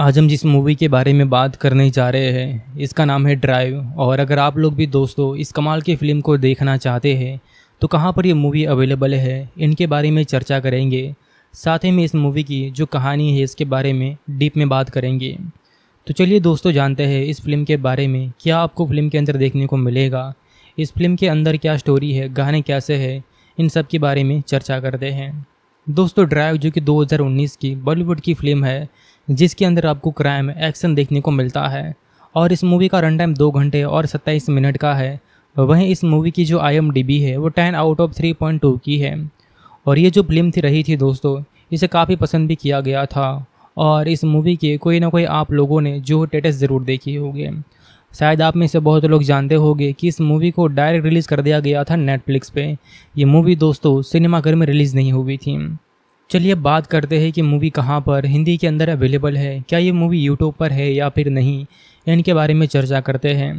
आज हम जिस मूवी के बारे में बात करने जा रहे हैं इसका नाम है ड्राइव और अगर आप लोग भी दोस्तों इस कमाल की फ़िल्म को देखना चाहते हैं तो कहाँ पर ये मूवी अवेलेबल है इनके बारे में चर्चा करेंगे साथ ही में इस मूवी की जो कहानी है इसके बारे में डीप में बात करेंगे तो चलिए दोस्तों जानते हैं इस फिल्म के बारे में क्या आपको फिल्म के अंदर देखने को मिलेगा इस फिल्म के अंदर क्या स्टोरी है गाने कैसे है इन सब के बारे में चर्चा करते हैं दोस्तों ड्राइव जो कि 2019 की बॉलीवुड की फिल्म है जिसके अंदर आपको क्राइम एक्शन देखने को मिलता है और इस मूवी का रन टाइम दो घंटे और सत्ताईस मिनट का है वहीं इस मूवी की जो आई है वो ten out of three point two की है और ये जो फिल्म थी रही थी दोस्तों इसे काफ़ी पसंद भी किया गया था और इस मूवी के कोई ना कोई आप लोगों ने जो टेटस ज़रूर देखे होंगे शायद आप में से बहुत लोग जानते होंगे कि इस मूवी को डायरेक्ट रिलीज़ कर दिया गया था नेटफ्लिक्स पे ये मूवी दोस्तों सिनेमाघर में रिलीज़ नहीं हुई थी चलिए अब बात करते हैं कि मूवी कहाँ पर हिंदी के अंदर अवेलेबल है क्या ये मूवी यूट्यूब पर है या फिर नहीं इनके बारे में चर्चा करते हैं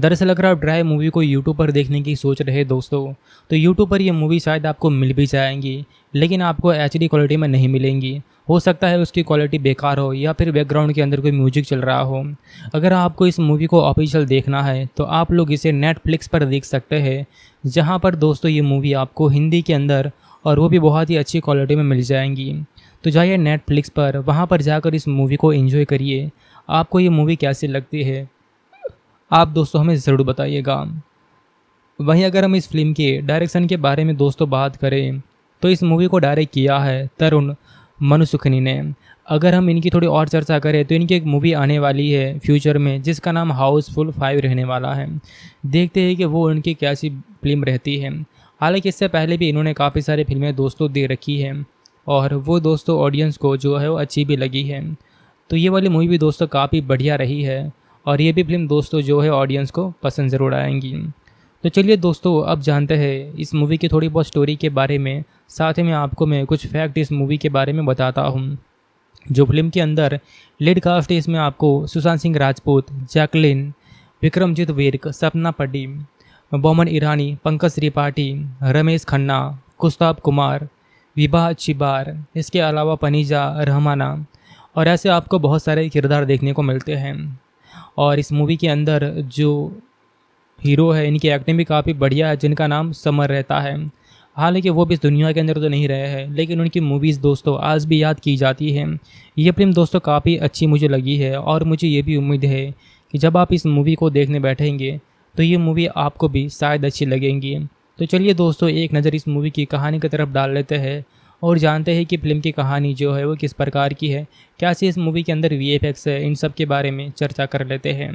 दरअसल अगर आप ड्राई मूवी को यूट्यूब पर देखने की सोच रहे दोस्तों तो यूट्यूब पर ये मूवी शायद आपको मिल भी जाएंगी लेकिन आपको एच क्वालिटी में नहीं मिलेंगी हो सकता है उसकी क्वालिटी बेकार हो या फिर बैकग्राउंड के अंदर कोई म्यूजिक चल रहा हो अगर आपको इस मूवी को ऑफिशियल देखना है तो आप लोग इसे नेटफ्लिक्स पर देख सकते हैं जहाँ पर दोस्तों ये मूवी आपको हिंदी के अंदर और वो भी बहुत ही अच्छी क्वालिटी में मिल जाएंगी तो जाइए नेटफ्लिक्स पर वहाँ पर जाकर इस मूवी को एंजॉय करिए आपको ये मूवी कैसी लगती है आप दोस्तों हमें ज़रूर बताइएगा वहीं अगर हम इस फिल्म के डायरेक्शन के बारे में दोस्तों बात करें तो इस मूवी को डायरेक्ट किया है तरुण मनुसुखनी ने अगर हम इनकी थोड़ी और चर्चा करें तो इनकी एक मूवी आने वाली है फ्यूचर में जिसका नाम हाउसफुल फाइव रहने वाला है देखते हैं कि वो उनकी कैसी फिल्म रहती है हालांकि इससे पहले भी इन्होंने काफ़ी सारी फिल्में दोस्तों दे रखी हैं और वो दोस्तों ऑडियंस को जो है वो अच्छी भी लगी है तो ये वाली मूवी भी दोस्तों काफ़ी बढ़िया रही है और ये भी फिल्म दोस्तों जो है ऑडियंस को पसंद ज़रूर आएंगी तो चलिए दोस्तों अब जानते हैं इस मूवी की थोड़ी बहुत स्टोरी के बारे में साथ ही में आपको मैं कुछ फैक्ट इस मूवी के बारे में बताता हूँ जो फिल्म के अंदर लीड कास्ट है इसमें आपको सुशांत सिंह राजपूत जैकलिन विक्रमजीत वीरक सपना पड्डी बोमन ईरानी पंकज त्रिपाठी रमेश खन्ना कुस्ताब कुमार विभा चिबार इसके अलावा पनीजा रहमाना और ऐसे आपको बहुत सारे किरदार देखने को मिलते हैं और इस मूवी के अंदर जो हीरो है इनकी एक्टिंग भी काफ़ी बढ़िया है जिनका नाम समर रहता है हालांकि वो भी इस दुनिया के अंदर तो नहीं रहे हैं लेकिन उनकी मूवीज़ दोस्तों आज भी याद की जाती हैं ये फिल्म दोस्तों काफ़ी अच्छी मुझे लगी है और मुझे ये भी उम्मीद है कि जब आप इस मूवी को देखने बैठेंगे तो ये मूवी आपको भी शायद अच्छी लगेंगी तो चलिए दोस्तों एक नज़र इस मूवी की कहानी की तरफ डाल लेते हैं और जानते हैं कि फिल्म की कहानी जो है वो किस प्रकार की है क्या सी इस मूवी के अंदर वी है इन सब के बारे में चर्चा कर लेते हैं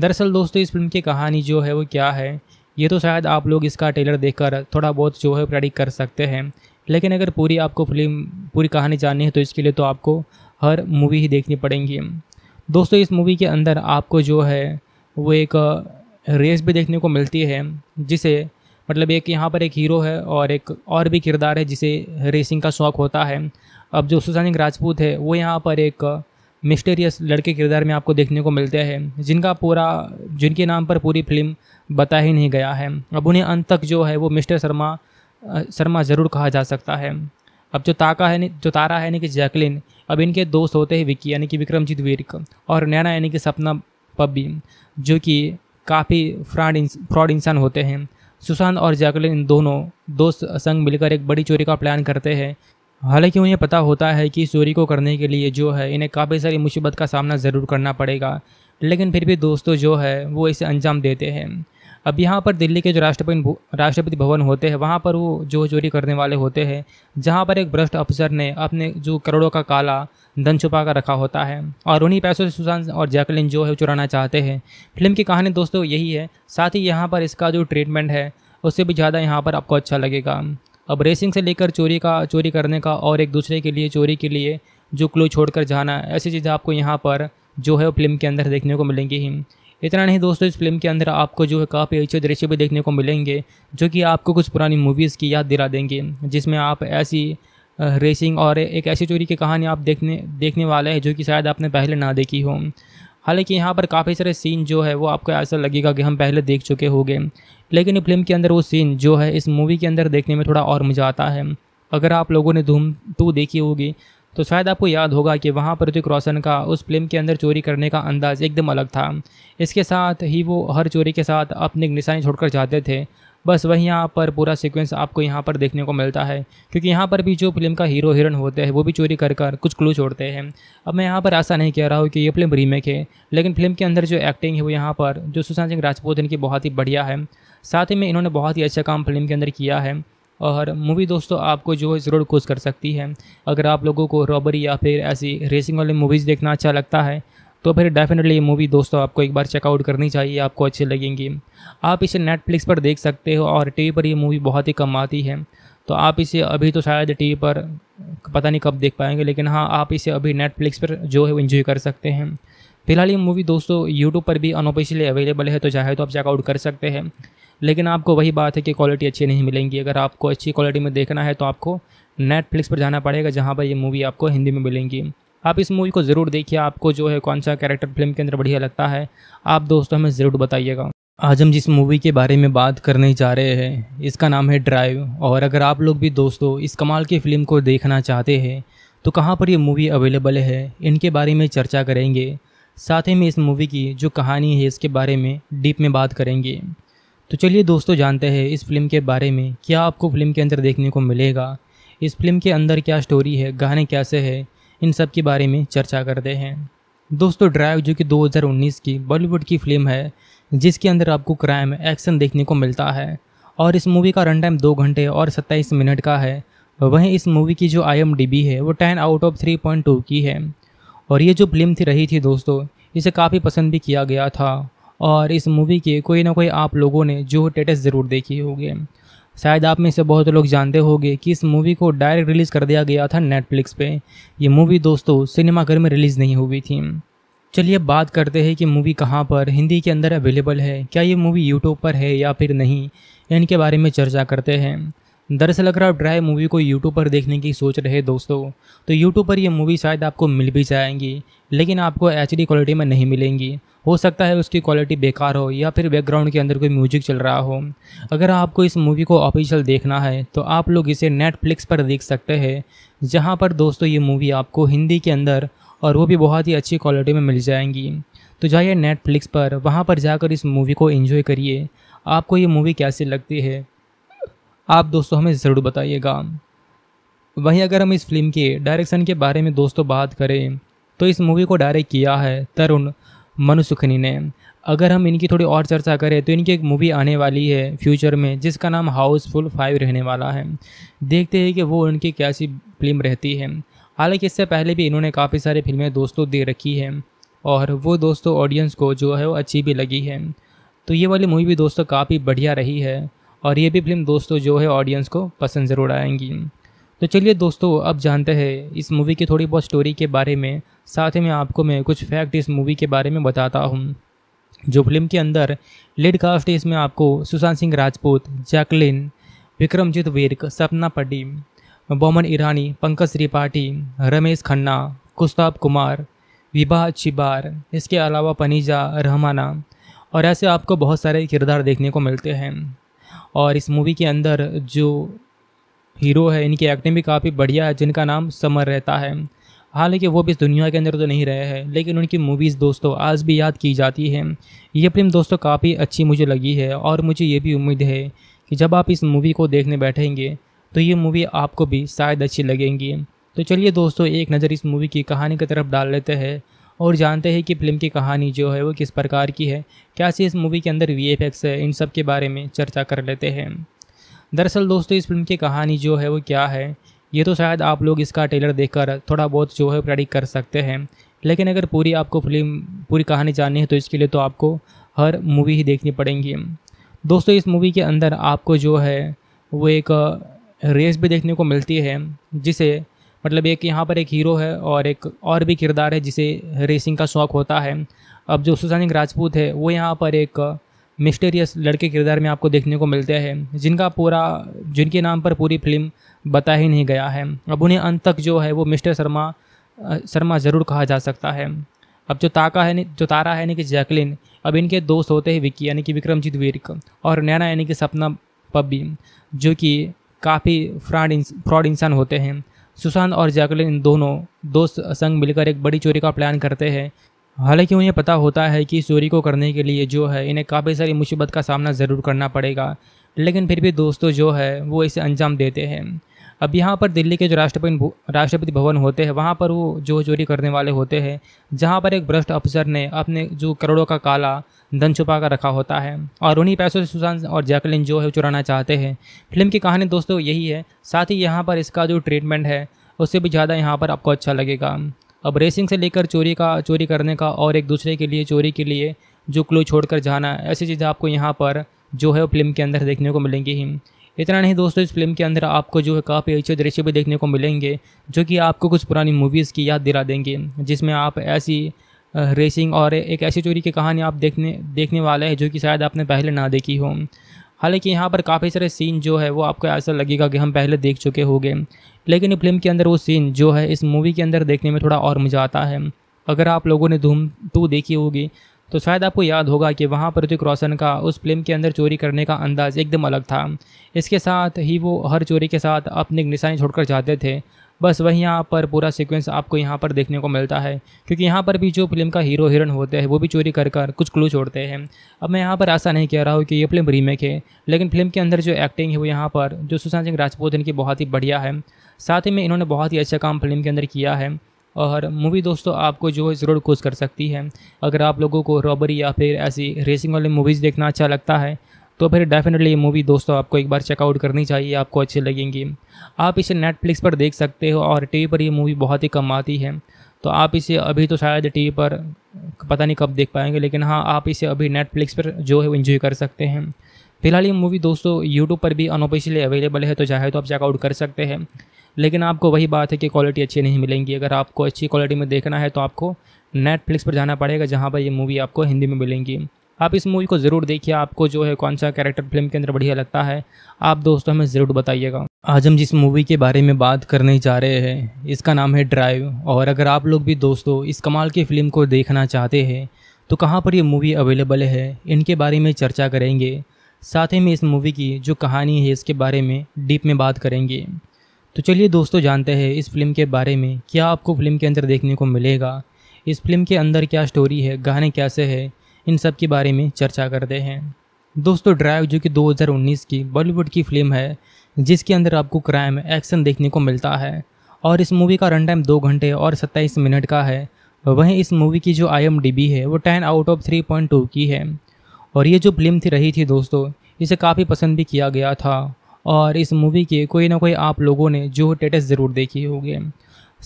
दरअसल दोस्तों इस फिल्म की कहानी जो है वो क्या है ये तो शायद आप लोग इसका ट्रेलर देखकर थोड़ा बहुत जो है प्रेडिक्ट कर सकते हैं लेकिन अगर पूरी आपको फिल्म पूरी कहानी जाननी है तो इसके लिए तो आपको हर मूवी ही देखनी पड़ेंगी दोस्तों इस मूवी के अंदर आपको जो है वो एक रेस भी देखने को मिलती है जिसे मतलब एक यहाँ पर एक हीरो है और एक और भी किरदार है जिसे रेसिंग का शौक़ होता है अब जो सिंह राजपूत है वो यहाँ पर एक मिस्टेरियस लड़के किरदार में आपको देखने को मिलते हैं जिनका पूरा जिनके नाम पर पूरी फिल्म बता ही नहीं गया है अब उन्हें अंत तक जो है वो मिस्टर शर्मा शर्मा ज़रूर कहा जा सकता है अब जो ताका है जो तारा है यानी कि जैकलिन अब इनके दोस्त होते हैं विक्की यानी कि विक्रमजीत वीरक और नैना यानी कि सपना पब्बी जो कि काफ़ी फ्रॉड फ्रॉड इंसान होते हैं सुशांत और जैकलिन इन दोनों दोस्त संग मिलकर एक बड़ी चोरी का प्लान करते हैं हालांकि उन्हें पता होता है कि चोरी को करने के लिए जो है इन्हें काफ़ी सारी मुसीबत का सामना ज़रूर करना पड़ेगा लेकिन फिर भी दोस्तों जो है वो इसे अंजाम देते हैं अब यहाँ पर दिल्ली के जो राष्ट्रपति राष्ट्रपति भवन होते हैं वहाँ पर वो जो चोरी करने वाले होते हैं जहाँ पर एक भ्रष्ट अफसर ने अपने जो करोड़ों का काला धन छुपा कर रखा होता है और उन्हीं पैसों से सुशांत और जैकलिन जो है चुराना चाहते हैं फिल्म की कहानी दोस्तों यही है साथ ही यहाँ पर इसका जो ट्रीटमेंट है उससे भी ज़्यादा यहाँ पर आपको अच्छा लगेगा अब रेसिंग से लेकर चोरी का चोरी करने का और एक दूसरे के लिए चोरी के लिए जो क्लू छोड़कर जाना ऐसी चीज़ें आपको यहाँ पर जो है वो फिल्म के अंदर देखने को मिलेंगी ही इतना नहीं दोस्तों इस फिल्म के अंदर आपको जो है काफ़ी अच्छे दृश्य भी देखने को मिलेंगे जो कि आपको कुछ पुरानी मूवीज़ की याद दिला देंगे जिसमें आप ऐसी रेसिंग और एक ऐसी चोरी की कहानी आप देखने देखने वाले हैं जो कि शायद आपने पहले ना देखी हो हालांकि यहाँ पर काफ़ी सारे सीन जो है वो आपको ऐसा लगेगा कि हम पहले देख चुके होंगे लेकिन फिल्म के अंदर वो सीन जो है इस मूवी के अंदर देखने में थोड़ा और मज़ा आता है अगर आप लोगों ने धूम टू देखी होगी तो शायद आपको याद होगा कि वहाँ पर ऋतिक रोशन का उस फिल्म के अंदर चोरी करने का अंदाज एकदम अलग था इसके साथ ही वो हर चोरी के साथ अपनी निशानी छोड़कर जाते थे बस वही यहाँ पर पूरा सीक्वेंस आपको यहाँ पर देखने को मिलता है क्योंकि यहाँ पर भी जो फिल्म का हीरो हीरोइन होते हैं वो भी चोरी कर कर कुछ क्लू छोड़ते हैं अब मैं यहाँ पर ऐसा नहीं कह रहा हूँ कि ये फिल्म रीमेक है लेकिन फिल्म के अंदर जो एक्टिंग है वो यहाँ पर जो सुशांत सिंह राजपूत इनकी बहुत ही बढ़िया है साथ ही में इन्होंने बहुत ही अच्छा काम फिल्म के अंदर किया है और मूवी दोस्तों आपको जो है ज़रूर कोश कर सकती है अगर आप लोगों को रॉबरी या फिर ऐसी रेसिंग वाली मूवीज़ देखना अच्छा लगता है तो फिर डेफिनेटली ये मूवी दोस्तों आपको एक बार चेकआउट करनी चाहिए आपको अच्छी लगेंगी आप इसे नेटफ्लिक्स पर देख सकते हो और टीवी पर ये मूवी बहुत ही कम आती है तो आप इसे अभी तो शायद टीवी पर पता नहीं कब देख पाएंगे लेकिन हाँ आप इसे अभी नेटफ्लिक्स पर जो है वो इन्जॉय कर सकते हैं फिलहाल ये मूवी दोस्तों यूट्यूब पर भी अनऑफिशियली अवेलेबल है तो चाहे तो आप चेकआउट कर सकते हैं लेकिन आपको वही बात है कि क्वालिटी अच्छी नहीं मिलेंगी अगर आपको अच्छी क्वालिटी में देखना है तो आपको नेटफ्लिक्स पर जाना पड़ेगा जहाँ पर ये मूवी आपको हिंदी में मिलेंगी आप इस मूवी को ज़रूर देखिए आपको जो है कौन सा कैरेक्टर फिल्म के अंदर बढ़िया लगता है आप दोस्तों हमें ज़रूर बताइएगा आज हम जिस मूवी के बारे में बात करने जा रहे हैं इसका नाम है ड्राइव और अगर आप लोग भी दोस्तों इस कमाल की फ़िल्म को देखना चाहते हैं तो कहाँ पर ये मूवी अवेलेबल है इनके बारे में चर्चा करेंगे साथ ही में इस मूवी की जो कहानी है इसके बारे में डीप में बात करेंगे तो चलिए दोस्तों जानते हैं इस फिल्म के बारे में क्या आपको फिल्म के अंदर देखने को मिलेगा इस फिल्म के अंदर क्या स्टोरी है गाने कैसे है इन सब के बारे में चर्चा करते हैं दोस्तों ड्राइव जो कि 2019 की बॉलीवुड की फिल्म है जिसके अंदर आपको क्राइम एक्शन देखने को मिलता है और इस मूवी का रन टाइम दो घंटे और सत्ताईस मिनट का है वहीं इस मूवी की जो आई है वो ten out of three point two की है और ये जो फिल्म थी रही थी दोस्तों इसे काफ़ी पसंद भी किया गया था और इस मूवी के कोई ना कोई आप लोगों ने जो टेटस ज़रूर देखी होगी शायद आप में से बहुत लोग जानते होंगे कि इस मूवी को डायरेक्ट रिलीज़ कर दिया गया था नेटफ्लिक्स पे ये मूवी दोस्तों सिनेमाघर में रिलीज़ नहीं हुई थी चलिए बात करते हैं कि मूवी कहाँ पर हिंदी के अंदर अवेलेबल है क्या ये मूवी यूट्यूब पर है या फिर नहीं इनके बारे में चर्चा करते हैं दरअसल अगर आप ड्राई मूवी को यूट्यूब पर देखने की सोच रहे दोस्तों तो यूट्यूब पर ये मूवी शायद आपको मिल भी जाएंगी लेकिन आपको एच क्वालिटी में नहीं मिलेंगी हो सकता है उसकी क्वालिटी बेकार हो या फिर बैकग्राउंड के अंदर कोई म्यूजिक चल रहा हो अगर आपको इस मूवी को ऑफिशियल देखना है तो आप लोग इसे नेटफ्लिक्स पर देख सकते हैं जहाँ पर दोस्तों ये मूवी आपको हिंदी के अंदर और वो भी बहुत ही अच्छी क्वालिटी में मिल जाएंगी तो जाइए नेटफ्लिक्स पर वहाँ पर जाकर इस मूवी को इन्जॉय करिए आपको ये मूवी कैसी लगती है आप दोस्तों हमें ज़रूर बताइएगा वहीं अगर हम इस फिल्म के डायरेक्शन के बारे में दोस्तों बात करें तो इस मूवी को डायरेक्ट किया है तरुण मनु सुखनी ने अगर हम इनकी थोड़ी और चर्चा करें तो इनकी एक मूवी आने वाली है फ्यूचर में जिसका नाम हाउसफुल फाइव रहने वाला है देखते हैं कि वो उनकी कैसी फिल्म रहती है हालांकि इससे पहले भी इन्होंने काफ़ी सारी फिल्में दोस्तों दे रखी हैं और वो दोस्तों ऑडियंस को जो है वो अच्छी भी लगी है तो ये वाली मूवी भी दोस्तों काफ़ी बढ़िया रही है और ये भी फिल्म दोस्तों जो है ऑडियंस को पसंद ज़रूर आएंगी तो चलिए दोस्तों अब जानते हैं इस मूवी की थोड़ी बहुत स्टोरी के बारे में साथ ही में आपको मैं कुछ फैक्ट इस मूवी के बारे में बताता हूँ जो फिल्म के अंदर लीड कास्ट है इसमें आपको सुशांत सिंह राजपूत जैकलिन विक्रमजीत विर्क सपना पड्डी बोमन ईरानी पंकज त्रिपाठी रमेश खन्ना कुस्ताब कुमार विभा चिबार इसके अलावा पनीजा रहमाना और ऐसे आपको बहुत सारे किरदार देखने को मिलते हैं और इस मूवी के अंदर जो हीरो है इनकी एक्टिंग भी काफ़ी बढ़िया है जिनका नाम समर रहता है हालांकि वो भी इस दुनिया के अंदर तो नहीं रहे हैं लेकिन उनकी मूवीज़ दोस्तों आज भी याद की जाती हैं ये फिल्म दोस्तों काफ़ी अच्छी मुझे लगी है और मुझे ये भी उम्मीद है कि जब आप इस मूवी को देखने बैठेंगे तो ये मूवी आपको भी शायद अच्छी लगेंगी तो चलिए दोस्तों एक नज़र इस मूवी की कहानी की तरफ डाल लेते हैं और जानते हैं कि फिल्म की कहानी जो है वो किस प्रकार की है क्या सी इस मूवी के अंदर वी एफ एक्स है इन सब के बारे में चर्चा कर लेते हैं दरअसल दोस्तों इस फिल्म की कहानी जो है वो क्या है ये तो शायद आप लोग इसका ट्रेलर देखकर थोड़ा बहुत जो है प्रेडिक कर सकते हैं लेकिन अगर पूरी आपको फिल्म पूरी कहानी जाननी है तो इसके लिए तो आपको हर मूवी ही देखनी पड़ेंगी दोस्तों इस मूवी के अंदर आपको जो है वो एक रेस भी देखने को मिलती है जिसे मतलब एक यहाँ पर एक हीरो है और एक और भी किरदार है जिसे रेसिंग का शौक़ होता है अब जो सुशांत राजपूत है वो यहाँ पर एक मिस्टेरियस लड़के किरदार में आपको देखने को मिलते हैं जिनका पूरा जिनके नाम पर पूरी फिल्म बता ही नहीं गया है अब उन्हें अंत तक जो है वो मिस्टर शर्मा शर्मा ज़रूर कहा जा सकता है अब जो ताका है जो तारा है यानी कि जैकलिन अब इनके दोस्त होते हैं विक्की यानी कि विक्रमजीत वीरक और नैना यानी कि सपना पब्बी जो कि काफ़ी फ्रॉड फ्रॉड इंसान होते हैं सुशांत और जैकलिन इन दोनों दोस्त संग मिलकर एक बड़ी चोरी का प्लान करते हैं हालांकि उन्हें पता होता है कि चोरी को करने के लिए जो है इन्हें काफ़ी सारी मुसीबत का सामना ज़रूर करना पड़ेगा लेकिन फिर भी दोस्तों जो है वो इसे अंजाम देते हैं अब यहाँ पर दिल्ली के जो राष्ट्रपति राष्ट्रपति भवन होते हैं वहाँ पर वो जो चोरी करने वाले होते हैं जहाँ पर एक भ्रष्ट अफसर ने अपने जो करोड़ों का काला धन छुपा कर रखा होता है और उन्हीं पैसों से सुशांत और जैकलिन जो है चुराना चाहते हैं फिल्म की कहानी दोस्तों यही है साथ ही यहाँ पर इसका जो ट्रीटमेंट है उससे भी ज़्यादा यहाँ पर आपको अच्छा लगेगा अब रेसिंग से लेकर चोरी का चोरी करने का और एक दूसरे के लिए चोरी के लिए जो क्लू छोड़कर जाना ऐसी चीज़ें आपको यहाँ पर जो है वो फिल्म के अंदर देखने को मिलेंगी ही इतना नहीं दोस्तों इस फिल्म के अंदर आपको जो है काफ़ी अच्छे दृश्य भी देखने को मिलेंगे जो कि आपको कुछ पुरानी मूवीज़ की याद दिला देंगे जिसमें आप ऐसी रेसिंग और एक ऐसी चोरी की कहानी आप देखने देखने वाले हैं जो कि शायद आपने पहले ना देखी हो हालांकि यहाँ पर काफ़ी सारे सीन जो है वो आपको ऐसा लगेगा कि हम पहले देख चुके होंगे लेकिन इस फिल्म के अंदर वो सीन जो है इस मूवी के अंदर देखने में थोड़ा और मज़ा आता है अगर आप लोगों ने धूम टू देखी होगी तो शायद आपको याद होगा कि वहाँ पर ऋतिक रोशन का उस फिल्म के अंदर चोरी करने का अंदाज़ एकदम अलग था इसके साथ ही वो हर चोरी के साथ अपनी निशानी छोड़कर जाते थे बस वही यहाँ पर पूरा सीक्वेंस आपको यहाँ पर देखने को मिलता है क्योंकि यहाँ पर भी जो फिल्म का हीरो हीरोइन होते हैं वो भी चोरी कर कर कुछ क्लू छोड़ते हैं अब मैं यहाँ पर ऐसा नहीं कह रहा हूँ कि ये फिल्म रीमेक है लेकिन फिल्म के अंदर जो एक्टिंग है वो यहाँ पर जो सुशांत सिंह राजपूत इनकी बहुत ही बढ़िया है साथ ही में इन्होंने बहुत ही अच्छा काम फिल्म के अंदर किया है और मूवी दोस्तों आपको जो है ज़रूर खुश कर सकती है अगर आप लोगों को रॉबरी या फिर ऐसी रेसिंग वाली मूवीज़ देखना अच्छा लगता है तो फिर डेफिनेटली ये मूवी दोस्तों आपको एक बार चेकआउट करनी चाहिए आपको अच्छी लगेंगी आप इसे नेटफ्लिक्स पर देख सकते हो और टीवी पर ये मूवी बहुत ही कम आती है तो आप इसे अभी तो शायद टीवी पर पता नहीं कब देख पाएंगे लेकिन हाँ आप इसे अभी नेटफ्लिक्स पर जो है इन्जॉय कर सकते हैं फिलहाल ये मूवी दोस्तों यूट्यूब पर भी अनऑफिशियली अवेलेबल है तो चाहे तो आप चेकआउट कर सकते हैं लेकिन आपको वही बात है कि क्वालिटी अच्छी नहीं मिलेंगी अगर आपको अच्छी क्वालिटी में देखना है तो आपको नेटफ्लिक्स पर जाना पड़ेगा जहाँ पर ये मूवी आपको हिंदी में मिलेंगी आप इस मूवी को ज़रूर देखिए आपको जो है कौन सा कैरेक्टर फिल्म के अंदर बढ़िया लगता है आप दोस्तों हमें ज़रूर बताइएगा आज हम जिस मूवी के बारे में बात करने जा रहे हैं इसका नाम है ड्राइव और अगर आप लोग भी दोस्तों इस कमाल की फ़िल्म को देखना चाहते हैं तो कहाँ पर ये मूवी अवेलेबल है इनके बारे में चर्चा करेंगे साथ ही में इस मूवी की जो कहानी है इसके बारे में डीप में बात करेंगे तो चलिए दोस्तों जानते हैं इस फिल्म के बारे में क्या आपको फिल्म के अंदर देखने को मिलेगा इस फिल्म के अंदर क्या स्टोरी है गाने कैसे है इन सब के बारे में चर्चा करते हैं दोस्तों ड्राइव जो कि 2019 की बॉलीवुड की फिल्म है जिसके अंदर आपको क्राइम एक्शन देखने को मिलता है और इस मूवी का रन टाइम दो घंटे और सत्ताईस मिनट का है वहीं इस मूवी की जो आई है वो ten out of three point two की है और ये जो फिल्म थी रही थी दोस्तों इसे काफ़ी पसंद भी किया गया था और इस मूवी के कोई ना कोई आप लोगों ने जो टेटस ज़रूर देखी होगी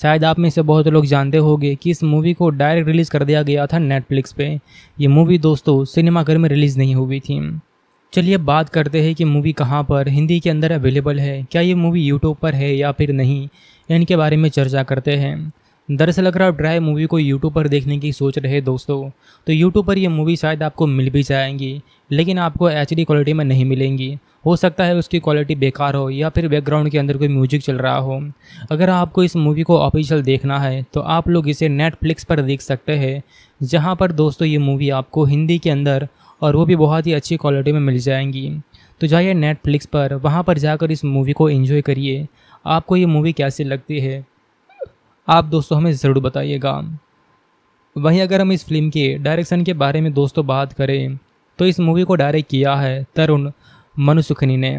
शायद आप में से बहुत लोग जानते होंगे कि इस मूवी को डायरेक्ट रिलीज़ कर दिया गया था नेटफ्लिक्स पे ये मूवी दोस्तों सिनेमाघर में रिलीज़ नहीं हुई थी चलिए बात करते हैं कि मूवी कहाँ पर हिंदी के अंदर अवेलेबल है क्या ये मूवी यूट्यूब पर है या फिर नहीं इनके बारे में चर्चा करते हैं दरअसल अगर आप ड्राई मूवी को यूट्यूब पर देखने की सोच रहे दोस्तों तो यूट्यूब पर ये मूवी शायद आपको मिल भी जाएंगी लेकिन आपको एच क्वालिटी में नहीं मिलेंगी हो सकता है उसकी क्वालिटी बेकार हो या फिर बैकग्राउंड के अंदर कोई म्यूजिक चल रहा हो अगर आपको इस मूवी को ऑफिशियल देखना है तो आप लोग इसे नेटफ्लिक्स पर देख सकते हैं जहाँ पर दोस्तों ये मूवी आपको हिंदी के अंदर और वो भी बहुत ही अच्छी क्वालिटी में मिल जाएंगी तो जाइए नेटफ्लिक्स पर वहाँ पर जाकर इस मूवी को एंजॉय करिए आपको ये मूवी कैसी लगती है आप दोस्तों हमें ज़रूर बताइएगा वहीं अगर हम इस फिल्म के डायरेक्शन के बारे में दोस्तों बात करें तो इस मूवी को डायरेक्ट किया है तरुण मनुसुखनी ने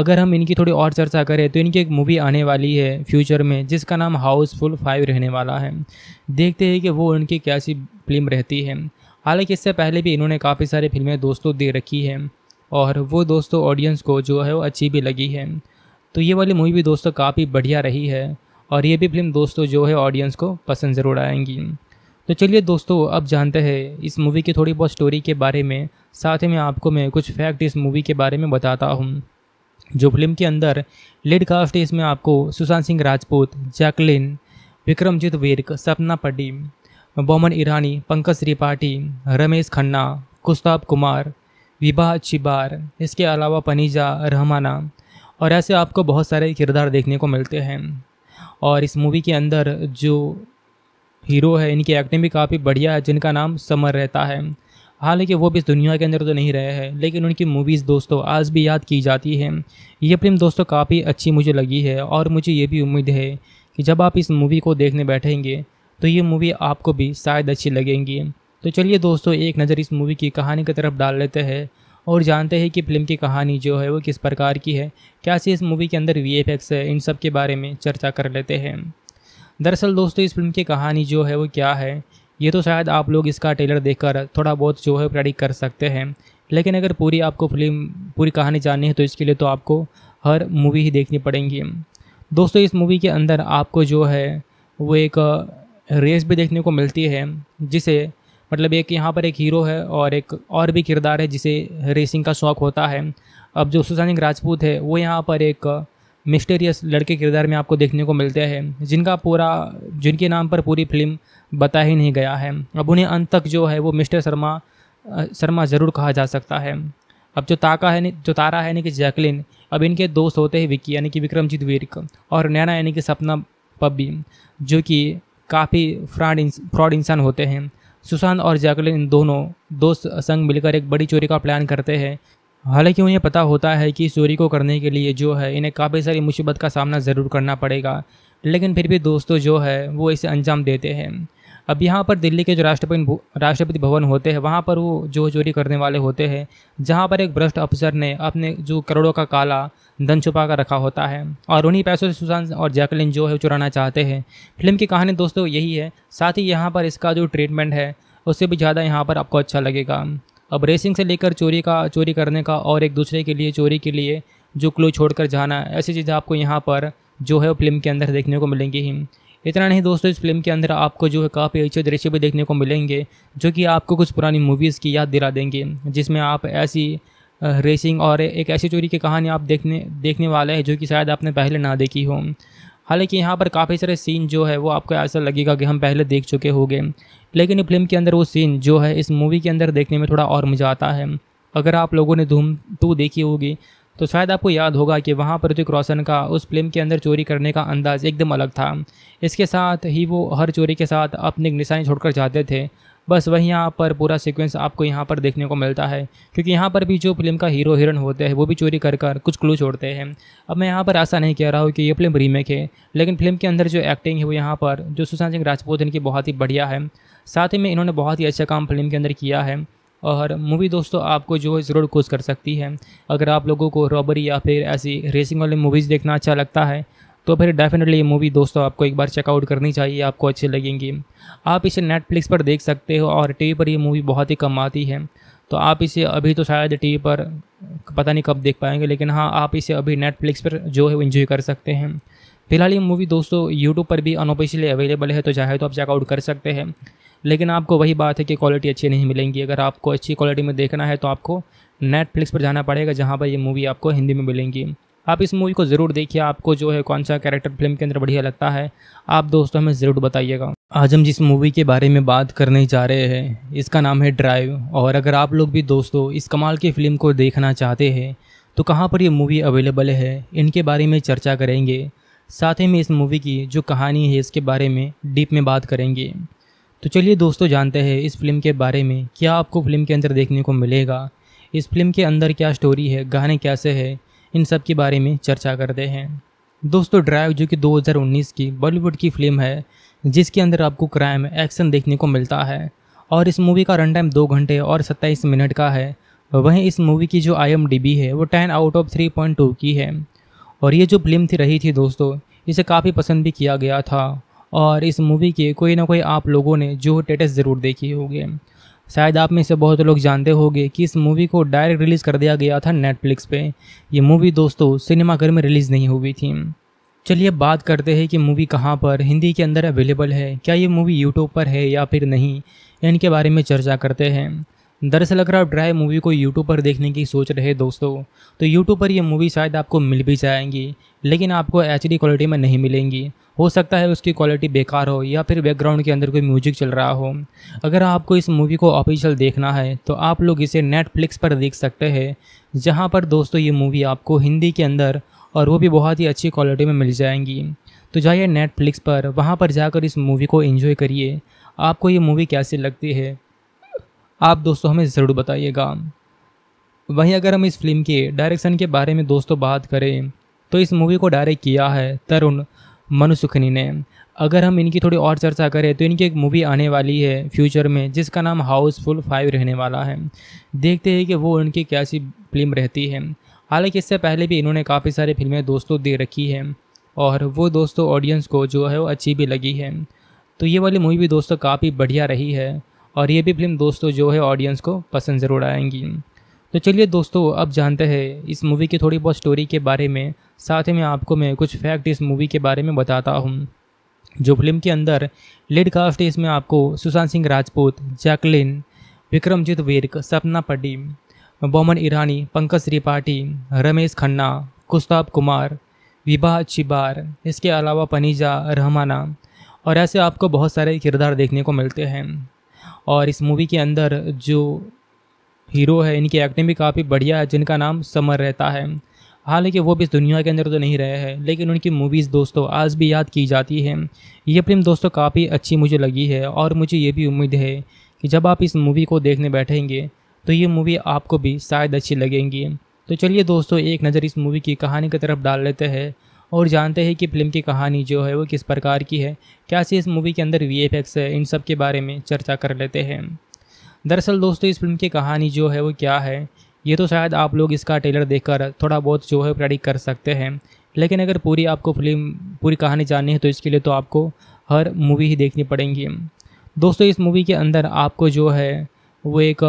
अगर हम इनकी थोड़ी और चर्चा करें तो इनकी एक मूवी आने वाली है फ्यूचर में जिसका नाम हाउसफुल फाइव रहने वाला है देखते हैं कि वो उनकी कैसी फिल्म रहती है हालांकि इससे पहले भी इन्होंने काफ़ी सारी फिल्में दोस्तों दे रखी हैं और वो दोस्तों ऑडियंस को जो है वो अच्छी भी लगी है तो ये वाली मूवी भी दोस्तों काफ़ी बढ़िया रही है और ये भी फिल्म दोस्तों जो है ऑडियंस को पसंद ज़रूर आएंगी तो चलिए दोस्तों अब जानते हैं इस मूवी की थोड़ी बहुत स्टोरी के बारे में साथ ही में आपको मैं कुछ फैक्ट इस मूवी के बारे में बताता हूँ जो फिल्म के अंदर लीड कास्ट इसमें आपको सुशांत सिंह राजपूत जैकलिन विक्रमजीत वीरक सपना पड्डी बोमन ईरानी पंकज त्रिपाठी रमेश खन्ना कुस्ताब कुमार विभा चिबार इसके अलावा पनीजा रहमाना और ऐसे आपको बहुत सारे किरदार देखने को मिलते हैं और इस मूवी के अंदर जो हीरो है इनकी एक्टिंग भी काफ़ी बढ़िया है जिनका नाम समर रहता है हालांकि वो भी इस दुनिया के अंदर तो नहीं रहे हैं लेकिन उनकी मूवीज़ दोस्तों आज भी याद की जाती हैं ये फिल्म दोस्तों काफ़ी अच्छी मुझे लगी है और मुझे ये भी उम्मीद है कि जब आप इस मूवी को देखने बैठेंगे तो ये मूवी आपको भी शायद अच्छी लगेंगी तो चलिए दोस्तों एक नज़र इस मूवी की कहानी की तरफ डाल लेते हैं और जानते हैं कि फिल्म की कहानी जो है वो किस प्रकार की है क्या इस मूवी के अंदर वी है इन सब के बारे में चर्चा कर लेते हैं दरअसल दोस्तों इस फिल्म की कहानी जो है वो क्या है ये तो शायद आप लोग इसका ट्रेलर देखकर थोड़ा बहुत जो है प्रेडिक्ट कर सकते हैं लेकिन अगर पूरी आपको फिल्म पूरी कहानी जाननी है तो इसके लिए तो आपको हर मूवी ही देखनी पड़ेंगी दोस्तों इस मूवी के अंदर आपको जो है वो एक रेस भी देखने को मिलती है जिसे मतलब एक यहाँ पर एक हीरो है और एक और भी किरदार है जिसे रेसिंग का शौक़ होता है अब जो सिंह राजपूत है वो यहाँ पर एक मिस्टेरियस लड़के किरदार में आपको देखने को मिलते हैं जिनका पूरा जिनके नाम पर पूरी फिल्म बता ही नहीं गया है अब उन्हें अंत तक जो है वो मिस्टर शर्मा शर्मा ज़रूर कहा जा सकता है अब जो ताका है जो तारा है यानी कि जैकलिन अब इनके दोस्त होते हैं विक्की यानी कि विक्रमजीत वीरक और नैना यानी कि सपना पब्बी जो कि काफ़ी फ्रॉड फ्रॉड इंसान होते हैं सुशांत और जैकलिन इन दोनों दोस्त संग मिलकर एक बड़ी चोरी का प्लान करते हैं हालांकि उन्हें पता होता है कि इस चोरी को करने के लिए जो है इन्हें काफ़ी सारी मुसीबत का सामना ज़रूर करना पड़ेगा लेकिन फिर भी दोस्तों जो है वो इसे अंजाम देते हैं अब यहाँ पर दिल्ली के जो राष्ट्रपति राष्ट्रपति भवन होते हैं वहाँ पर वो जो चोरी करने वाले होते हैं जहाँ पर एक भ्रष्ट अफसर ने अपने जो करोड़ों का काला धन छुपा कर रखा होता है और उन्हीं पैसों से सुशांत और जैकलिन जो है चुराना चाहते हैं फिल्म की कहानी दोस्तों यही है साथ ही यहाँ पर इसका जो ट्रीटमेंट है उससे भी ज़्यादा यहाँ पर आपको अच्छा लगेगा अब रेसिंग से लेकर चोरी का चोरी करने का और एक दूसरे के लिए चोरी के लिए जो क्लू छोड़कर जाना ऐसी चीज़ें आपको यहाँ पर जो है वो फिल्म के अंदर देखने को मिलेंगी ही इतना नहीं दोस्तों इस फिल्म के अंदर आपको जो है काफ़ी अच्छे दृश्य भी देखने को मिलेंगे जो कि आपको कुछ पुरानी मूवीज़ की याद दिला देंगे जिसमें आप ऐसी रेसिंग और एक ऐसी चोरी की कहानी आप देखने देखने वाले हैं जो कि शायद आपने पहले ना देखी हो हालांकि यहाँ पर काफ़ी सारे सीन जो है वो आपको ऐसा लगेगा कि हम पहले देख चुके होंगे लेकिन फिल्म के अंदर वो सीन जो है इस मूवी के अंदर देखने में थोड़ा और मज़ा आता है अगर आप लोगों ने धूम टू देखी होगी तो शायद आपको याद होगा कि वहाँ ऋतिक रोशन का उस फिल्म के अंदर चोरी करने का अंदाज एकदम अलग था इसके साथ ही वो हर चोरी के साथ अपनी निशानी छोड़कर जाते थे बस वहीं यहाँ पर पूरा सीक्वेंस आपको यहाँ पर देखने को मिलता है क्योंकि यहाँ पर भी जो फिल्म का हीरो हीरोइन होते हैं वो भी चोरी कर कर कुछ क्लू छोड़ते हैं अब मैं यहाँ पर ऐसा नहीं कह रहा हूँ कि ये फिल्म रीमेक है लेकिन फिल्म के अंदर जो एक्टिंग है वो यहाँ पर जो सुशांत सिंह राजपूत इनकी बहुत ही बढ़िया है साथ ही में इन्होंने बहुत ही अच्छा काम फिल्म के अंदर किया है और मूवी दोस्तों आपको जो है ज़रूर खुश कर सकती है अगर आप लोगों को रॉबरी या फिर ऐसी रेसिंग वाली मूवीज़ देखना अच्छा लगता है तो फिर डेफिनेटली ये मूवी दोस्तों आपको एक बार चेकआउट करनी चाहिए आपको अच्छी लगेंगी आप इसे नेटफ्लिक्स पर देख सकते हो और टीवी पर ये मूवी बहुत ही कम आती है तो आप इसे अभी तो शायद टीवी पर पता नहीं कब देख पाएंगे लेकिन हाँ आप इसे अभी नेटफ्लिक्स पर जो है वो इन्जॉय कर सकते हैं फिलहाल ये मूवी दोस्तों यूट्यूब पर भी अनऑफिशियली अवेलेबल है तो चाहे तो आप चेकआउट कर सकते हैं लेकिन आपको वही बात है कि क्वालिटी अच्छी नहीं मिलेंगी अगर आपको अच्छी क्वालिटी में देखना है तो आपको नेटफ्लिक्स पर जाना पड़ेगा जहाँ पर ये मूवी आपको हिंदी में मिलेंगी आप इस मूवी को ज़रूर देखिए आपको जो है कौन सा कैरेक्टर फिल्म के अंदर बढ़िया लगता है आप दोस्तों हमें ज़रूर बताइएगा आज हम जिस मूवी के बारे में बात करने जा रहे हैं इसका नाम है ड्राइव और अगर आप लोग भी दोस्तों इस कमाल की फ़िल्म को देखना चाहते हैं तो कहाँ पर ये मूवी अवेलेबल है इनके बारे में चर्चा करेंगे साथ ही में इस मूवी की जो कहानी है इसके बारे में डीप में बात करेंगे तो चलिए दोस्तों जानते हैं इस फिल्म के बारे में क्या आपको फिल्म के अंदर देखने को मिलेगा इस फिल्म के अंदर क्या स्टोरी है गाने कैसे है इन सब के बारे में चर्चा करते हैं दोस्तों ड्राइव जो कि 2019 की बॉलीवुड की फिल्म है जिसके अंदर आपको क्राइम एक्शन देखने को मिलता है और इस मूवी का रन टाइम दो घंटे और सत्ताईस मिनट का है वहीं इस मूवी की जो आई है वो ten out of three point two की है और ये जो फिल्म थी रही थी दोस्तों इसे काफ़ी पसंद भी किया गया था और इस मूवी के कोई ना कोई आप लोगों ने जो टेटस ज़रूर देखी होगी शायद आप में से बहुत लोग जानते होंगे कि इस मूवी को डायरेक्ट रिलीज़ कर दिया गया था नेटफ्लिक्स पे ये मूवी दोस्तों सिनेमाघर में रिलीज़ नहीं हुई थी चलिए बात करते हैं कि मूवी कहाँ पर हिंदी के अंदर अवेलेबल है क्या ये मूवी यूट्यूब पर है या फिर नहीं इनके बारे में चर्चा करते हैं दरअसल अगर आप ड्राई मूवी को यूट्यूब पर देखने की सोच रहे दोस्तों तो यूट्यूब पर ये मूवी शायद आपको मिल भी जाएंगी लेकिन आपको एच क्वालिटी में नहीं मिलेंगी हो सकता है उसकी क्वालिटी बेकार हो या फिर बैकग्राउंड के अंदर कोई म्यूजिक चल रहा हो अगर आपको इस मूवी को ऑफिशियल देखना है तो आप लोग इसे नेटफ्लिक्स पर देख सकते हैं जहाँ पर दोस्तों ये मूवी आपको हिंदी के अंदर और वो भी बहुत ही अच्छी क्वालिटी में मिल जाएंगी तो जाइए नेटफ्लिक्स पर वहाँ पर जाकर इस मूवी को एंजॉय करिए आपको ये मूवी कैसी लगती है आप दोस्तों हमें ज़रूर बताइएगा वहीं अगर हम इस फिल्म के डायरेक्शन के बारे में दोस्तों बात करें तो इस मूवी को डायरेक्ट किया है तरुण मनु सुखनी ने अगर हम इनकी थोड़ी और चर्चा करें तो इनकी एक मूवी आने वाली है फ्यूचर में जिसका नाम हाउसफुल फाइव रहने वाला है देखते हैं कि वो उनकी कैसी फिल्म रहती है हालांकि इससे पहले भी इन्होंने काफ़ी सारी फिल्में दोस्तों दे रखी हैं और वो दोस्तों ऑडियंस को जो है वो अच्छी भी लगी है तो ये वाली मूवी भी दोस्तों काफ़ी बढ़िया रही है और ये भी फिल्म दोस्तों जो है ऑडियंस को पसंद ज़रूर आएंगी तो चलिए दोस्तों अब जानते हैं इस मूवी की थोड़ी बहुत स्टोरी के बारे में साथ ही में आपको मैं कुछ फैक्ट इस मूवी के बारे में बताता हूँ जो फिल्म के अंदर लीड कास्ट है इसमें आपको सुशांत सिंह राजपूत जैकलिन विक्रमजीत वीरक सपना पड्डी बोमन ईरानी पंकज त्रिपाठी रमेश खन्ना कुस्ताब कुमार विभा चिबार इसके अलावा पनीजा रहमाना और ऐसे आपको बहुत सारे किरदार देखने को मिलते हैं और इस मूवी के अंदर जो हीरो है इनकी एक्टिंग भी काफ़ी बढ़िया है जिनका नाम समर रहता है हालांकि वो भी इस दुनिया के अंदर तो नहीं रहे हैं लेकिन उनकी मूवीज़ दोस्तों आज भी याद की जाती हैं ये फिल्म दोस्तों काफ़ी अच्छी मुझे लगी है और मुझे ये भी उम्मीद है कि जब आप इस मूवी को देखने बैठेंगे तो ये मूवी आपको भी शायद अच्छी लगेंगी तो चलिए दोस्तों एक नज़र इस मूवी की कहानी की तरफ डाल लेते हैं और जानते हैं कि फिल्म की कहानी जो है वो किस प्रकार की है क्या से इस मूवी के अंदर वी है इन सब के बारे में चर्चा कर लेते हैं दरअसल दोस्तों इस फिल्म की कहानी जो है वो क्या है ये तो शायद आप लोग इसका ट्रेलर देखकर थोड़ा बहुत जो है प्रेडिक कर सकते हैं लेकिन अगर पूरी आपको फिल्म पूरी कहानी जाननी है तो इसके लिए तो आपको हर मूवी ही देखनी पड़ेंगी दोस्तों इस मूवी के अंदर आपको जो है वो एक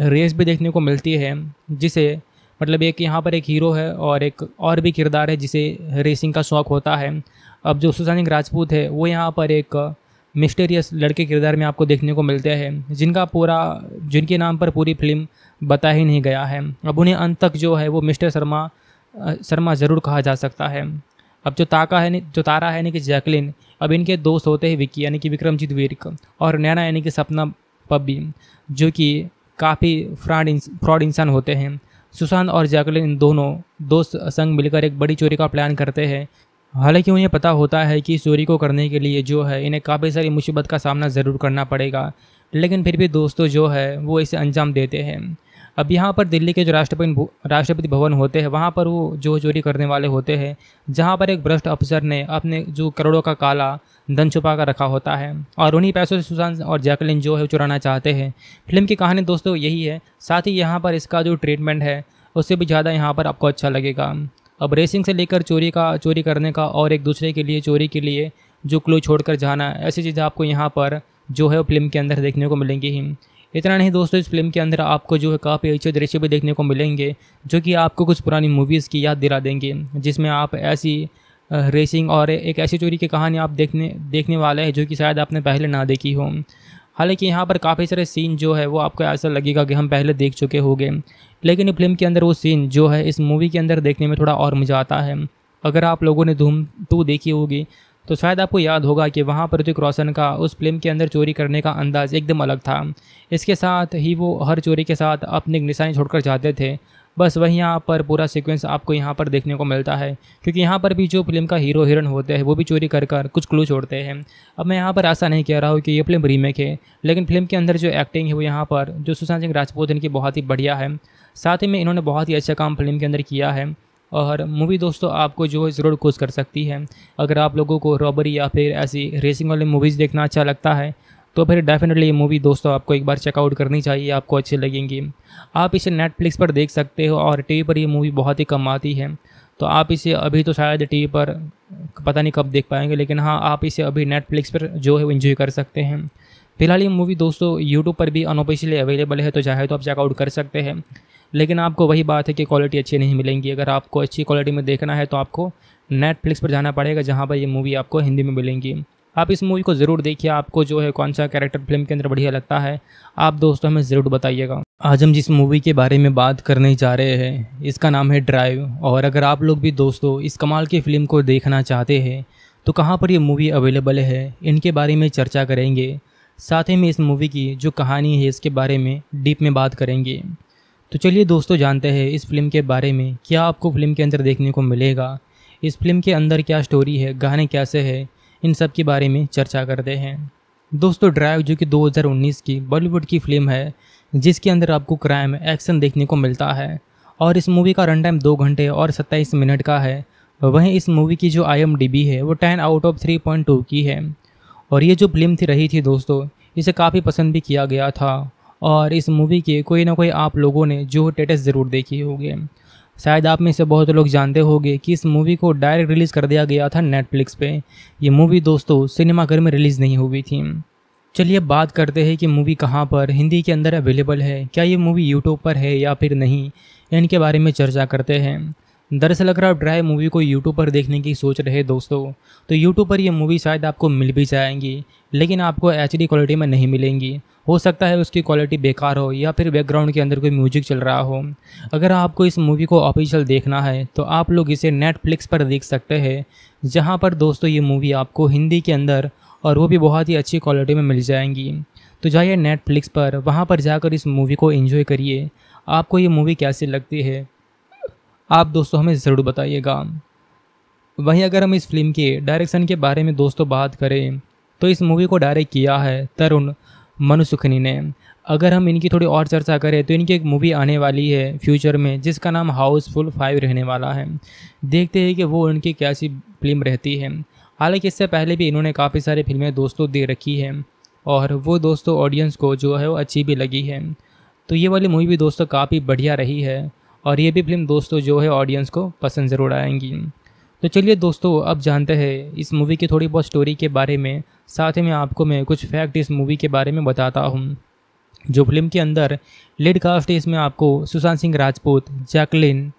रेस भी देखने को मिलती है जिसे मतलब एक यहाँ पर एक हीरो है और एक और भी किरदार है जिसे रेसिंग का शौक़ होता है अब जो सुशांत राजपूत है वो यहाँ पर एक मिस्टेरियस लड़के किरदार में आपको देखने को मिलते हैं जिनका पूरा जिनके नाम पर पूरी फिल्म बता ही नहीं गया है अब उन्हें अंत तक जो है वो मिस्टर शर्मा शर्मा ज़रूर कहा जा सकता है अब जो ताका है जो तारा है यानी कि जैकलिन अब इनके दोस्त होते हैं विक्की यानी कि विक्रमजीत वीरक और नैना यानी कि सपना पब्बी जो कि काफ़ी फ्रॉड फ्रॉड इंसान होते हैं सुशांत और जैकलिन इन दोनों दोस्त संग मिलकर एक बड़ी चोरी का प्लान करते हैं हालांकि उन्हें पता होता है कि चोरी को करने के लिए जो है इन्हें काफ़ी सारी मुसीबत का सामना ज़रूर करना पड़ेगा लेकिन फिर भी दोस्तों जो है वो इसे अंजाम देते हैं अब यहाँ पर दिल्ली के जो राष्ट्रपति राष्ट्रपति भवन होते हैं वहाँ पर वो जो चोरी करने वाले होते हैं जहाँ पर एक भ्रष्ट अफसर ने अपने जो करोड़ों का काला धन छुपा कर रखा होता है और उन्हीं पैसों से सुशांत और जैकलिन जो है चुराना चाहते हैं फिल्म की कहानी दोस्तों यही है साथ ही यहाँ पर इसका जो ट्रीटमेंट है उससे भी ज़्यादा यहाँ पर आपको अच्छा लगेगा अब रेसिंग से लेकर चोरी का चोरी करने का और एक दूसरे के लिए चोरी के लिए जो क्लू छोड़कर जाना ऐसी चीज़ें आपको यहाँ पर जो है वो फिल्म के अंदर देखने को मिलेंगी ही इतना नहीं दोस्तों इस फिल्म के अंदर आपको जो है काफ़ी अच्छे दृश्य भी देखने को मिलेंगे जो कि आपको कुछ पुरानी मूवीज़ की याद दिला देंगे जिसमें आप ऐसी रेसिंग और एक ऐसी चोरी की कहानी आप देखने देखने वाले हैं जो कि शायद आपने पहले ना देखी हो हालांकि यहाँ पर काफ़ी सारे सीन जो है वो आपको ऐसा लगेगा कि हम पहले देख चुके होंगे लेकिन इस फिल्म के अंदर वो सीन जो है इस मूवी के अंदर देखने में थोड़ा और मज़ा आता है अगर आप लोगों ने धूम टू देखी होगी तो शायद आपको याद होगा कि वहाँ पर ऋतिक रोशन का उस फिल्म के अंदर चोरी करने का अंदाज़ एकदम अलग था इसके साथ ही वो हर चोरी के साथ अपनी निशानी छोड़कर जाते थे बस वही यहाँ पर पूरा सीक्वेंस आपको यहाँ पर देखने को मिलता है क्योंकि यहाँ पर भी जो फिल्म का हीरो हीरोइन होते हैं वो भी चोरी कर कर कुछ क्लू छोड़ते हैं अब मैं यहाँ पर ऐसा नहीं कह रहा हूँ कि ये फिल्म रीमेक है लेकिन फिल्म के अंदर जो एक्टिंग है वो यहाँ पर जो सुशांत सिंह राजपूत इनकी बहुत ही बढ़िया है साथ ही में इन्होंने बहुत ही अच्छा काम फिल्म के अंदर किया है और मूवी दोस्तों आपको जो है ज़रूर खुश कर सकती है अगर आप लोगों को रॉबरी या फिर ऐसी रेसिंग वाली मूवीज़ देखना अच्छा लगता है तो फिर डेफिनेटली ये मूवी दोस्तों आपको एक बार चेकआउट करनी चाहिए आपको अच्छी लगेंगी आप इसे नेटफ्लिक्स पर देख सकते हो और टीवी पर ये मूवी बहुत ही कम आती है तो आप इसे अभी तो शायद टीवी पर पता नहीं कब देख पाएंगे लेकिन हाँ आप इसे अभी नेटफ्लिक्स पर जो है वो इन्जॉय कर सकते हैं फिलहाल ये मूवी दोस्तों यूट्यूब पर भी अनऑफिशियली अवेलेबल है तो चाहे तो आप चेकआउट कर सकते हैं लेकिन आपको वही बात है कि क्वालिटी अच्छी नहीं मिलेंगी अगर आपको अच्छी क्वालिटी में देखना है तो आपको नेटफ्लिक्स पर जाना पड़ेगा जहाँ पर ये मूवी आपको हिंदी में मिलेंगी आप इस मूवी को ज़रूर देखिए आपको जो है कौन सा कैरेक्टर फिल्म के अंदर बढ़िया लगता है आप दोस्तों हमें ज़रूर बताइएगा आज हम जिस मूवी के बारे में बात करने जा रहे हैं इसका नाम है ड्राइव और अगर आप लोग भी दोस्तों इस कमाल की फ़िल्म को देखना चाहते हैं तो कहाँ पर ये मूवी अवेलेबल है इनके बारे में चर्चा करेंगे साथ ही में इस मूवी की जो कहानी है इसके बारे में डीप में बात करेंगे तो चलिए दोस्तों जानते हैं इस फिल्म के बारे में क्या आपको फिल्म के अंदर देखने को मिलेगा इस फिल्म के अंदर क्या स्टोरी है गाने कैसे है इन सब के बारे में चर्चा करते हैं दोस्तों ड्राइव जो कि 2019 की बॉलीवुड की फिल्म है जिसके अंदर आपको क्राइम एक्शन देखने को मिलता है और इस मूवी का रन टाइम दो घंटे और सत्ताईस मिनट का है वहीं इस मूवी की जो आई है वो ten out of three point two की है और ये जो फिल्म थी रही थी दोस्तों इसे काफ़ी पसंद भी किया गया था और इस मूवी के कोई ना कोई आप लोगों ने जो टेटस ज़रूर देखी होगी शायद आप में से बहुत लोग जानते होंगे कि इस मूवी को डायरेक्ट रिलीज़ कर दिया गया था नेटफ्लिक्स पे ये मूवी दोस्तों सिनेमाघर में रिलीज़ नहीं हुई थी चलिए बात करते हैं कि मूवी कहाँ पर हिंदी के अंदर अवेलेबल है क्या ये मूवी यूट्यूब पर है या फिर नहीं इनके बारे में चर्चा करते हैं दरअसल अगर आप ड्राई मूवी को यूट्यूब पर देखने की सोच रहे दोस्तों तो यूट्यूब पर ये मूवी शायद आपको मिल भी जाएंगी लेकिन आपको एच क्वालिटी में नहीं मिलेंगी हो सकता है उसकी क्वालिटी बेकार हो या फिर बैकग्राउंड के अंदर कोई म्यूजिक चल रहा हो अगर आपको इस मूवी को ऑफिशियल देखना है तो आप लोग इसे नेटफ्लिक्स पर देख सकते हैं जहाँ पर दोस्तों ये मूवी आपको हिंदी के अंदर और वो भी बहुत ही अच्छी क्वालिटी में मिल जाएंगी तो जाइए नेटफ्लिक्स पर वहाँ पर जाकर इस मूवी को एंजॉय करिए आपको ये मूवी कैसी लगती है आप दोस्तों हमें ज़रूर बताइएगा वहीं अगर हम इस फिल्म के डायरेक्शन के बारे में दोस्तों बात करें तो इस मूवी को डायरेक्ट किया है तरुण मनुसुखनी ने अगर हम इनकी थोड़ी और चर्चा करें तो इनकी एक मूवी आने वाली है फ्यूचर में जिसका नाम हाउसफुल फाइव रहने वाला है देखते हैं कि वो उनकी कैसी फिल्म रहती है हालांकि इससे पहले भी इन्होंने काफ़ी सारी फिल्में दोस्तों दे रखी हैं और वो दोस्तों ऑडियंस को जो है वो अच्छी भी लगी है तो ये वाली मूवी भी दोस्तों काफ़ी बढ़िया रही है और ये भी फिल्म दोस्तों जो है ऑडियंस को पसंद ज़रूर आएंगी तो चलिए दोस्तों अब जानते हैं इस मूवी की थोड़ी बहुत स्टोरी के बारे में साथ ही में आपको मैं कुछ फैक्ट इस मूवी के बारे में बताता हूँ जो फिल्म के अंदर लीड कास्ट इसमें आपको सुशांत सिंह राजपूत जैकलिन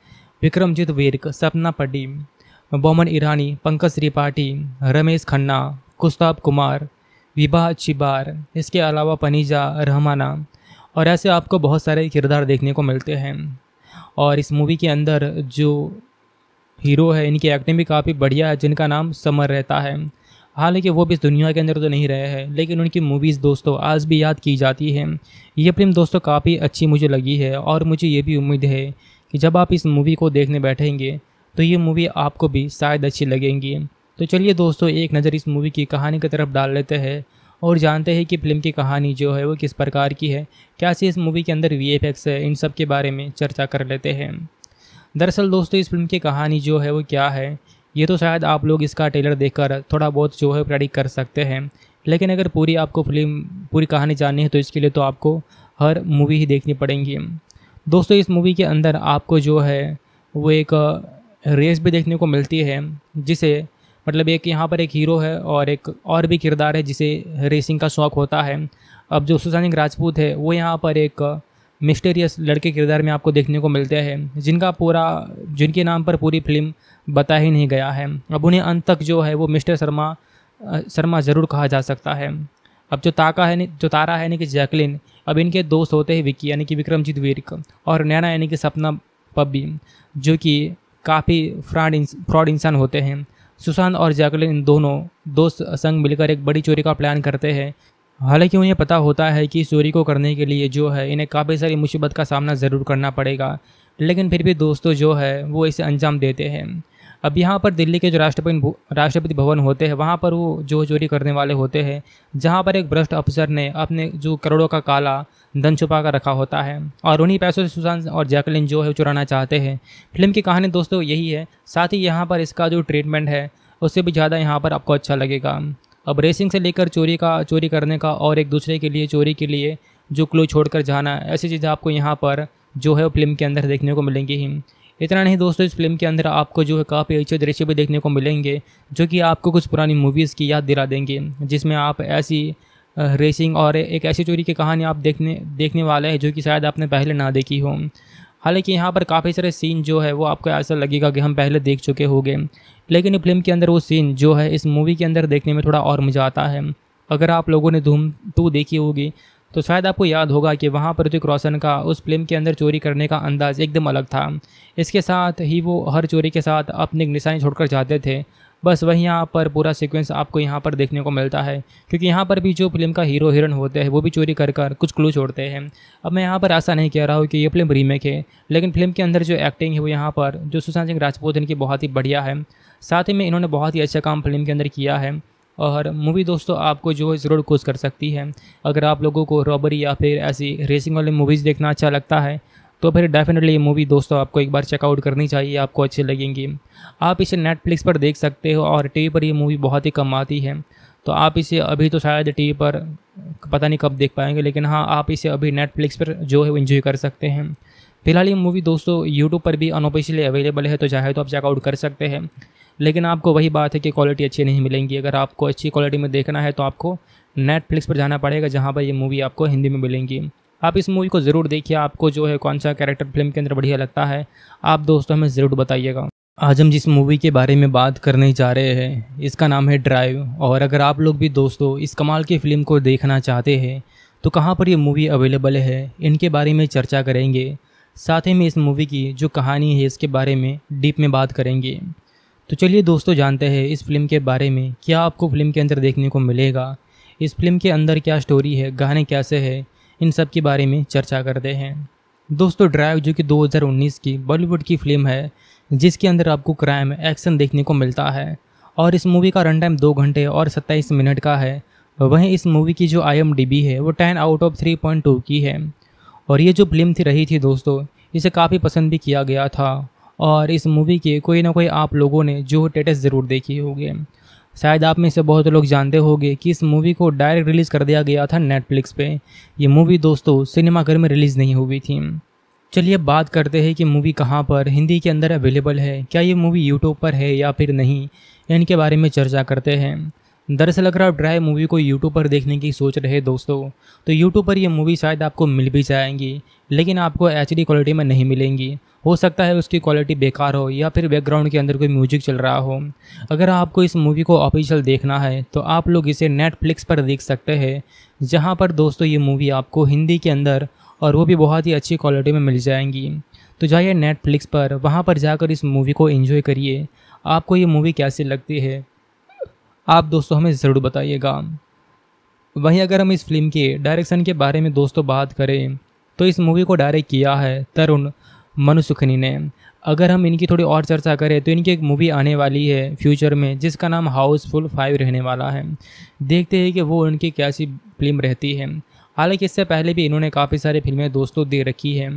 विक्रमजीत वीरक सपना पड्डी बोमन ईरानी पंकज त्रिपाठी रमेश खन्ना कुस्ताब कुमार विभा चिबार इसके अलावा पनीजा रहमाना और ऐसे आपको बहुत सारे किरदार देखने को मिलते हैं और इस मूवी के अंदर जो हीरो है इनकी एक्टिंग भी काफ़ी बढ़िया है जिनका नाम समर रहता है हालांकि वो भी इस दुनिया के अंदर तो नहीं रहे हैं लेकिन उनकी मूवीज़ दोस्तों आज भी याद की जाती है ये फिल्म दोस्तों काफ़ी अच्छी मुझे लगी है और मुझे ये भी उम्मीद है कि जब आप इस मूवी को देखने बैठेंगे तो ये मूवी आपको भी शायद अच्छी लगेंगी तो चलिए दोस्तों एक नज़र इस मूवी की कहानी की तरफ डाल लेते हैं और जानते हैं कि फिल्म की कहानी जो है वो किस प्रकार की है क्या सी इस मूवी के अंदर वी है इन सब के बारे में चर्चा कर लेते हैं दरअसल दोस्तों इस फिल्म की कहानी जो है वो क्या है ये तो शायद आप लोग इसका ट्रेलर देखकर थोड़ा बहुत जो है प्रेडिक्ट कर सकते हैं लेकिन अगर पूरी आपको फिल्म पूरी कहानी जाननी है तो इसके लिए तो आपको हर मूवी ही देखनी पड़ेंगी दोस्तों इस मूवी के अंदर आपको जो है वो एक रेस भी देखने को मिलती है जिसे मतलब एक यहाँ पर एक हीरो है और एक और भी किरदार है जिसे रेसिंग का शौक़ होता है अब जो सिंह राजपूत है वो यहाँ पर एक मिस्टेरियस लड़के किरदार में आपको देखने को मिलते हैं जिनका पूरा जिनके नाम पर पूरी फिल्म बता ही नहीं गया है अब उन्हें अंत तक जो है वो मिस्टर शर्मा शर्मा ज़रूर कहा जा सकता है अब जो ताका है जो तारा है यानी कि जैकलिन अब इनके दोस्त होते हैं विक्की यानी कि विक्रमजीत वीरक और नैना यानी कि सपना पब्बी जो कि काफ़ी फ्रॉड फ्रॉड इंसान होते हैं सुशांत और जैकलिन इन दोनों दोस्त संग मिलकर एक बड़ी चोरी का प्लान करते हैं हालांकि उन्हें पता होता है कि इस चोरी को करने के लिए जो है इन्हें काफ़ी सारी मुसीबत का सामना ज़रूर करना पड़ेगा लेकिन फिर भी दोस्तों जो है वो इसे अंजाम देते हैं अब यहाँ पर दिल्ली के जो राष्ट्रपति राष्ट्रपति भवन होते हैं वहाँ पर वो जो चोरी करने वाले होते हैं जहाँ पर एक भ्रष्ट अफसर ने अपने जो करोड़ों का काला धन छुपा कर रखा होता है और उन्हीं पैसों से सुशांत और जैकलिन जो है चुराना चाहते हैं फिल्म की कहानी दोस्तों यही है साथ ही यहाँ पर इसका जो ट्रीटमेंट है उससे भी ज़्यादा यहाँ पर आपको अच्छा लगेगा अब रेसिंग से लेकर चोरी का चोरी करने का और एक दूसरे के लिए चोरी के लिए जो क्लू छोड़कर जाना ऐसी चीज़ें आपको यहाँ पर जो है वो फिल्म के अंदर देखने को मिलेंगी ही इतना नहीं दोस्तों इस फिल्म के अंदर आपको जो है काफ़ी अच्छे दृश्य भी देखने को मिलेंगे जो कि आपको कुछ पुरानी मूवीज़ की याद दिला देंगे जिसमें आप ऐसी रेसिंग और एक ऐसी चोरी की कहानी आप देखने देखने वाले हैं जो कि शायद आपने पहले ना देखी हो हालांकि यहाँ पर काफ़ी सारे सीन जो है वो आपको ऐसा लगेगा कि हम पहले देख चुके होंगे लेकिन फिल्म के अंदर वो सीन जो है इस मूवी के अंदर देखने में थोड़ा और मज़ा आता है अगर आप लोगों ने धूम टू देखी होगी तो शायद आपको याद होगा कि वहाँ ऋतिक रोशन का उस फिल्म के अंदर चोरी करने का अंदाज एकदम अलग था इसके साथ ही वो हर चोरी के साथ अपनी निशानी छोड़कर जाते थे बस वहीं यहाँ पर पूरा सीक्वेंस आपको यहाँ पर देखने को मिलता है क्योंकि यहाँ पर भी जो फिल्म का हीरो हीरोइन होते हैं वो भी चोरी कर कर कुछ क्लू छोड़ते हैं अब मैं यहाँ पर ऐसा नहीं कह रहा हूँ कि ये फिल्म रीमेक है लेकिन फिल्म के अंदर जो एक्टिंग है वो यहाँ पर जो सुशांत सिंह राजपूत इनकी बहुत ही बढ़िया है साथ ही में इन्होंने बहुत ही अच्छा काम फिल्म के अंदर किया है और मूवी दोस्तों आपको जो है ज़रूर कोश कर सकती है अगर आप लोगों को रॉबरी या फिर ऐसी रेसिंग वाली मूवीज़ देखना अच्छा लगता है तो फिर डेफिनेटली ये मूवी दोस्तों आपको एक बार चेकआउट करनी चाहिए आपको अच्छी लगेंगी आप इसे नेटफ्लिक्स पर देख सकते हो और टीवी पर ये मूवी बहुत ही कम आती है तो आप इसे अभी तो शायद टीवी पर पता नहीं कब देख पाएंगे लेकिन हाँ आप इसे अभी नेटफ्लिक्स पर जो है इन्जॉय कर सकते हैं फिलहाल ये मूवी दोस्तों यूट्यूब पर भी अनऑफिशियली अवेलेबल है तो चाहे तो आप चेकआउट कर सकते हैं लेकिन आपको वही बात है कि क्वालिटी अच्छी नहीं मिलेंगी अगर आपको अच्छी क्वालिटी में देखना है तो आपको नेटफ्लिक्स पर जाना पड़ेगा जहाँ पर ये मूवी आपको हिंदी में मिलेंगी आप इस मूवी को ज़रूर देखिए आपको जो है कौन सा कैरेक्टर फिल्म के अंदर बढ़िया लगता है आप दोस्तों हमें ज़रूर बताइएगा आज हम जिस मूवी के बारे में बात करने जा रहे हैं इसका नाम है ड्राइव और अगर आप लोग भी दोस्तों इस कमाल की फ़िल्म को देखना चाहते हैं तो कहाँ पर ये मूवी अवेलेबल है इनके बारे में चर्चा करेंगे साथ ही में इस मूवी की जो कहानी है इसके बारे में डीप में बात करेंगे तो चलिए दोस्तों जानते हैं इस फिल्म के बारे में क्या आपको फिल्म के अंदर देखने को मिलेगा इस फिल्म के अंदर क्या स्टोरी है गाने कैसे है इन सब के बारे में चर्चा करते हैं दोस्तों ड्राइव जो कि 2019 की बॉलीवुड की फिल्म है जिसके अंदर आपको क्राइम एक्शन देखने को मिलता है और इस मूवी का रन टाइम दो घंटे और सत्ताईस मिनट का है वहीं इस मूवी की जो आई है वो ten out of three point two की है और ये जो फिल्म थी रही थी दोस्तों इसे काफ़ी पसंद भी किया गया था और इस मूवी के कोई ना कोई आप लोगों ने जो टेटस ज़रूर देखी होगी शायद आप में से बहुत लोग जानते होंगे कि इस मूवी को डायरेक्ट रिलीज़ कर दिया गया था नेटफ्लिक्स पे ये मूवी दोस्तों सिनेमाघर में रिलीज़ नहीं हुई थी चलिए बात करते हैं कि मूवी कहाँ पर हिंदी के अंदर अवेलेबल है क्या ये मूवी यूट्यूब पर है या फिर नहीं इनके बारे में चर्चा करते हैं दरअसल अगर आप ड्राई मूवी को यूट्यूब पर देखने की सोच रहे दोस्तों तो यूट्यूब पर ये मूवी शायद आपको मिल भी जाएंगी लेकिन आपको एच क्वालिटी में नहीं मिलेंगी हो सकता है उसकी क्वालिटी बेकार हो या फिर बैकग्राउंड के अंदर कोई म्यूजिक चल रहा हो अगर आपको इस मूवी को ऑफिशियल देखना है तो आप लोग इसे नेटफ्लिक्स पर देख सकते हैं जहाँ पर दोस्तों ये मूवी आपको हिंदी के अंदर और वो भी बहुत ही अच्छी क्वालिटी में मिल जाएंगी तो जाइए नेटफ्लिक्स पर वहाँ पर जाकर इस मूवी को इन्जॉय करिए आपको ये मूवी कैसी लगती है आप दोस्तों हमें ज़रूर बताइएगा वहीं अगर हम इस फिल्म के डायरेक्शन के बारे में दोस्तों बात करें तो इस मूवी को डायरेक्ट किया है तरुण मनुसुखनी ने अगर हम इनकी थोड़ी और चर्चा करें तो इनकी एक मूवी आने वाली है फ्यूचर में जिसका नाम हाउसफुल फाइव रहने वाला है देखते हैं कि वो उनकी कैसी फिल्म रहती है हालांकि इससे पहले भी इन्होंने काफ़ी सारी फिल्में दोस्तों दे रखी हैं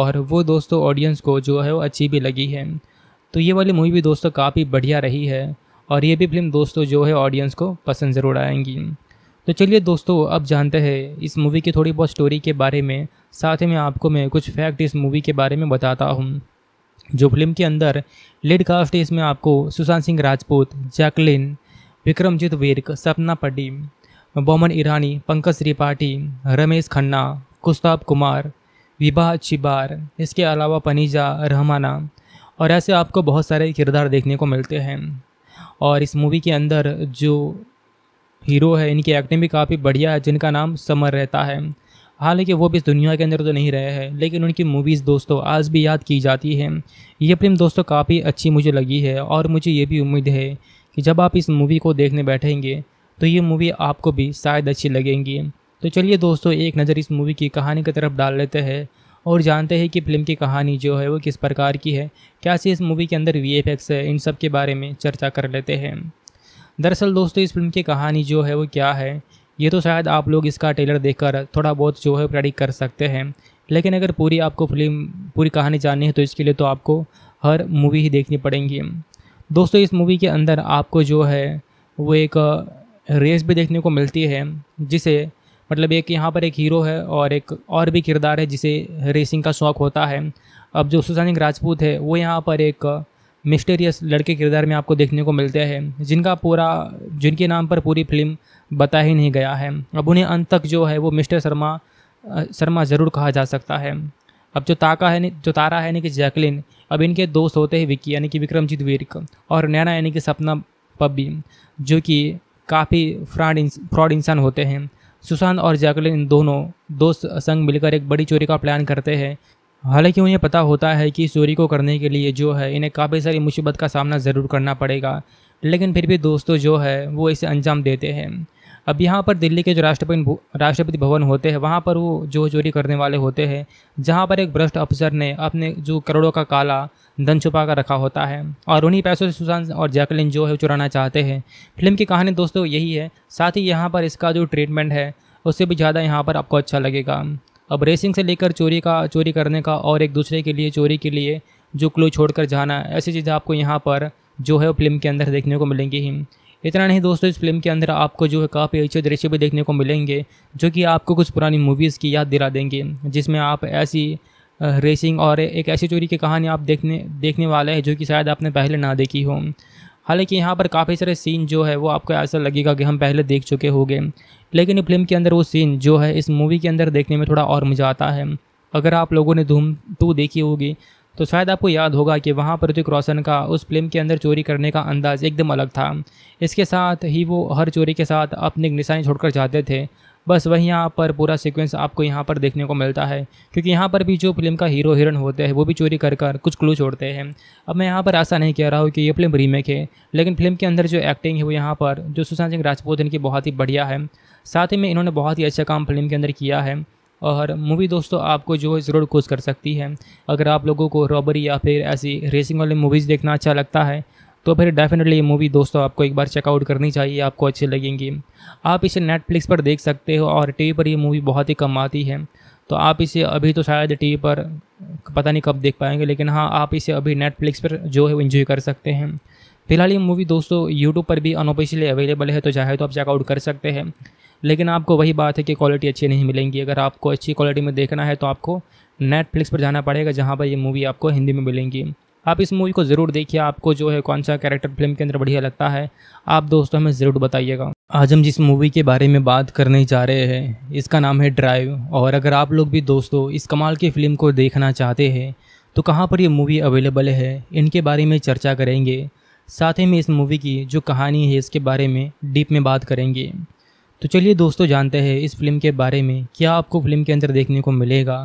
और वो दोस्तों ऑडियंस को जो है वो अच्छी भी लगी है तो ये वाली मूवी भी दोस्तों काफ़ी बढ़िया रही है और ये भी फिल्म दोस्तों जो है ऑडियंस को पसंद ज़रूर आएंगी तो चलिए दोस्तों अब जानते हैं इस मूवी की थोड़ी बहुत स्टोरी के बारे में साथ ही में आपको मैं कुछ फैक्ट इस मूवी के बारे में बताता हूँ जो फिल्म के अंदर लीड कास्ट है इसमें आपको सुशांत सिंह राजपूत जैकलिन विक्रमजीत विर्क सपना पड्डी बोमन ईरानी पंकज त्रिपाठी रमेश खन्ना कुस्ताब कुमार विभा चिबार इसके अलावा पनीजा रहमाना और ऐसे आपको बहुत सारे किरदार देखने को मिलते हैं और इस मूवी के अंदर जो हीरो है इनकी एक्टिंग भी काफ़ी बढ़िया है जिनका नाम समर रहता है हालांकि वो भी इस दुनिया के अंदर तो नहीं रहे हैं लेकिन उनकी मूवीज़ दोस्तों आज भी याद की जाती हैं ये फिल्म दोस्तों काफ़ी अच्छी मुझे लगी है और मुझे ये भी उम्मीद है कि जब आप इस मूवी को देखने बैठेंगे तो ये मूवी आपको भी शायद अच्छी लगेंगी तो चलिए दोस्तों एक नज़र इस मूवी की कहानी की तरफ डाल लेते हैं और जानते हैं कि फिल्म की कहानी जो है वो किस प्रकार की है क्या सी इस मूवी के अंदर वी एफ एक्स है इन सब के बारे में चर्चा कर लेते हैं दरअसल दोस्तों इस फिल्म की कहानी जो है वो क्या है ये तो शायद आप लोग इसका ट्रेलर देखकर थोड़ा बहुत जो है प्रेडिक्ट कर सकते हैं लेकिन अगर पूरी आपको फिल्म पूरी कहानी जाननी है तो इसके लिए तो आपको हर मूवी ही देखनी पड़ेंगी दोस्तों इस मूवी के अंदर आपको जो है वो एक रेस भी देखने को मिलती है जिसे मतलब एक यहाँ पर एक हीरो है और एक और भी किरदार है जिसे रेसिंग का शौक़ होता है अब जो सिंह राजपूत है वो यहाँ पर एक मिस्टेरियस लड़के किरदार में आपको देखने को मिलते हैं जिनका पूरा जिनके नाम पर पूरी फिल्म बता ही नहीं गया है अब उन्हें अंत तक जो है वो मिस्टर शर्मा शर्मा ज़रूर कहा जा सकता है अब जो ताका है जो तारा है यानी कि जैकलिन अब इनके दोस्त होते हैं विक्की यानी कि विक्रमजीत वीरक और नैना यानी कि सपना पब्बी जो कि काफ़ी फ्रॉड फ्रॉड इंसान होते हैं सुशांत और जैकलिन इन दोनों दोस्त संग मिलकर एक बड़ी चोरी का प्लान करते हैं हालांकि उन्हें पता होता है कि इस चोरी को करने के लिए जो है इन्हें काफ़ी सारी मुसीबत का सामना ज़रूर करना पड़ेगा लेकिन फिर भी दोस्तों जो है वो इसे अंजाम देते हैं अब यहाँ पर दिल्ली के जो राष्ट्रपति राष्ट्रपति भवन होते हैं वहाँ पर वो जो चोरी करने वाले होते हैं जहाँ पर एक भ्रष्ट अफसर ने अपने जो करोड़ों का काला धन छुपा कर रखा होता है और उन्हीं पैसों से सुशांत और जैकलिन जो है चुराना चाहते हैं फिल्म की कहानी दोस्तों यही है साथ ही यहाँ पर इसका जो ट्रीटमेंट है उससे भी ज़्यादा यहाँ पर आपको अच्छा लगेगा अब रेसिंग से लेकर चोरी का चोरी करने का और एक दूसरे के लिए चोरी के लिए जो क्लू छोड़कर जाना ऐसी चीज़ें आपको यहाँ पर जो है वो फिल्म के अंदर देखने को मिलेंगी ही इतना नहीं दोस्तों इस फिल्म के अंदर आपको जो है काफ़ी अच्छे दृश्य भी देखने को मिलेंगे जो कि आपको कुछ पुरानी मूवीज़ की याद दिला देंगे जिसमें आप ऐसी रेसिंग और एक ऐसी चोरी की कहानी आप देखने देखने वाले हैं जो कि शायद आपने पहले ना देखी हो हालांकि यहाँ पर काफ़ी सारे सीन जो है वो आपको ऐसा लगेगा कि हम पहले देख चुके होंगे लेकिन फिल्म के अंदर वो सीन जो है इस मूवी के अंदर देखने में थोड़ा और मज़ा आता है अगर आप लोगों ने धूम टू देखी होगी तो शायद आपको याद होगा कि वहाँ ऋतिक रोशन का उस फिल्म के अंदर चोरी करने का अंदाज़ एकदम अलग था इसके साथ ही वो हर चोरी के साथ अपनी निशानी छोड़कर जाते थे बस वहीं यहाँ पर पूरा सीक्वेंस आपको यहाँ पर देखने को मिलता है क्योंकि यहाँ पर भी जो फिल्म का हीरो हीरोइन होते हैं वो भी चोरी कर कर कुछ क्लू छोड़ते हैं अब मैं यहाँ पर ऐसा नहीं कह रहा हूँ कि ये फिल्म रीमेक है लेकिन फिल्म के अंदर जो एक्टिंग है वो यहाँ पर जो सुशांत सिंह राजपूत इनकी बहुत ही बढ़िया है साथ ही में इन्होंने बहुत ही अच्छा काम फिल्म के अंदर किया है और मूवी दोस्तों आपको जो है ज़रूर खुश कर सकती है अगर आप लोगों को रॉबरी या फिर ऐसी रेसिंग वाली मूवीज़ देखना अच्छा लगता है तो फिर डेफिनेटली ये मूवी दोस्तों आपको एक बार चेकआउट करनी चाहिए आपको अच्छी लगेंगी आप इसे नेटफ्लिक्स पर देख सकते हो और टीवी पर ये मूवी बहुत ही कम आती है तो आप इसे अभी तो शायद टीवी पर पता नहीं कब देख पाएंगे लेकिन हाँ आप इसे अभी नेटफ्लिक्स पर जो है वो कर सकते हैं फिलहाल ये मूवी दोस्तों यूट्यूब पर भी अनऑफिशियली अवेलेबल है तो चाहे तो आप चेकआउट कर सकते हैं लेकिन आपको वही बात है कि क्वालिटी अच्छी नहीं मिलेंगी अगर आपको अच्छी क्वालिटी में देखना है तो आपको नेटफ्लिक्स पर जाना पड़ेगा जहाँ पर ये मूवी आपको हिंदी में मिलेंगी आप इस मूवी को ज़रूर देखिए आपको जो है कौन सा कैरेक्टर फिल्म के अंदर बढ़िया लगता है आप दोस्तों हमें ज़रूर बताइएगा आज हम जिस मूवी के बारे में बात करने जा रहे हैं इसका नाम है ड्राइव और अगर आप लोग भी दोस्तों इस कमाल की फ़िल्म को देखना चाहते हैं तो कहाँ पर ये मूवी अवेलेबल है इनके बारे में चर्चा करेंगे साथ ही में इस मूवी की जो कहानी है इसके बारे में डीप में बात करेंगे तो चलिए दोस्तों जानते हैं इस फिल्म के बारे में क्या आपको फिल्म के अंदर देखने को मिलेगा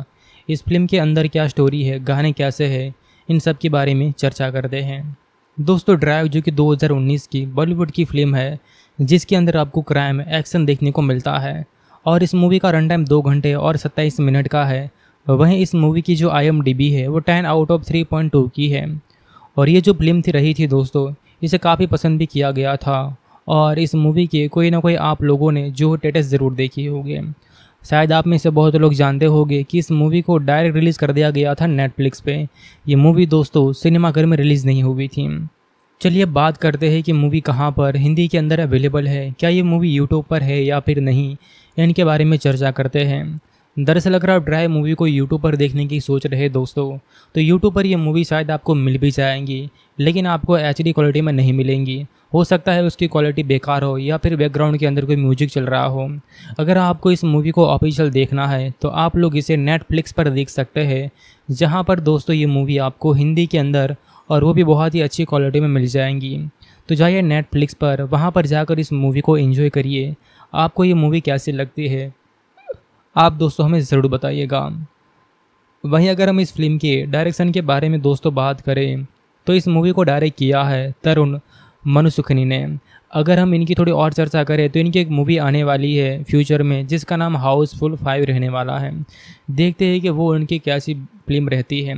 इस फिल्म के अंदर क्या स्टोरी है गाने कैसे है इन सब के बारे में चर्चा करते हैं दोस्तों ड्राइव जो कि 2019 की बॉलीवुड की फिल्म है जिसके अंदर आपको क्राइम एक्शन देखने को मिलता है और इस मूवी का रन टाइम दो घंटे और सत्ताईस मिनट का है वहीं इस मूवी की जो आई है वो ten out of three point two की है और ये जो फिल्म थी रही थी दोस्तों इसे काफ़ी पसंद भी किया गया था और इस मूवी के कोई ना कोई आप लोगों ने जो टेटस ज़रूर देखी होगी शायद आप में से बहुत लोग जानते होंगे कि इस मूवी को डायरेक्ट रिलीज़ कर दिया गया था नेटफ्लिक्स पे ये मूवी दोस्तों सिनेमाघर में रिलीज़ नहीं हुई थी चलिए बात करते हैं कि मूवी कहाँ पर हिंदी के अंदर अवेलेबल है क्या ये मूवी यूट्यूब पर है या फिर नहीं इनके बारे में चर्चा करते हैं दरअसल अगर आप ड्राई मूवी को यूट्यूब पर देखने की सोच रहे दोस्तों तो यूट्यूब पर ये मूवी शायद आपको मिल भी जाएंगी लेकिन आपको एच क्वालिटी में नहीं मिलेंगी हो सकता है उसकी क्वालिटी बेकार हो या फिर बैकग्राउंड के अंदर कोई म्यूजिक चल रहा हो अगर आपको इस मूवी को ऑफिशियल देखना है तो आप लोग इसे नेटफ्लिक्स पर देख सकते हैं जहाँ पर दोस्तों ये मूवी आपको हिंदी के अंदर और वो भी बहुत ही अच्छी क्वालिटी में मिल जाएंगी तो जाइए नेटफ्लिक्स पर वहाँ पर जाकर इस मूवी को इन्जॉय करिए आपको ये मूवी कैसी लगती है आप दोस्तों हमें ज़रूर बताइएगा वहीं अगर हम इस फिल्म के डायरेक्शन के बारे में दोस्तों बात करें तो इस मूवी को डायरेक्ट किया है तरुण मनुसुखनी ने अगर हम इनकी थोड़ी और चर्चा करें तो इनकी एक मूवी आने वाली है फ्यूचर में जिसका नाम हाउसफुल फाइव रहने वाला है देखते हैं कि वो उनकी कैसी फिल्म रहती है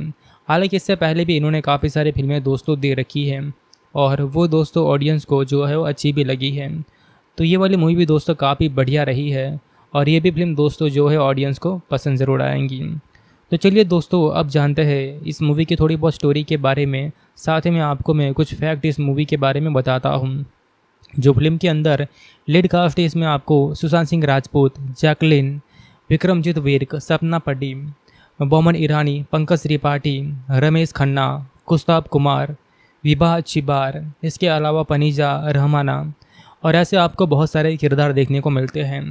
हालांकि इससे पहले भी इन्होंने काफ़ी सारी फिल्में दोस्तों दे रखी हैं और वो दोस्तों ऑडियंस को जो है वो अच्छी भी लगी है तो ये वाली मूवी भी दोस्तों काफ़ी बढ़िया रही है और ये भी फिल्म दोस्तों जो है ऑडियंस को पसंद ज़रूर आएंगी तो चलिए दोस्तों अब जानते हैं इस मूवी की थोड़ी बहुत स्टोरी के बारे में साथ ही में आपको मैं कुछ फैक्ट इस मूवी के बारे में बताता हूँ जो फिल्म के अंदर लीड कास्ट इसमें आपको सुशांत सिंह राजपूत जैकलिन विक्रमजीत वीरक सपना पड्डी बोमन ईरानी पंकज त्रिपाठी रमेश खन्ना कुस्ताब कुमार विभा चिबार इसके अलावा पनीजा रहमाना और ऐसे आपको बहुत सारे किरदार देखने को मिलते हैं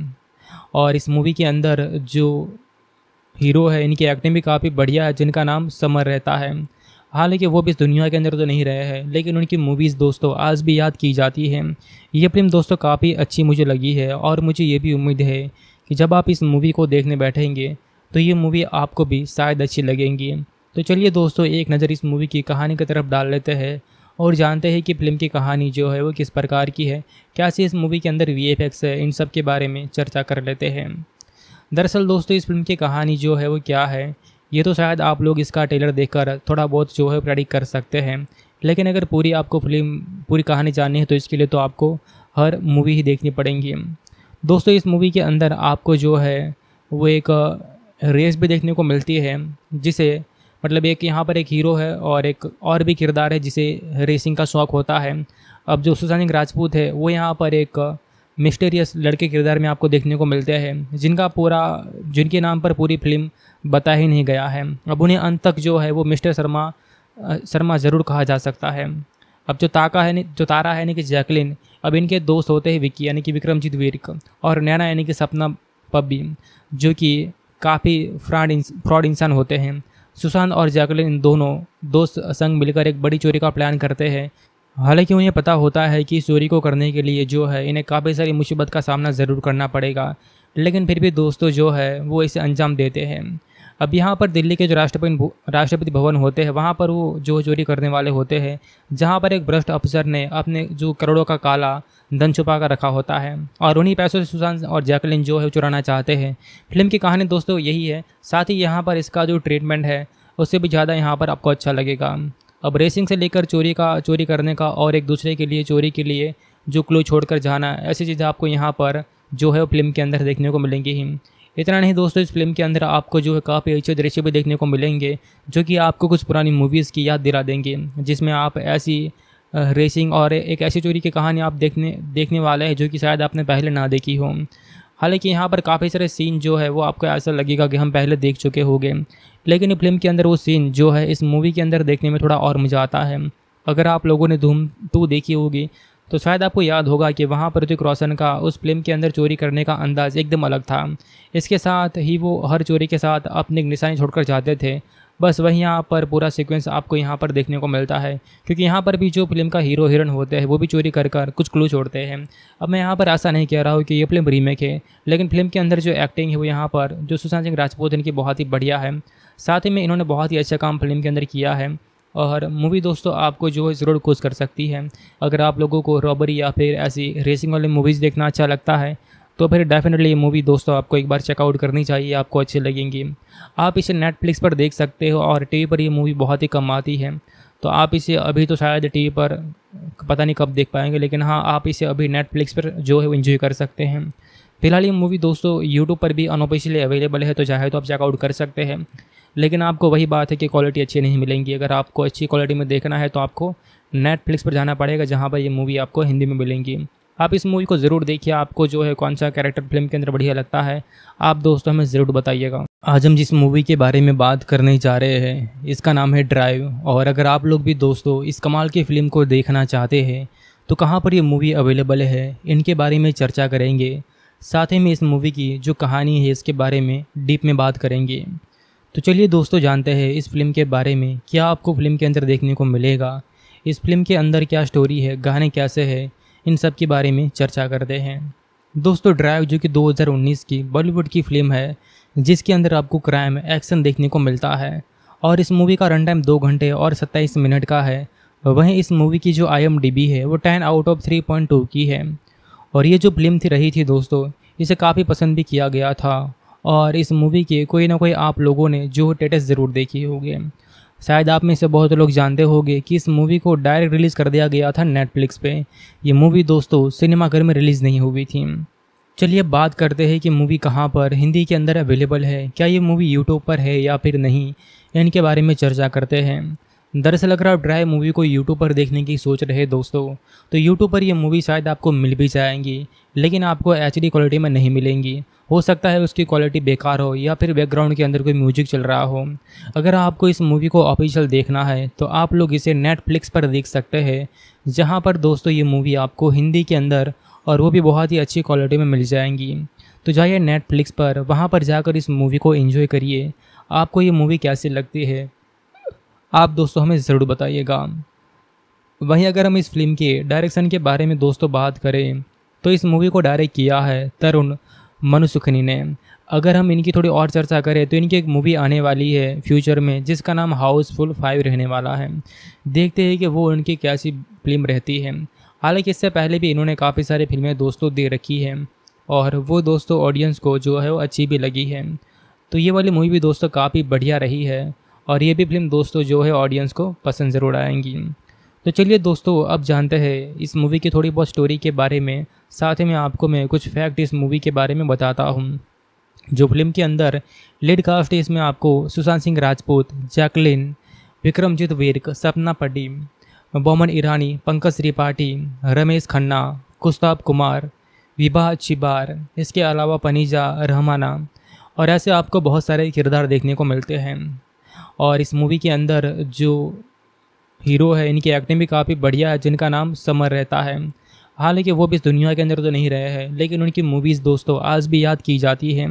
और इस मूवी के अंदर जो हीरो है इनकी एक्टिंग भी काफ़ी बढ़िया है जिनका नाम समर रहता है हालांकि वो भी इस दुनिया के अंदर तो नहीं रहे हैं लेकिन उनकी मूवीज़ दोस्तों आज भी याद की जाती हैं ये फिल्म दोस्तों काफ़ी अच्छी मुझे लगी है और मुझे ये भी उम्मीद है कि जब आप इस मूवी को देखने बैठेंगे तो ये मूवी आपको भी शायद अच्छी लगेंगी तो चलिए दोस्तों एक नज़र इस मूवी की कहानी की तरफ डाल लेते हैं और जानते हैं कि फिल्म की कहानी जो है वो किस प्रकार की है क्या सी इस मूवी के अंदर वी है इन सब के बारे में चर्चा कर लेते हैं दरअसल दोस्तों इस फिल्म की कहानी जो है वो क्या है ये तो शायद आप लोग इसका ट्रेलर देखकर थोड़ा बहुत जो है प्रेडिक्ट कर सकते हैं लेकिन अगर पूरी आपको फिल्म पूरी कहानी जाननी है तो इसके लिए तो आपको हर मूवी ही देखनी पड़ेंगी दोस्तों इस मूवी के अंदर आपको जो है वो एक रेस भी देखने को मिलती है जिसे मतलब एक यहाँ पर एक हीरो है और एक और भी किरदार है जिसे रेसिंग का शौक़ होता है अब जो सिंह राजपूत है वो यहाँ पर एक मिस्टेरियस लड़के किरदार में आपको देखने को मिलते हैं जिनका पूरा जिनके नाम पर पूरी फिल्म बता ही नहीं गया है अब उन्हें अंत तक जो है वो मिस्टर शर्मा शर्मा ज़रूर कहा जा सकता है अब जो ताका है जो तारा है यानी कि जैकलिन अब इनके दोस्त होते हैं विक्की यानी कि विक्रमजीत वीरक और नैना यानी कि सपना पब्बी जो कि काफ़ी फ्रॉड फ्रॉड इंसान होते हैं सुशांत और जैकलिन इन दोनों दोस्त संग मिलकर एक बड़ी चोरी का प्लान करते हैं हालांकि उन्हें पता होता है कि चोरी को करने के लिए जो है इन्हें काफ़ी सारी मुसीबत का सामना ज़रूर करना पड़ेगा लेकिन फिर भी दोस्तों जो है वो इसे अंजाम देते हैं अब यहाँ पर दिल्ली के जो राष्ट्रपति राष्ट्रपति भवन होते हैं वहाँ पर वो जो चोरी करने वाले होते हैं जहाँ पर एक भ्रष्ट अफसर ने अपने जो करोड़ों का काला धन छुपा कर रखा होता है और उन्हीं पैसों से सुशांत और जैकलिन जो है चुराना चाहते हैं फिल्म की कहानी दोस्तों यही है साथ ही यहाँ पर इसका जो ट्रीटमेंट है उससे भी ज़्यादा यहाँ पर आपको अच्छा लगेगा अब रेसिंग से लेकर चोरी का चोरी करने का और एक दूसरे के लिए चोरी के लिए जो क्लू छोड़कर जाना ऐसी चीज़ें आपको यहाँ पर जो है वो फिल्म के अंदर देखने को मिलेंगी ही इतना नहीं दोस्तों इस फिल्म के अंदर आपको जो है काफ़ी अच्छे दृश्य भी देखने को मिलेंगे जो कि आपको कुछ पुरानी मूवीज़ की याद दिला देंगे जिसमें आप ऐसी रेसिंग और एक ऐसी चोरी की कहानी आप देखने देखने वाले हैं जो कि शायद आपने पहले ना देखी हो हालांकि यहाँ पर काफ़ी सारे सीन जो है वो आपको ऐसा लगेगा कि हम पहले देख चुके होंगे लेकिन फिल्म के अंदर वो सीन जो है इस मूवी के अंदर देखने में थोड़ा और मज़ा आता है अगर आप लोगों ने धूम टू देखी होगी तो शायद आपको याद होगा कि वहाँ पर ऋतिक रोशन का उस फिल्म के अंदर चोरी करने का अंदाज़ एकदम अलग था इसके साथ ही वो हर चोरी के साथ अपनी निशानी छोड़कर जाते थे बस वहीं यहाँ पर पूरा सीक्वेंस आपको यहाँ पर देखने को मिलता है क्योंकि यहाँ पर भी जो फिल्म का हीरो हीरोइन होते हैं वो भी चोरी कर कर कुछ क्लू छोड़ते हैं अब मैं यहाँ पर ऐसा नहीं कह रहा हूँ कि ये फिल्म रीमेक है लेकिन फिल्म के अंदर जो एक्टिंग है वो यहाँ पर जो सुशांत सिंह राजपूत इनकी बहुत ही बढ़िया है साथ ही में इन्होंने बहुत ही अच्छा काम फिल्म के अंदर किया है और मूवी दोस्तों आपको जो है ज़रूर खुश कर सकती है अगर आप लोगों को रॉबरी या फिर ऐसी रेसिंग वाली मूवीज़ देखना अच्छा लगता है तो फिर डेफिनेटली ये मूवी दोस्तों आपको एक बार चेकआउट करनी चाहिए आपको अच्छी लगेंगी आप इसे नेटफ्लिक्स पर देख सकते हो और टीवी पर ये मूवी बहुत ही कम आती है तो आप इसे अभी तो शायद टीवी पर पता नहीं कब देख पाएंगे लेकिन हाँ आप इसे अभी नेटफ्लिक्स पर जो है वो इन्जॉय कर सकते हैं फिलहाल ये मूवी दोस्तों यूट्यूब पर भी अनऑफिशियली अवेलेबल है तो चाहे तो आप चेकआउट कर सकते हैं लेकिन आपको वही बात है कि क्वालिटी अच्छी नहीं मिलेंगी अगर आपको अच्छी क्वालिटी में देखना है तो आपको नेटफ्लिक्स पर जाना पड़ेगा जहाँ पर ये मूवी आपको हिंदी में मिलेंगी आप इस मूवी को ज़रूर देखिए आपको जो है कौन सा कैरेक्टर फिल्म के अंदर बढ़िया लगता है आप दोस्तों हमें ज़रूर बताइएगा आज हम जिस मूवी के बारे में बात करने जा रहे हैं इसका नाम है ड्राइव और अगर आप लोग भी दोस्तों इस कमाल की फ़िल्म को देखना चाहते हैं तो कहाँ पर ये मूवी अवेलेबल है इनके बारे में चर्चा करेंगे साथ ही में इस मूवी की जो कहानी है इसके बारे में डीप में बात करेंगे तो चलिए दोस्तों जानते हैं इस फिल्म के बारे में क्या आपको फिल्म के अंदर देखने को मिलेगा इस फिल्म के अंदर क्या स्टोरी है गाने कैसे है इन सब के बारे में चर्चा करते हैं दोस्तों ड्राइव जो कि 2019 की बॉलीवुड की फिल्म है जिसके अंदर आपको क्राइम एक्शन देखने को मिलता है और इस मूवी का रन टाइम दो घंटे और सत्ताईस मिनट का है वहीं इस मूवी की जो आई है वो ten out of three point two की है और ये जो फिल्म थी रही थी दोस्तों इसे काफ़ी पसंद भी किया गया था और इस मूवी के कोई ना कोई आप लोगों ने जो टेटस ज़रूर देखी होगी शायद आप में से बहुत लोग जानते होंगे कि इस मूवी को डायरेक्ट रिलीज़ कर दिया गया था नेटफ्लिक्स पे ये मूवी दोस्तों सिनेमाघर में रिलीज़ नहीं हुई थी चलिए बात करते हैं कि मूवी कहाँ पर हिंदी के अंदर अवेलेबल है क्या ये मूवी यूट्यूब पर है या फिर नहीं इनके बारे में चर्चा करते हैं दरअसल अगर आप ड्राई मूवी को यूट्यूब पर देखने की सोच रहे दोस्तों तो यूट्यूब पर ये मूवी शायद आपको मिल भी जाएंगी लेकिन आपको एच क्वालिटी में नहीं मिलेंगी हो सकता है उसकी क्वालिटी बेकार हो या फिर बैकग्राउंड के अंदर कोई म्यूजिक चल रहा हो अगर आपको इस मूवी को ऑफिशियल देखना है तो आप लोग इसे नेटफ्लिक्स पर देख सकते हैं जहाँ पर दोस्तों ये मूवी आपको हिंदी के अंदर और वो भी बहुत ही अच्छी क्वालिटी में मिल जाएंगी तो जाइए नेटफ्लिक्स पर वहाँ पर जाकर इस मूवी को एंजॉय करिए आपको ये मूवी कैसी लगती है आप दोस्तों हमें ज़रूर बताइएगा वहीं अगर हम इस फिल्म के डायरेक्शन के बारे में दोस्तों बात करें तो इस मूवी को डायरेक्ट किया है तरुण मनुसुखनी ने अगर हम इनकी थोड़ी और चर्चा करें तो इनकी एक मूवी आने वाली है फ्यूचर में जिसका नाम हाउसफुल फाइव रहने वाला है देखते हैं कि वो उनकी कैसी फिल्म रहती है हालांकि इससे पहले भी इन्होंने काफ़ी सारी फिल्में दोस्तों दे रखी हैं और वो दोस्तों ऑडियंस को जो है वो अच्छी भी लगी है तो ये वाली मूवी भी दोस्तों काफ़ी बढ़िया रही है और ये भी फिल्म दोस्तों जो है ऑडियंस को पसंद ज़रूर आएंगी तो चलिए दोस्तों अब जानते हैं इस मूवी की थोड़ी बहुत स्टोरी के बारे में साथ ही में आपको मैं कुछ फैक्ट इस मूवी के बारे में बताता हूँ जो फिल्म के अंदर लीड कास्ट है इसमें आपको सुशांत सिंह राजपूत जैकलिन विक्रमजीत विर्क सपना पड्डी बोमन ईरानी पंकज त्रिपाठी रमेश खन्ना कुस्ताब कुमार विभा चिबार इसके अलावा पनीजा रहमाना और ऐसे आपको बहुत सारे किरदार देखने को मिलते हैं और इस मूवी के अंदर जो हीरो है इनकी एक्टिंग भी काफ़ी बढ़िया है जिनका नाम समर रहता है हालांकि वो भी इस दुनिया के अंदर तो नहीं रहे हैं लेकिन उनकी मूवीज़ दोस्तों आज भी याद की जाती हैं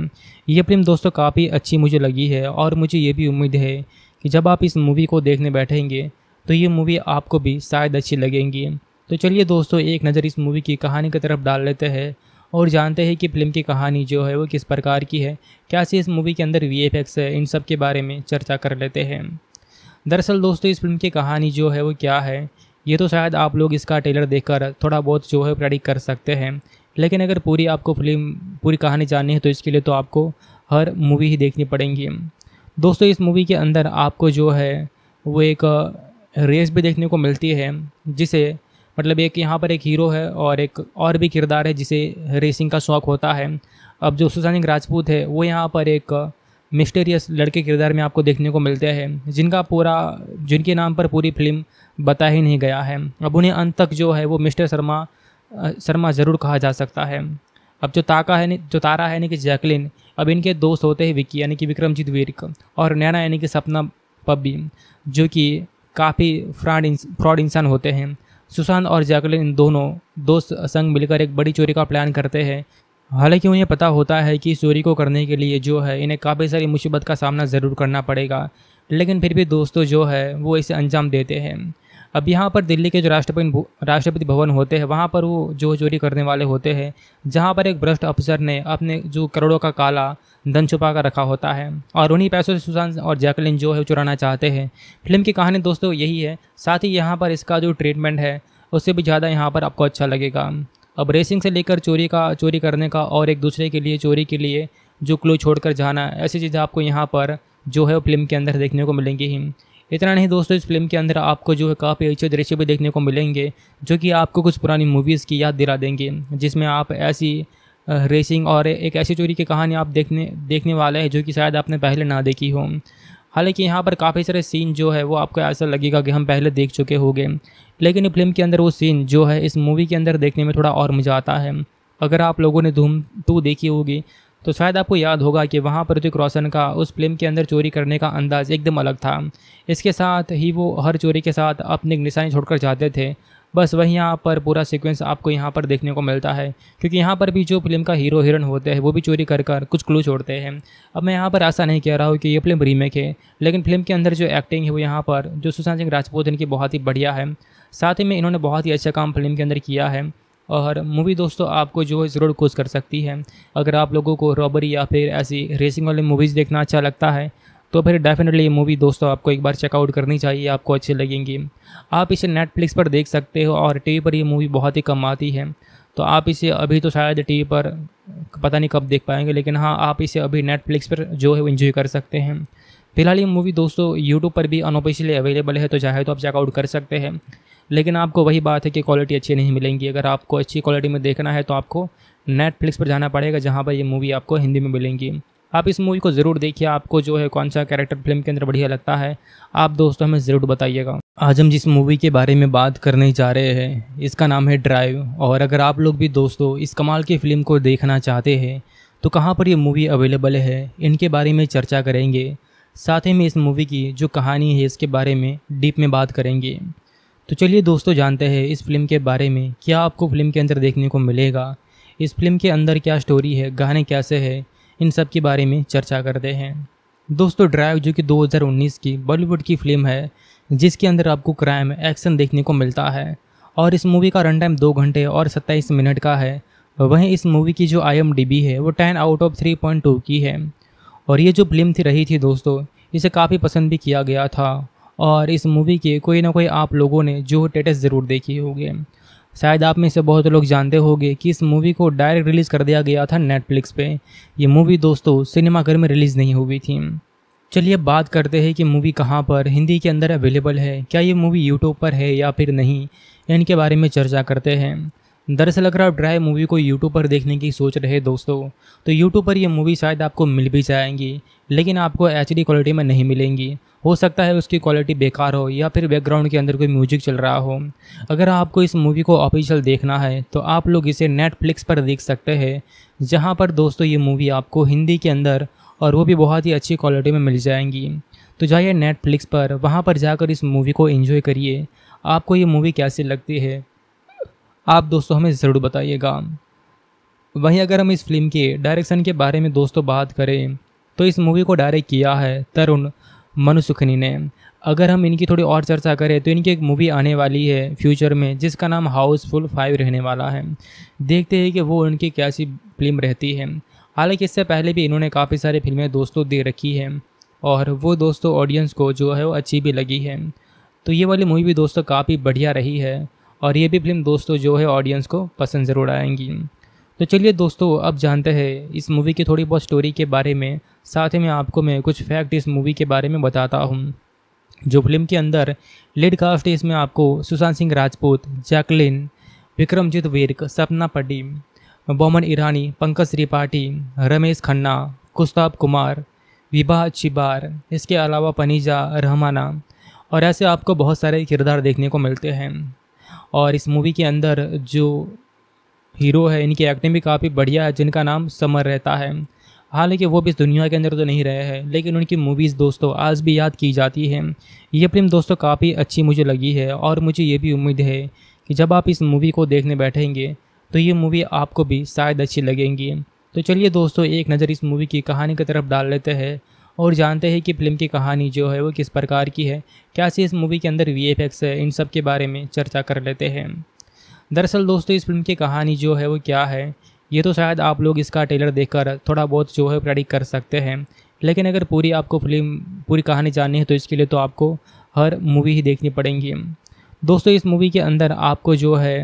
ये फिल्म दोस्तों काफ़ी अच्छी मुझे लगी है और मुझे ये भी उम्मीद है कि जब आप इस मूवी को देखने बैठेंगे तो ये मूवी आपको भी शायद अच्छी लगेंगी तो चलिए दोस्तों एक नज़र इस मूवी की कहानी की तरफ डाल लेते हैं और जानते हैं कि फिल्म की कहानी जो है वो किस प्रकार की है क्या सी इस मूवी के अंदर वी एफ एक्स है इन सब के बारे में चर्चा कर लेते हैं दरअसल दोस्तों इस फिल्म की कहानी जो है वो क्या है ये तो शायद आप लोग इसका ट्रेलर देखकर थोड़ा बहुत जो है प्रेडिक्ट कर सकते हैं लेकिन अगर पूरी आपको फिल्म पूरी कहानी जाननी है तो इसके लिए तो आपको हर मूवी ही देखनी पड़ेंगी दोस्तों इस मूवी के अंदर आपको जो है वो एक रेस भी देखने को मिलती है जिसे मतलब एक यहाँ पर एक हीरो है और एक और भी किरदार है जिसे रेसिंग का शौक़ होता है अब जो सुशांत राजपूत है वो यहाँ पर एक मिस्टेरियस लड़के किरदार में आपको देखने को मिलते हैं जिनका पूरा जिनके नाम पर पूरी फिल्म बता ही नहीं गया है अब उन्हें अंत तक जो है वो मिस्टर शर्मा शर्मा ज़रूर कहा जा सकता है अब जो ताका है जो तारा है यानी कि जैकलिन अब इनके दोस्त होते हैं विक्की यानी कि विक्रमजीत वीरक और नैना यानी कि सपना पब्बी जो कि काफ़ी फ्रॉड फ्रॉड इंसान होते हैं सुशांत और जैकलिन इन दोनों दोस्त संग मिलकर एक बड़ी चोरी का प्लान करते हैं हालांकि उन्हें पता होता है कि इस चोरी को करने के लिए जो है इन्हें काफ़ी सारी मुसीबत का सामना ज़रूर करना पड़ेगा लेकिन फिर भी दोस्तों जो है वो इसे अंजाम देते हैं अब यहाँ पर दिल्ली के जो राष्ट्रपति राष्ट्रपति भवन होते हैं वहाँ पर वो जो चोरी करने वाले होते हैं जहाँ पर एक भ्रष्ट अफसर ने अपने जो करोड़ों का काला धन छुपा कर रखा होता है और उन्हीं पैसों से सुशांत और जैकलिन जो है चुराना चाहते हैं फिल्म की कहानी दोस्तों यही है साथ ही यहाँ पर इसका जो ट्रीटमेंट है उससे भी ज़्यादा यहाँ पर आपको अच्छा लगेगा अब रेसिंग से लेकर चोरी का चोरी करने का और एक दूसरे के लिए चोरी के लिए जो क्लू छोड़कर जाना ऐसी चीज़ें आपको यहाँ पर जो है वो फिल्म के अंदर देखने को मिलेंगी ही इतना नहीं दोस्तों इस फिल्म के अंदर आपको जो है काफ़ी अच्छे दृश्य भी देखने को मिलेंगे जो कि आपको कुछ पुरानी मूवीज़ की याद दिला देंगे जिसमें आप ऐसी रेसिंग और एक ऐसी चोरी की कहानी आप देखने देखने वाले हैं जो कि शायद आपने पहले ना देखी हो हालांकि यहाँ पर काफ़ी सारे सीन जो है वो आपको ऐसा लगेगा कि हम पहले देख चुके होंगे लेकिन फिल्म के अंदर वो सीन जो है इस मूवी के अंदर देखने में थोड़ा और मज़ा आता है अगर आप लोगों ने धूम टू देखी होगी तो शायद आपको याद होगा कि वहाँ ऋतिक रोशन का उस फिल्म के अंदर चोरी करने का अंदाज़ एकदम अलग था इसके साथ ही वो हर चोरी के साथ अपनी निशानी छोड़कर जाते थे बस वही यहाँ पर पूरा सीक्वेंस आपको यहाँ पर देखने को मिलता है क्योंकि यहाँ पर भी जो फिल्म का हीरो हीरोइन होते हैं वो भी चोरी कर कर कुछ क्लू छोड़ते हैं अब मैं यहाँ पर ऐसा नहीं कह रहा हूँ कि ये फिल्म रीमेक है लेकिन फिल्म के अंदर जो एक्टिंग है वो यहाँ पर जो सुशांत सिंह राजपूत इनकी बहुत ही बढ़िया है साथ ही में इन्होंने बहुत ही अच्छा काम फिल्म के अंदर किया है और मूवी दोस्तों आपको जो है ज़रूर खुश कर सकती है अगर आप लोगों को रॉबरी या फिर ऐसी रेसिंग वाली मूवीज़ देखना अच्छा लगता है तो फिर डेफिनेटली ये मूवी दोस्तों आपको एक बार चेकआउट करनी चाहिए आपको अच्छी लगेंगी आप इसे नेटफ्लिक्स पर देख सकते हो और टी पर ये मूवी बहुत ही कम आती है तो आप इसे अभी तो शायद टी पर पता नहीं कब देख पाएंगे लेकिन हाँ आप इसे अभी नेटफ्लिक्स पर जो है वो इन्जॉय कर सकते हैं फिलहाल ये मूवी दोस्तों यूट्यूब पर भी अनऑफिशियली अवेलेबल है तो चाहे तो आप चेकआउट कर सकते हैं लेकिन आपको वही बात है कि क्वालिटी अच्छी नहीं मिलेंगी अगर आपको अच्छी क्वालिटी में देखना है तो आपको नेटफ्लिक्स पर जाना पड़ेगा जहाँ पर ये मूवी आपको हिंदी में मिलेंगी आप इस मूवी को ज़रूर देखिए आपको जो है कौन सा कैरेक्टर फिल्म के अंदर बढ़िया लगता है आप दोस्तों हमें ज़रूर बताइएगा आज हम जिस मूवी के बारे में बात करने जा रहे हैं इसका नाम है ड्राइव और अगर आप लोग भी दोस्तों इस कमाल की फ़िल्म को देखना चाहते हैं तो कहाँ पर ये मूवी अवेलेबल है इनके बारे में चर्चा करेंगे साथ ही में इस मूवी की जो कहानी है इसके बारे में डीप में बात करेंगे तो चलिए दोस्तों जानते हैं इस फिल्म के बारे में क्या आपको फिल्म के अंदर देखने को मिलेगा इस फिल्म के अंदर क्या स्टोरी है गाने कैसे है इन सब के बारे में चर्चा करते हैं दोस्तों ड्राइव जो कि 2019 की बॉलीवुड की फिल्म है जिसके अंदर आपको क्राइम एक्शन देखने को मिलता है और इस मूवी का रन टाइम दो घंटे और सत्ताईस मिनट का है वहीं इस मूवी की जो आई है वो ten out of three point two की है और ये जो फिल्म थी रही थी दोस्तों इसे काफ़ी पसंद भी किया गया था और इस मूवी के कोई ना कोई आप लोगों ने जो टेटस ज़रूर देखे होगी शायद आप में से बहुत लोग जानते होंगे कि इस मूवी को डायरेक्ट रिलीज़ कर दिया गया था नेटफ्लिक्स पे ये मूवी दोस्तों सिनेमाघर में रिलीज़ नहीं हुई थी चलिए बात करते हैं कि मूवी कहाँ पर हिंदी के अंदर अवेलेबल है क्या ये मूवी यूट्यूब पर है या फिर नहीं इनके बारे में चर्चा करते हैं दरअसल अगर आप ड्राई मूवी को यूट्यूब पर देखने की सोच रहे दोस्तों तो यूट्यूब पर ये मूवी शायद आपको मिल भी जाएंगी लेकिन आपको एच क्वालिटी में नहीं मिलेंगी हो सकता है उसकी क्वालिटी बेकार हो या फिर बैकग्राउंड के अंदर कोई म्यूजिक चल रहा हो अगर आपको इस मूवी को ऑफिशियल देखना है तो आप लोग इसे नेटफ्लिक्स पर देख सकते हैं जहाँ पर दोस्तों ये मूवी आपको हिंदी के अंदर और वो भी बहुत ही अच्छी क्वालिटी में मिल जाएंगी तो जाइए नेटफ्लिक्स पर वहाँ पर जाकर इस मूवी को एंजॉय करिए आपको ये मूवी कैसी लगती है आप दोस्तों हमें ज़रूर बताइएगा वहीं अगर हम इस फिल्म के डायरेक्शन के बारे में दोस्तों बात करें तो इस मूवी को डायरेक्ट किया है तरुण मनुसुखनी ने अगर हम इनकी थोड़ी और चर्चा करें तो इनकी एक मूवी आने वाली है फ्यूचर में जिसका नाम हाउसफुल फाइव रहने वाला है देखते हैं कि वो उनकी कैसी फिल्म रहती है हालांकि इससे पहले भी इन्होंने काफ़ी सारी फिल्में दोस्तों दे रखी हैं और वो दोस्तों ऑडियंस को जो है वो अच्छी भी लगी है तो ये वाली मूवी भी दोस्तों काफ़ी बढ़िया रही है और ये भी फिल्म दोस्तों जो है ऑडियंस को पसंद ज़रूर आएंगी तो चलिए दोस्तों अब जानते हैं इस मूवी की थोड़ी बहुत स्टोरी के बारे में साथ ही में आपको मैं कुछ फैक्ट इस मूवी के बारे में बताता हूँ जो फिल्म के अंदर लीड कास्ट इसमें आपको सुशांत सिंह राजपूत जैकलिन विक्रमजीत वीरक सपना पड्डी बोमन ईरानी पंकज त्रिपाठी रमेश खन्ना कुस्ताब कुमार विभा चिबार इसके अलावा पनीजा रहमाना और ऐसे आपको बहुत सारे किरदार देखने को मिलते हैं और इस मूवी के अंदर जो हीरो है इनकी एक्टिंग भी काफ़ी बढ़िया है जिनका नाम समर रहता है हालांकि वो भी इस दुनिया के अंदर तो नहीं रहे हैं लेकिन उनकी मूवीज़ दोस्तों आज भी याद की जाती हैं ये फिल्म दोस्तों काफ़ी अच्छी मुझे लगी है और मुझे ये भी उम्मीद है कि जब आप इस मूवी को देखने बैठेंगे तो ये मूवी आपको भी शायद अच्छी लगेंगी तो चलिए दोस्तों एक नज़र इस मूवी की कहानी की तरफ डाल लेते हैं और जानते हैं कि फिल्म की कहानी जो है वो किस प्रकार की है क्या सी इस मूवी के अंदर वी है इन सब के बारे में चर्चा कर लेते हैं दरअसल दोस्तों इस फिल्म की कहानी जो है वो क्या है ये तो शायद आप लोग इसका ट्रेलर देखकर थोड़ा बहुत जो है प्रेडिक्ट कर सकते हैं लेकिन अगर पूरी आपको फिल्म पूरी कहानी जाननी है तो इसके लिए तो आपको हर मूवी ही देखनी पड़ेंगी दोस्तों इस मूवी के अंदर आपको जो है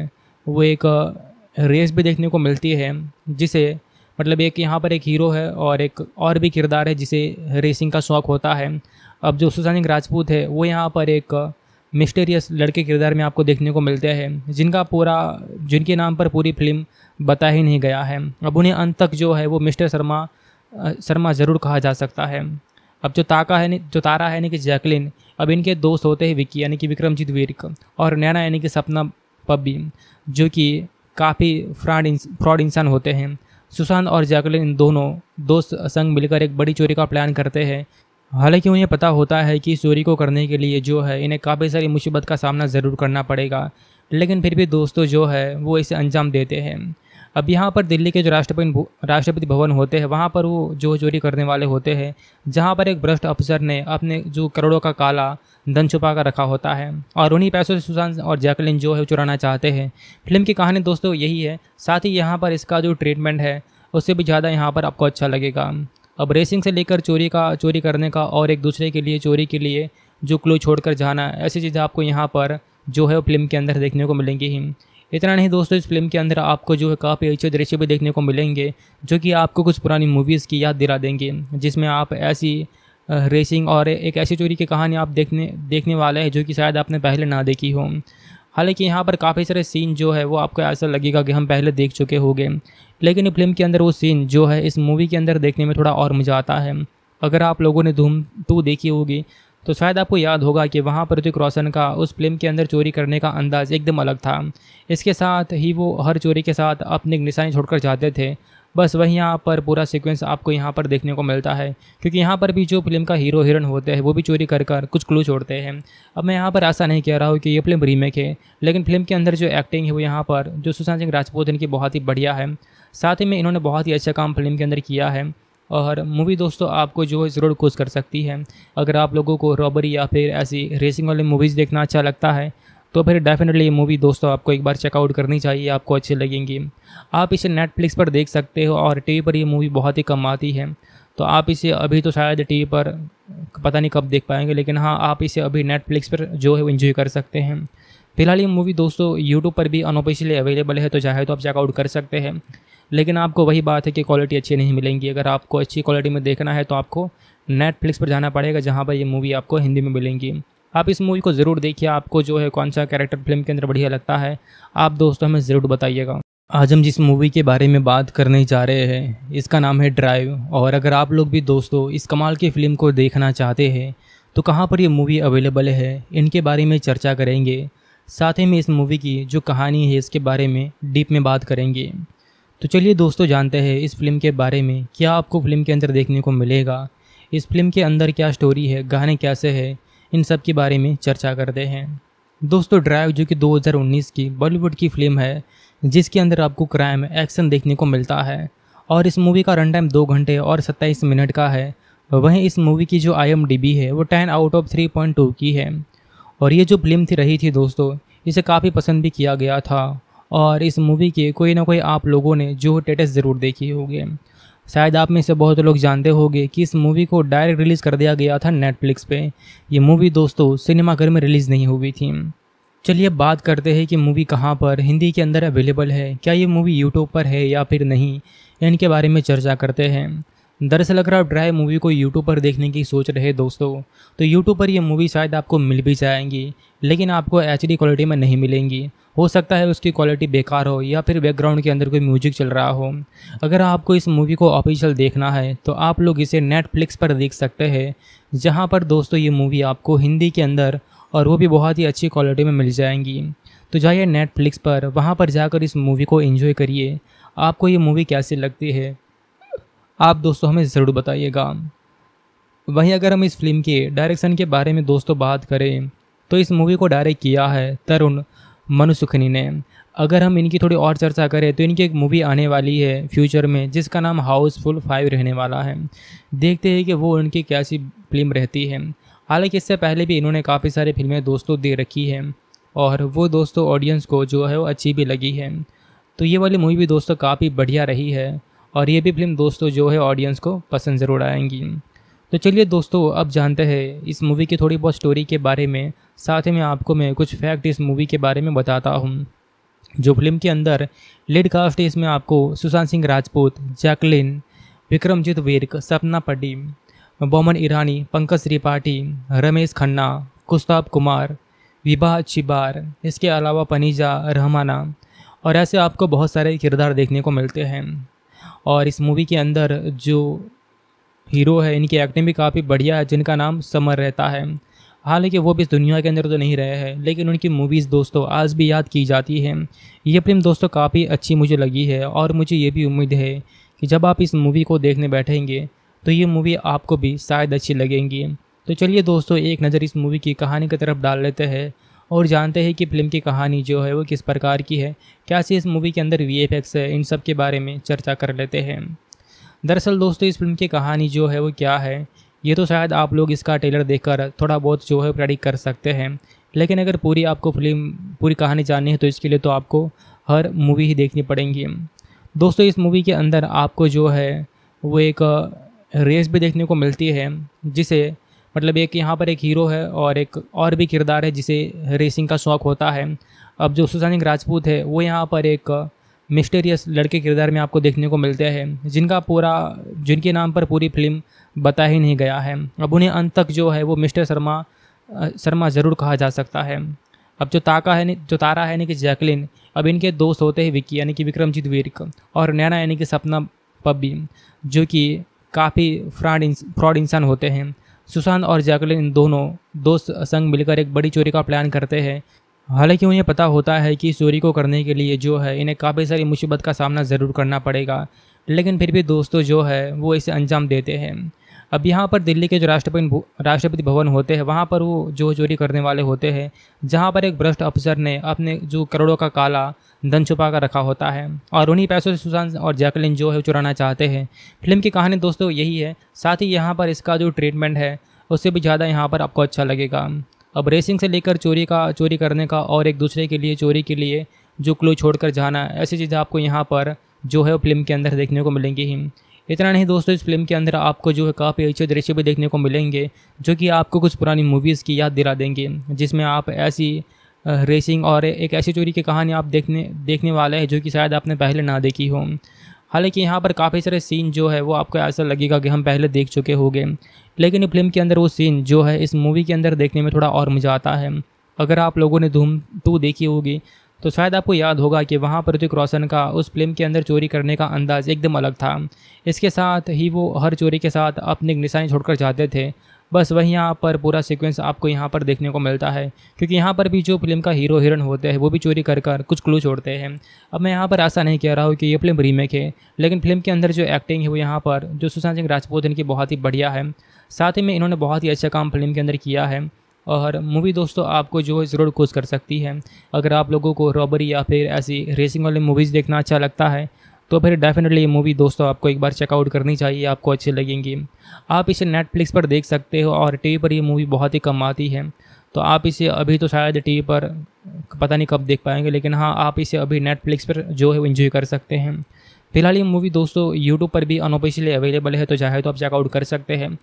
वो एक रेस भी देखने को मिलती है जिसे मतलब एक यहाँ पर एक हीरो है और एक और भी किरदार है जिसे रेसिंग का शौक़ होता है अब जो सुशानिक राजपूत है वो यहाँ पर एक मिस्टेरियस लड़के किरदार में आपको देखने को मिलते हैं जिनका पूरा जिनके नाम पर पूरी फिल्म बता ही नहीं गया है अब उन्हें अंत तक जो है वो मिस्टर शर्मा शर्मा ज़रूर कहा जा सकता है अब जो ताका है जो तारा है यानी कि जैकलिन अब इनके दोस्त होते हैं विक्की यानी कि विक्रमजीत वीरक और नैना यानी कि सपना पब्बी जो कि काफ़ी फ्रॉड फ्रॉड इंसान होते हैं सुशांत और जैकलिन इन दोनों दोस्त संग मिलकर एक बड़ी चोरी का प्लान करते हैं हालांकि उन्हें पता होता है कि चोरी को करने के लिए जो है इन्हें काफ़ी सारी मुसीबत का सामना ज़रूर करना पड़ेगा लेकिन फिर भी दोस्तों जो है वो इसे अंजाम देते हैं अब यहाँ पर दिल्ली के जो राष्ट्रपति राष्ट्रपति भवन होते हैं वहाँ पर वो जो चोरी करने वाले होते हैं जहाँ पर एक भ्रष्ट अफसर ने अपने जो करोड़ों का काला धन छुपा कर रखा होता है और उन्हीं पैसों से सुशांत और जैकलिन जो है चुराना चाहते हैं फिल्म की कहानी दोस्तों यही है साथ ही यहाँ पर इसका जो ट्रीटमेंट है उससे भी ज़्यादा यहाँ पर आपको अच्छा लगेगा अब रेसिंग से लेकर चोरी का चोरी करने का और एक दूसरे के लिए चोरी के लिए जो क्लू छोड़कर जाना ऐसी चीज़ें आपको यहाँ पर जो है वो फिल्म के अंदर देखने को मिलेंगी ही इतना नहीं दोस्तों इस फिल्म के अंदर आपको जो है काफ़ी अच्छे दृश्य भी देखने को मिलेंगे जो कि आपको कुछ पुरानी मूवीज़ की याद दिला देंगे जिसमें आप ऐसी रेसिंग और एक ऐसी चोरी की कहानी आप देखने देखने वाले हैं जो कि शायद आपने पहले ना देखी हो हालांकि यहाँ पर काफ़ी सारे सीन जो है वो आपको ऐसा लगेगा कि हम पहले देख चुके होंगे लेकिन फिल्म के अंदर वो सीन जो है इस मूवी के अंदर देखने में थोड़ा और मज़ा आता है अगर आप लोगों ने धूम टू देखी होगी तो शायद आपको याद होगा कि वहाँ ऋतिक रोशन का उस फिल्म के अंदर चोरी करने का अंदाज़ एकदम अलग था इसके साथ ही वो हर चोरी के साथ अपनी निशानी छोड़कर जाते थे बस वहीं यहाँ पर पूरा सीक्वेंस आपको यहाँ पर देखने को मिलता है क्योंकि यहाँ पर भी जो फिल्म का हीरो हीरोइन होते हैं वो भी चोरी कर कर कुछ क्लू छोड़ते हैं अब मैं यहाँ पर ऐसा नहीं कह रहा हूँ कि ये फिल्म रीमेक है लेकिन फिल्म के अंदर जो एक्टिंग है वो यहाँ पर जो सुशांत सिंह राजपूत इनकी बहुत ही बढ़िया है साथ ही में इन्होंने बहुत ही अच्छा काम फिल्म के अंदर किया है और मूवी दोस्तों आपको जो है ज़रूर खुश कर सकती है अगर आप लोगों को रॉबरी या फिर ऐसी रेसिंग वाली मूवीज़ देखना अच्छा लगता है तो फिर डेफिनेटली ये मूवी दोस्तों आपको एक बार चेकआउट करनी चाहिए आपको अच्छी लगेंगी आप इसे नेटफ्लिक्स पर देख सकते हो और टीवी पर ये मूवी बहुत ही कम आती है तो आप इसे अभी तो शायद टीवी पर पता नहीं कब देख पाएंगे लेकिन हाँ आप इसे अभी नेटफ्लिक्स पर जो है वो इन्जॉय कर सकते हैं फिलहाल ये मूवी दोस्तों यूट्यूब पर भी अनऑफिशियली अवेलेबल है तो चाहे तो आप चेकआउट कर सकते हैं लेकिन आपको वही बात है कि क्वालिटी अच्छी नहीं मिलेंगी अगर आपको अच्छी क्वालिटी में देखना है तो आपको नेटफ्लिक्स पर जाना पड़ेगा जहाँ पर ये मूवी आपको हिंदी में मिलेंगी आप इस मूवी को ज़रूर देखिए आपको जो है कौन सा कैरेक्टर फिल्म के अंदर बढ़िया लगता है आप दोस्तों हमें ज़रूर बताइएगा आज हम जिस मूवी के बारे में बात करने जा रहे हैं इसका नाम है ड्राइव और अगर आप लोग भी दोस्तों इस कमाल की फ़िल्म को देखना चाहते हैं तो कहाँ पर ये मूवी अवेलेबल है इनके बारे में चर्चा करेंगे साथ ही में इस मूवी की जो कहानी है इसके बारे में डीप में बात करेंगे तो चलिए दोस्तों जानते हैं इस फिल्म के बारे में क्या आपको फिल्म के अंदर देखने को मिलेगा इस फिल्म के अंदर क्या स्टोरी है गाने कैसे है इन सब के बारे में चर्चा करते हैं दोस्तों ड्राइव जो कि 2019 की बॉलीवुड की फिल्म है जिसके अंदर आपको क्राइम एक्शन देखने को मिलता है और इस मूवी का रन टाइम दो घंटे और सत्ताईस मिनट का है वहीं इस मूवी की जो आई है वो ten out of three point two की है और ये जो फिल्म थी रही थी दोस्तों इसे काफ़ी पसंद भी किया गया था और इस मूवी के कोई ना कोई आप लोगों ने जो टेटस ज़रूर देखी होगी शायद आप में से बहुत लोग जानते होंगे कि इस मूवी को डायरेक्ट रिलीज़ कर दिया गया था नेटफ्लिक्स पे ये मूवी दोस्तों सिनेमाघर में रिलीज़ नहीं हुई थी चलिए बात करते हैं कि मूवी कहाँ पर हिंदी के अंदर अवेलेबल है क्या ये मूवी यूट्यूब पर है या फिर नहीं इनके बारे में चर्चा करते हैं दरअसल अगर आप ड्राई मूवी को यूट्यूब पर देखने की सोच रहे दोस्तों तो यूट्यूब पर यह मूवी शायद आपको मिल भी जाएंगी लेकिन आपको एच क्वालिटी में नहीं मिलेंगी हो सकता है उसकी क्वालिटी बेकार हो या फिर बैकग्राउंड के अंदर कोई म्यूजिक चल रहा हो अगर आपको इस मूवी को ऑफिशियल देखना है तो आप लोग इसे नेटफ्लिक्स पर देख सकते हैं जहाँ पर दोस्तों ये मूवी आपको हिंदी के अंदर और वो भी बहुत ही अच्छी क्वालिटी में मिल जाएंगी तो जाइए नेटफ्लिक्स पर वहाँ पर जाकर इस मूवी को एंजॉय करिए आपको ये मूवी कैसी लगती है आप दोस्तों हमें ज़रूर बताइएगा वहीं अगर हम इस फिल्म के डायरेक्शन के बारे में दोस्तों बात करें तो इस मूवी को डायरेक्ट किया है तरुण मनुसुखनी ने अगर हम इनकी थोड़ी और चर्चा करें तो इनकी एक मूवी आने वाली है फ्यूचर में जिसका नाम हाउसफुल फाइव रहने वाला है देखते हैं कि वो उनकी कैसी फिल्म रहती है हालांकि इससे पहले भी इन्होंने काफ़ी सारी फिल्में दोस्तों दे रखी हैं और वो दोस्तों ऑडियंस को जो है वो अच्छी भी लगी है तो ये वाली मूवी भी दोस्तों काफ़ी बढ़िया रही है और ये भी फिल्म दोस्तों जो है ऑडियंस को पसंद ज़रूर आएंगी तो चलिए दोस्तों अब जानते हैं इस मूवी की थोड़ी बहुत स्टोरी के बारे में साथ ही में आपको मैं कुछ फैक्ट इस मूवी के बारे में बताता हूँ जो फिल्म के अंदर लीड कास्ट है इसमें आपको सुशांत सिंह राजपूत जैकलिन विक्रमजीत विर्क सपना पड्डी बोमन ईरानी पंकज त्रिपाठी रमेश खन्ना कुस्ताब कुमार विभा चिबार इसके अलावा पनीजा रहमाना और ऐसे आपको बहुत सारे किरदार देखने को मिलते हैं और इस मूवी के अंदर जो हीरो है इनकी एक्टिंग भी काफ़ी बढ़िया है जिनका नाम समर रहता है हालांकि वो भी इस दुनिया के अंदर तो नहीं रहे हैं लेकिन उनकी मूवीज़ दोस्तों आज भी याद की जाती हैं ये फिल्म दोस्तों काफ़ी अच्छी मुझे लगी है और मुझे ये भी उम्मीद है कि जब आप इस मूवी को देखने बैठेंगे तो ये मूवी आपको भी शायद अच्छी लगेंगी तो चलिए दोस्तों एक नज़र इस मूवी की कहानी की तरफ डाल लेते हैं और जानते हैं कि फिल्म की कहानी जो है वो किस प्रकार की है क्या सी इस मूवी के अंदर वी है इन सब के बारे में चर्चा कर लेते हैं दरअसल दोस्तों इस फिल्म की कहानी जो है वो क्या है ये तो शायद आप लोग इसका ट्रेलर देखकर थोड़ा बहुत जो है प्रेडिक्ट कर सकते हैं लेकिन अगर पूरी आपको फिल्म पूरी कहानी जाननी है तो इसके लिए तो आपको हर मूवी ही देखनी पड़ेंगी दोस्तों इस मूवी के अंदर आपको जो है वो एक रेस भी देखने को मिलती है जिसे मतलब एक यहाँ पर एक हीरो है और एक और भी किरदार है जिसे रेसिंग का शौक़ होता है अब जो सुशांत राजपूत है वो यहाँ पर एक मिस्टेरियस लड़के किरदार में आपको देखने को मिलते हैं जिनका पूरा जिनके नाम पर पूरी फिल्म बता ही नहीं गया है अब उन्हें अंत तक जो है वो मिस्टर शर्मा शर्मा ज़रूर कहा जा सकता है अब जो ताका है जो तारा है यानी कि जैकलिन अब इनके दोस्त होते हैं विक्की यानी कि विक्रमजीत वीरक और नैना यानी कि सपना पब्बी जो कि काफ़ी फ्रॉड फ्रॉड इंसान होते हैं सुशांत और जैकलिन इन दोनों दोस्त संग मिलकर एक बड़ी चोरी का प्लान करते हैं हालांकि उन्हें पता होता है कि इस चोरी को करने के लिए जो है इन्हें काफ़ी सारी मुसीबत का सामना ज़रूर करना पड़ेगा लेकिन फिर भी दोस्तों जो है वो इसे अंजाम देते हैं अब यहाँ पर दिल्ली के जो राष्ट्रपति राष्ट्रपति भवन होते हैं वहाँ पर वो जो चोरी करने वाले होते हैं जहाँ पर एक भ्रष्ट अफसर ने अपने जो करोड़ों का काला धन छुपा कर रखा होता है और उन्हीं पैसों से सुशांत और जैकलिन जो है चुराना चाहते हैं फिल्म की कहानी दोस्तों यही है साथ ही यहाँ पर इसका जो ट्रीटमेंट है उससे भी ज़्यादा यहाँ पर आपको अच्छा लगेगा अब रेसिंग से लेकर चोरी का चोरी करने का और एक दूसरे के लिए चोरी के लिए जो क्लू छोड़कर जाना ऐसी चीज़ें आपको यहाँ पर जो है वो फिल्म के अंदर देखने को मिलेंगी ही इतना नहीं दोस्तों इस फिल्म के अंदर आपको जो है काफ़ी अच्छे दृश्य भी देखने को मिलेंगे जो कि आपको कुछ पुरानी मूवीज़ की याद दिला देंगे जिसमें आप ऐसी रेसिंग और एक ऐसी चोरी की कहानी आप देखने देखने वाले हैं जो कि शायद आपने पहले ना देखी हो हालांकि यहाँ पर काफ़ी सारे सीन जो है वो आपको ऐसा लगेगा कि हम पहले देख चुके होंगे लेकिन फिल्म के अंदर वो सीन जो है इस मूवी के अंदर देखने में थोड़ा और मज़ा आता है अगर आप लोगों ने धूम टू देखी होगी तो शायद आपको याद होगा कि वहाँ पर ऋतिक रोशन का उस फिल्म के अंदर चोरी करने का अंदाज़ एकदम अलग था इसके साथ ही वो हर चोरी के साथ अपनी निशानी छोड़कर जाते थे बस वही यहाँ पर पूरा सीक्वेंस आपको यहाँ पर देखने को मिलता है क्योंकि यहाँ पर भी जो फिल्म का हीरो हीरोइन होते हैं वो भी चोरी कर कर कुछ क्लू छोड़ते हैं अब मैं यहाँ पर ऐसा नहीं कह रहा हूँ कि ये फिल्म रीमेक है लेकिन फिल्म के अंदर जो एक्टिंग है वो यहाँ पर जो सुशांत सिंह राजपूत इनकी बहुत ही बढ़िया है साथ ही में इन्होंने बहुत ही अच्छा काम फिल्म के अंदर किया है और मूवी दोस्तों आपको जो है ज़रूर कोश कर सकती है अगर आप लोगों को रॉबरी या फिर ऐसी रेसिंग वाली मूवीज़ देखना अच्छा लगता है तो फिर डेफिनेटली ये मूवी दोस्तों आपको एक बार चेकआउट करनी चाहिए आपको अच्छी लगेंगी आप इसे नेटफ्लिक्स पर देख सकते हो और टीवी पर ये मूवी बहुत ही कम आती है तो आप इसे अभी तो शायद टीवी पर पता नहीं कब देख पाएंगे लेकिन हाँ आप इसे अभी नेटफ्लिक्स पर जो है वो इन्जॉय कर सकते हैं फिलहाल ये मूवी दोस्तों यूट्यूब पर भी अनऑफिशियली अवेलेबल है तो चाहे तो आप चेकआउट कर सकते हैं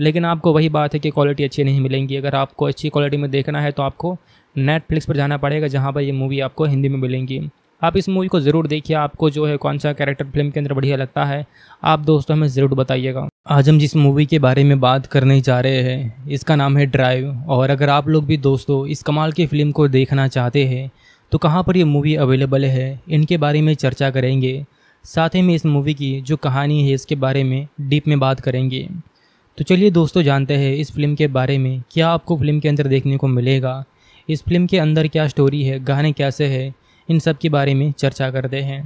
लेकिन आपको वही बात है कि क्वालिटी अच्छी नहीं मिलेंगी अगर आपको अच्छी क्वालिटी में देखना है तो आपको नेटफ्लिक्स पर जाना पड़ेगा जहाँ पर ये मूवी आपको हिंदी में मिलेंगी आप इस मूवी को ज़रूर देखिए आपको जो है कौन सा कैरेक्टर फिल्म के अंदर बढ़िया लगता है आप दोस्तों हमें ज़रूर बताइएगा आज हम जिस मूवी के बारे में बात करने जा रहे हैं इसका नाम है ड्राइव और अगर आप लोग भी दोस्तों इस कमाल की फ़िल्म को देखना चाहते हैं तो कहाँ पर ये मूवी अवेलेबल है इनके बारे में चर्चा करेंगे साथ ही में इस मूवी की जो कहानी है इसके बारे में डीप में बात करेंगे तो चलिए दोस्तों जानते हैं इस फिल्म के बारे में क्या आपको फिल्म के अंदर देखने को मिलेगा इस फिल्म के अंदर क्या स्टोरी है गाने कैसे है इन सब के बारे में चर्चा करते हैं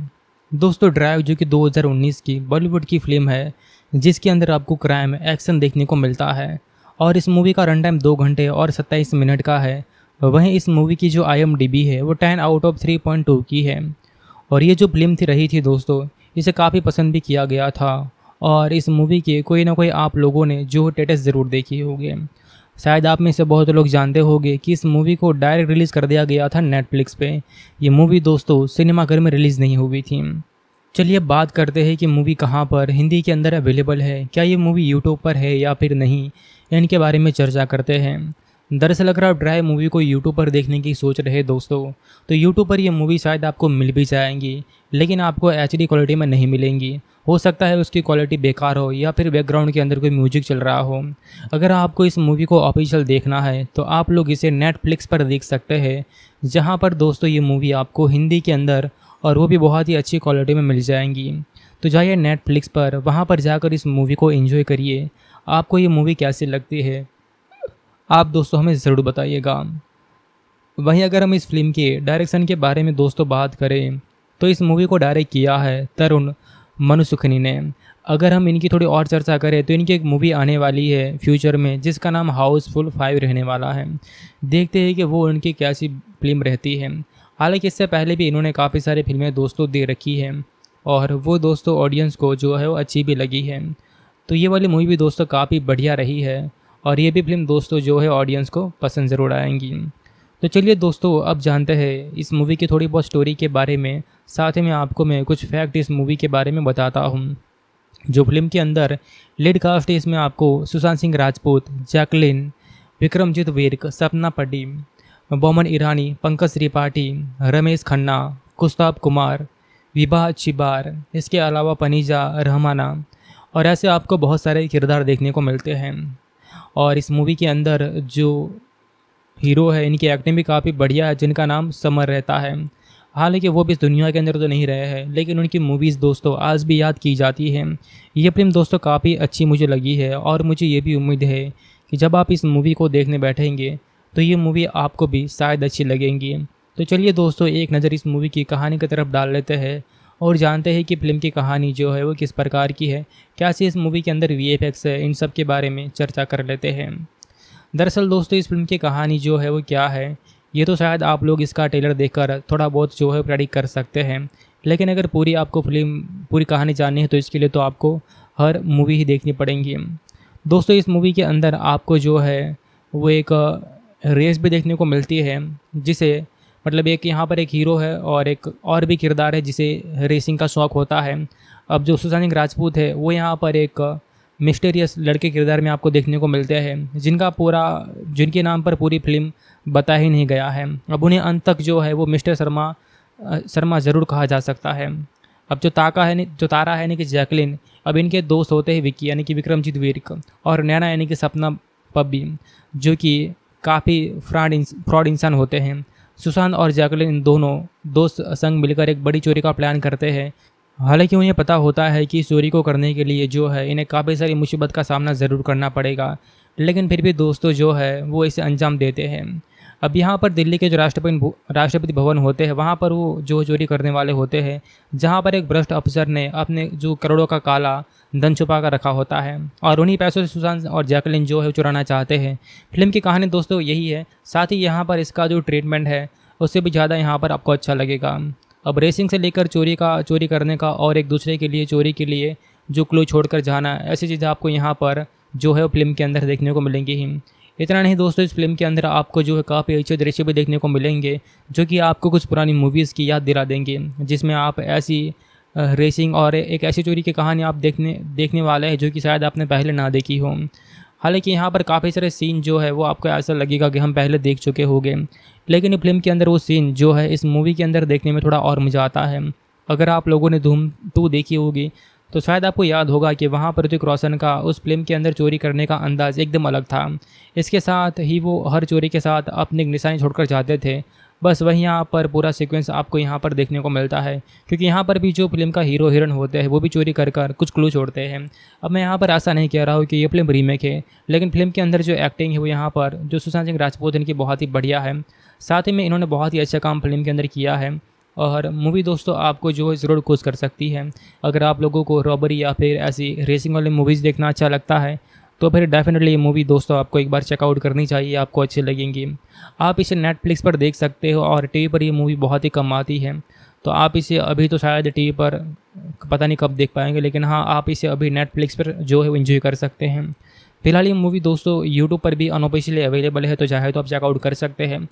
दोस्तों ड्राइव जो कि 2019 की बॉलीवुड की फिल्म है जिसके अंदर आपको क्राइम एक्शन देखने को मिलता है और इस मूवी का रन टाइम दो घंटे और सत्ताईस मिनट का है वहीं इस मूवी की जो आई है वो ten out of three point two की है और ये जो फिल्म थी रही थी दोस्तों इसे काफ़ी पसंद भी किया गया था और इस मूवी के कोई ना कोई आप लोगों ने जो टेटस ज़रूर देखी होगी शायद आप में से बहुत लोग जानते होंगे कि इस मूवी को डायरेक्ट रिलीज़ कर दिया गया था नेटफ्लिक्स पे ये मूवी दोस्तों सिनेमाघर में रिलीज़ नहीं हुई थी चलिए बात करते हैं कि मूवी कहाँ पर हिंदी के अंदर अवेलेबल है क्या ये मूवी यूट्यूब पर है या फिर नहीं इनके बारे में चर्चा करते हैं दरअसल अगर आप ड्राई मूवी को यूट्यूब पर देखने की सोच रहे दोस्तों तो यूट्यूब पर ये मूवी शायद आपको मिल भी जाएंगी लेकिन आपको एच क्वालिटी में नहीं मिलेंगी हो सकता है उसकी क्वालिटी बेकार हो या फिर बैकग्राउंड के अंदर कोई म्यूजिक चल रहा हो अगर आपको इस मूवी को ऑफिशियल देखना है तो आप लोग इसे नेटफ्लिक्स पर देख सकते हैं जहाँ पर दोस्तों ये मूवी आपको हिंदी के अंदर और वो भी बहुत ही अच्छी क्वालिटी में मिल जाएंगी तो जाइए नेटफ्लिक्स पर वहाँ पर जाकर इस मूवी को एंजॉय करिए आपको ये मूवी कैसी लगती है आप दोस्तों हमें ज़रूर बताइएगा वहीं अगर हम इस फिल्म के डायरेक्शन के बारे में दोस्तों बात करें तो इस मूवी को डायरेक्ट किया है तरुण मनु सुखनी ने अगर हम इनकी थोड़ी और चर्चा करें तो इनकी एक मूवी आने वाली है फ्यूचर में जिसका नाम हाउसफुल फाइव रहने वाला है देखते हैं कि वो उनकी कैसी फिल्म रहती है हालांकि इससे पहले भी इन्होंने काफ़ी सारी फिल्में दोस्तों दे रखी हैं और वो दोस्तों ऑडियंस को जो है वो अच्छी भी लगी है तो ये वाली मूवी भी दोस्तों काफ़ी बढ़िया रही है और ये भी फिल्म दोस्तों जो है ऑडियंस को पसंद ज़रूर आएंगी तो चलिए दोस्तों अब जानते हैं इस मूवी की थोड़ी बहुत स्टोरी के बारे में साथ ही में आपको मैं कुछ फैक्ट इस मूवी के बारे में बताता हूँ जो फिल्म के अंदर लीड कास्ट है इसमें आपको सुशांत सिंह राजपूत जैकलिन विक्रमजीत वीरक सपना पड्डी बोमन ईरानी पंकज त्रिपाठी रमेश खन्ना कुस्ताब कुमार विभा चिबार इसके अलावा पनीजा रहमाना और ऐसे आपको बहुत सारे किरदार देखने को मिलते हैं और इस मूवी के अंदर जो हीरो है इनकी एक्टिंग भी काफ़ी बढ़िया है जिनका नाम समर रहता है हालांकि वो भी इस दुनिया के अंदर तो नहीं रहे हैं लेकिन उनकी मूवीज़ दोस्तों आज भी याद की जाती हैं ये फिल्म दोस्तों काफ़ी अच्छी मुझे लगी है और मुझे ये भी उम्मीद है कि जब आप इस मूवी को देखने बैठेंगे तो ये मूवी आपको भी शायद अच्छी लगेंगी तो चलिए दोस्तों एक नज़र इस मूवी की कहानी की तरफ डाल लेते हैं और जानते हैं कि फिल्म की कहानी जो है वो किस प्रकार की है क्या से इस मूवी के अंदर वी है इन सब के बारे में चर्चा कर लेते हैं दरअसल दोस्तों इस फिल्म की कहानी जो है वो क्या है ये तो शायद आप लोग इसका ट्रेलर देखकर थोड़ा बहुत जो है प्रेडिक कर सकते हैं लेकिन अगर पूरी आपको फिल्म पूरी कहानी जाननी है तो इसके लिए तो आपको हर मूवी ही देखनी पड़ेंगी दोस्तों इस मूवी के अंदर आपको जो है वो एक रेस भी देखने को मिलती है जिसे मतलब एक यहाँ पर एक हीरो है और एक और भी किरदार है जिसे रेसिंग का शौक़ होता है अब जो सिंह राजपूत है वो यहाँ पर एक मिस्टेरियस लड़के किरदार में आपको देखने को मिलते हैं जिनका पूरा जिनके नाम पर पूरी फिल्म बता ही नहीं गया है अब उन्हें अंत तक जो है वो मिस्टर शर्मा शर्मा ज़रूर कहा जा सकता है अब जो ताका है जो तारा है यानी कि जैकलिन अब इनके दोस्त होते हैं विक्की यानी कि विक्रमजीत वीरक और नैना यानी कि सपना पब्बी जो कि काफ़ी फ्रॉड फ्रॉड इंसान होते हैं सुशांत और जैकलिन इन दोनों दोस्त संग मिलकर एक बड़ी चोरी का प्लान करते हैं हालांकि उन्हें पता होता है कि चोरी को करने के लिए जो है इन्हें काफ़ी सारी मुसीबत का सामना ज़रूर करना पड़ेगा लेकिन फिर भी दोस्तों जो है वो इसे अंजाम देते हैं अब यहाँ पर दिल्ली के जो राष्ट्रपति राष्ट्रपति भवन होते हैं वहाँ पर वो जो चोरी करने वाले होते हैं जहाँ पर एक भ्रष्ट अफसर ने अपने जो करोड़ों का काला धन छुपा कर रखा होता है और उन्हीं पैसों से सुशांत और जैकलिन जो है चुराना चाहते हैं फिल्म की कहानी दोस्तों यही है साथ ही यहाँ पर इसका जो ट्रीटमेंट है उससे भी ज़्यादा यहाँ पर आपको अच्छा लगेगा अब रेसिंग से लेकर चोरी का चोरी करने का और एक दूसरे के लिए चोरी के लिए जो क्लू छोड़कर जाना ऐसी चीज़ें आपको यहाँ पर जो है वो फिल्म के अंदर देखने को मिलेंगी ही इतना नहीं दोस्तों इस फिल्म के अंदर आपको जो है काफ़ी अच्छे दृश्य भी देखने को मिलेंगे जो कि आपको कुछ पुरानी मूवीज़ की याद दिला देंगे जिसमें आप ऐसी रेसिंग और एक ऐसी चोरी की कहानी आप देखने देखने वाले हैं जो कि शायद आपने पहले ना देखी हो हालांकि यहाँ पर काफ़ी सारे सीन जो है वो आपको ऐसा लगेगा कि हम पहले देख चुके होंगे लेकिन इस फिल्म के अंदर वो सीन जो है इस मूवी के अंदर देखने में थोड़ा और मज़ा आता है अगर आप लोगों ने धूम टू देखी होगी तो शायद आपको याद होगा कि वहाँ ऋतिक रोशन का उस फिल्म के अंदर चोरी करने का अंदाज़ एकदम अलग था इसके साथ ही वो हर चोरी के साथ अपनी निशानी छोड़कर जाते थे बस वही यहाँ पर पूरा सीक्वेंस आपको यहाँ पर देखने को मिलता है क्योंकि यहाँ पर भी जो फिल्म का हीरो हीरोइन होते हैं वो भी चोरी कर कर कुछ क्लू छोड़ते हैं अब मैं यहाँ पर ऐसा नहीं कह रहा हूँ कि ये फिल्म रीमेक है लेकिन फिल्म के अंदर जो एक्टिंग है वो यहाँ पर जो सुशांत सिंह राजपूत इनकी बहुत ही बढ़िया है साथ ही में इन्होंने बहुत ही अच्छा काम फिल्म के अंदर किया है और मूवी दोस्तों आपको जो है ज़रूर खुश कर सकती है अगर आप लोगों को रॉबरी या फिर ऐसी रेसिंग वाली मूवीज़ देखना अच्छा लगता है तो फिर डेफिनेटली ये मूवी दोस्तों आपको एक बार चेकआउट करनी चाहिए आपको अच्छी लगेंगी आप इसे नेटफ्लिक्स पर देख सकते हो और टीवी पर ये मूवी बहुत ही कम आती है तो आप इसे अभी तो शायद टीवी पर पता नहीं कब देख पाएंगे लेकिन हाँ आप इसे अभी नेटफ्लिक्स पर जो है वो इन्जॉय कर सकते हैं फिलहाल ये मूवी दोस्तों यूट्यूब पर भी अनऑफिशियली अवेलेबल है तो चाहे तो आप चेकआउट कर सकते हैं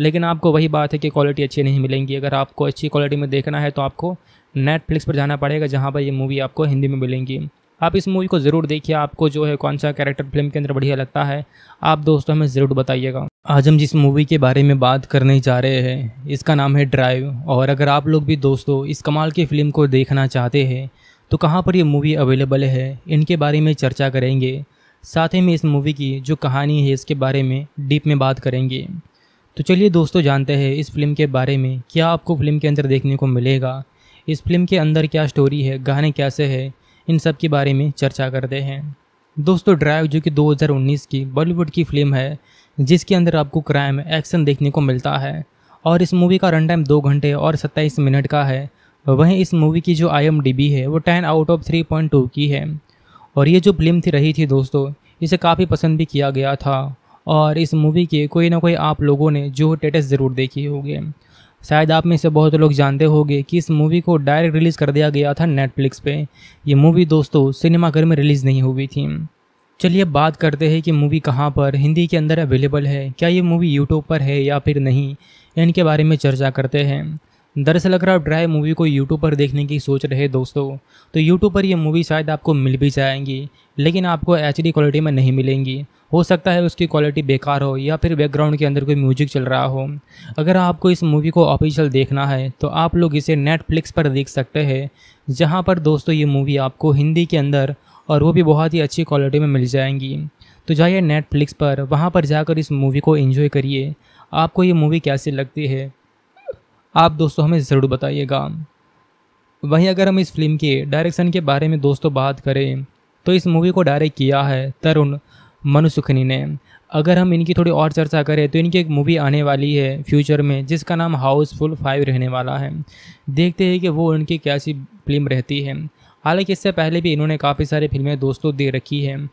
लेकिन आपको वही बात है कि क्वालिटी अच्छी नहीं मिलेंगी अगर आपको अच्छी क्वालिटी में देखना है तो आपको नेटफ्लिक्स पर जाना पड़ेगा जहाँ पर ये मूवी आपको हिंदी में मिलेंगी आप इस मूवी को ज़रूर देखिए आपको जो है कौन सा कैरेक्टर फिल्म के अंदर बढ़िया लगता है आप दोस्तों हमें ज़रूर बताइएगा आज हम जिस मूवी के बारे में बात करने जा रहे हैं इसका नाम है ड्राइव और अगर आप लोग भी दोस्तों इस कमाल की फ़िल्म को देखना चाहते हैं तो कहाँ पर ये मूवी अवेलेबल है इनके बारे में चर्चा करेंगे साथ ही में इस मूवी की जो कहानी है इसके बारे में डीप में बात करेंगे तो चलिए दोस्तों जानते हैं इस फिल्म के बारे में क्या आपको फिल्म के अंदर देखने को मिलेगा इस फिल्म के अंदर क्या स्टोरी है गाने कैसे है इन सब के बारे में चर्चा करते हैं दोस्तों ड्राइव जो कि 2019 की बॉलीवुड की फिल्म है जिसके अंदर आपको क्राइम एक्शन देखने को मिलता है और इस मूवी का रन टाइम दो घंटे और सत्ताईस मिनट का है वहीं इस मूवी की जो आई है वो ten out of three point two की है और ये जो फिल्म थी रही थी दोस्तों इसे काफ़ी पसंद भी किया गया था और इस मूवी के कोई ना कोई आप लोगों ने जो टेटस ज़रूर देखी होगी शायद आप में से बहुत लोग जानते होंगे कि इस मूवी को डायरेक्ट रिलीज़ कर दिया गया था नेटफ्लिक्स पे ये मूवी दोस्तों सिनेमाघर में रिलीज़ नहीं हुई थी चलिए बात करते हैं कि मूवी कहाँ पर हिंदी के अंदर अवेलेबल है क्या ये मूवी यूट्यूब पर है या फिर नहीं इनके बारे में चर्चा करते हैं दरअसल अगर आप ड्राई मूवी को यूट्यूब पर देखने की सोच रहे दोस्तों तो यूट्यूब पर यह मूवी शायद आपको मिल भी जाएंगी लेकिन आपको एच क्वालिटी में नहीं मिलेंगी हो सकता है उसकी क्वालिटी बेकार हो या फिर बैकग्राउंड के अंदर कोई म्यूजिक चल रहा हो अगर आपको इस मूवी को ऑफिशियल देखना है तो आप लोग इसे नेटफ्लिक्स पर देख सकते हैं जहाँ पर दोस्तों ये मूवी आपको हिंदी के अंदर और वो भी बहुत ही अच्छी क्वालिटी में मिल जाएंगी तो जाइए नेटफ्लिक्स पर वहाँ पर जाकर इस मूवी को एंजॉय करिए आपको ये मूवी कैसी लगती है आप दोस्तों हमें ज़रूर बताइएगा वहीं अगर हम इस फिल्म के डायरेक्शन के बारे में दोस्तों बात करें तो इस मूवी को डायरेक्ट किया है तरुण मनुसुखनी ने अगर हम इनकी थोड़ी और चर्चा करें तो इनकी एक मूवी आने वाली है फ्यूचर में जिसका नाम हाउसफुल फाइव रहने वाला है देखते हैं कि वो उनकी कैसी फिल्म रहती है हालांकि इससे पहले भी इन्होंने काफ़ी सारी फिल्में दोस्तों दे रखी हैं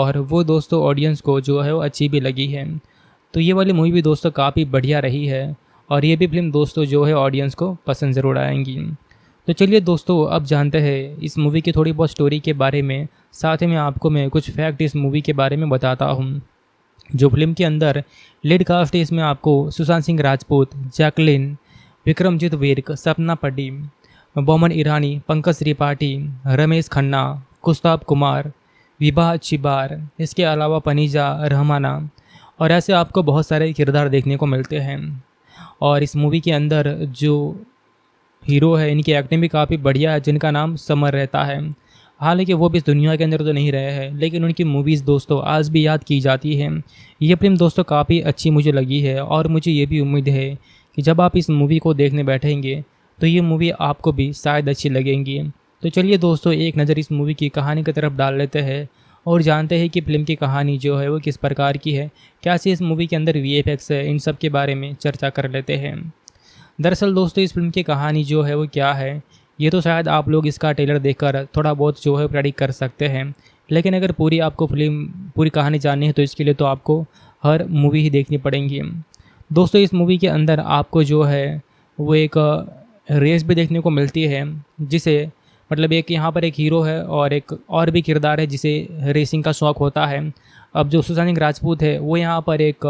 और वो दोस्तों ऑडियंस को जो है वो अच्छी भी लगी है तो ये वाली मूवी भी दोस्तों काफ़ी बढ़िया रही है और ये भी फिल्म दोस्तों जो है ऑडियंस को पसंद ज़रूर आएंगी तो चलिए दोस्तों अब जानते हैं इस मूवी की थोड़ी बहुत स्टोरी के बारे में साथ ही में आपको मैं कुछ फैक्ट इस मूवी के बारे में बताता हूँ जो फिल्म के अंदर लीड कास्ट है इसमें आपको सुशांत सिंह राजपूत जैकलिन विक्रमजीत विर्क सपना पड्डी बोमन ईरानी पंकज त्रिपाठी रमेश खन्ना कुस्ताब कुमार विभा चिबार इसके अलावा पनीजा रहमाना और ऐसे आपको बहुत सारे किरदार देखने को मिलते हैं और इस मूवी के अंदर जो हीरो है इनकी एक्टिंग भी काफ़ी बढ़िया है जिनका नाम समर रहता है हालांकि वो भी इस दुनिया के अंदर तो नहीं रहे हैं लेकिन उनकी मूवीज़ दोस्तों आज भी याद की जाती हैं ये फिल्म दोस्तों काफ़ी अच्छी मुझे लगी है और मुझे ये भी उम्मीद है कि जब आप इस मूवी को देखने बैठेंगे तो ये मूवी आपको भी शायद अच्छी लगेंगी तो चलिए दोस्तों एक नज़र इस मूवी की कहानी की तरफ डाल लेते हैं और जानते हैं कि फिल्म की कहानी जो है वो किस प्रकार की है क्या सी इस मूवी के अंदर वी है इन सब के बारे में चर्चा कर लेते हैं दरअसल दोस्तों इस फिल्म की कहानी जो है वो क्या है ये तो शायद आप लोग इसका ट्रेलर देखकर थोड़ा बहुत जो है प्रेडिक्ट कर सकते हैं लेकिन अगर पूरी आपको फिल्म पूरी कहानी जाननी है तो इसके लिए तो आपको हर मूवी ही देखनी पड़ेंगी दोस्तों इस मूवी के अंदर आपको जो है वो एक रेस भी देखने को मिलती है जिसे मतलब एक यहाँ पर एक हीरो है और एक और भी किरदार है जिसे रेसिंग का शौक़ होता है अब जो सुशांत राजपूत है वो यहाँ पर एक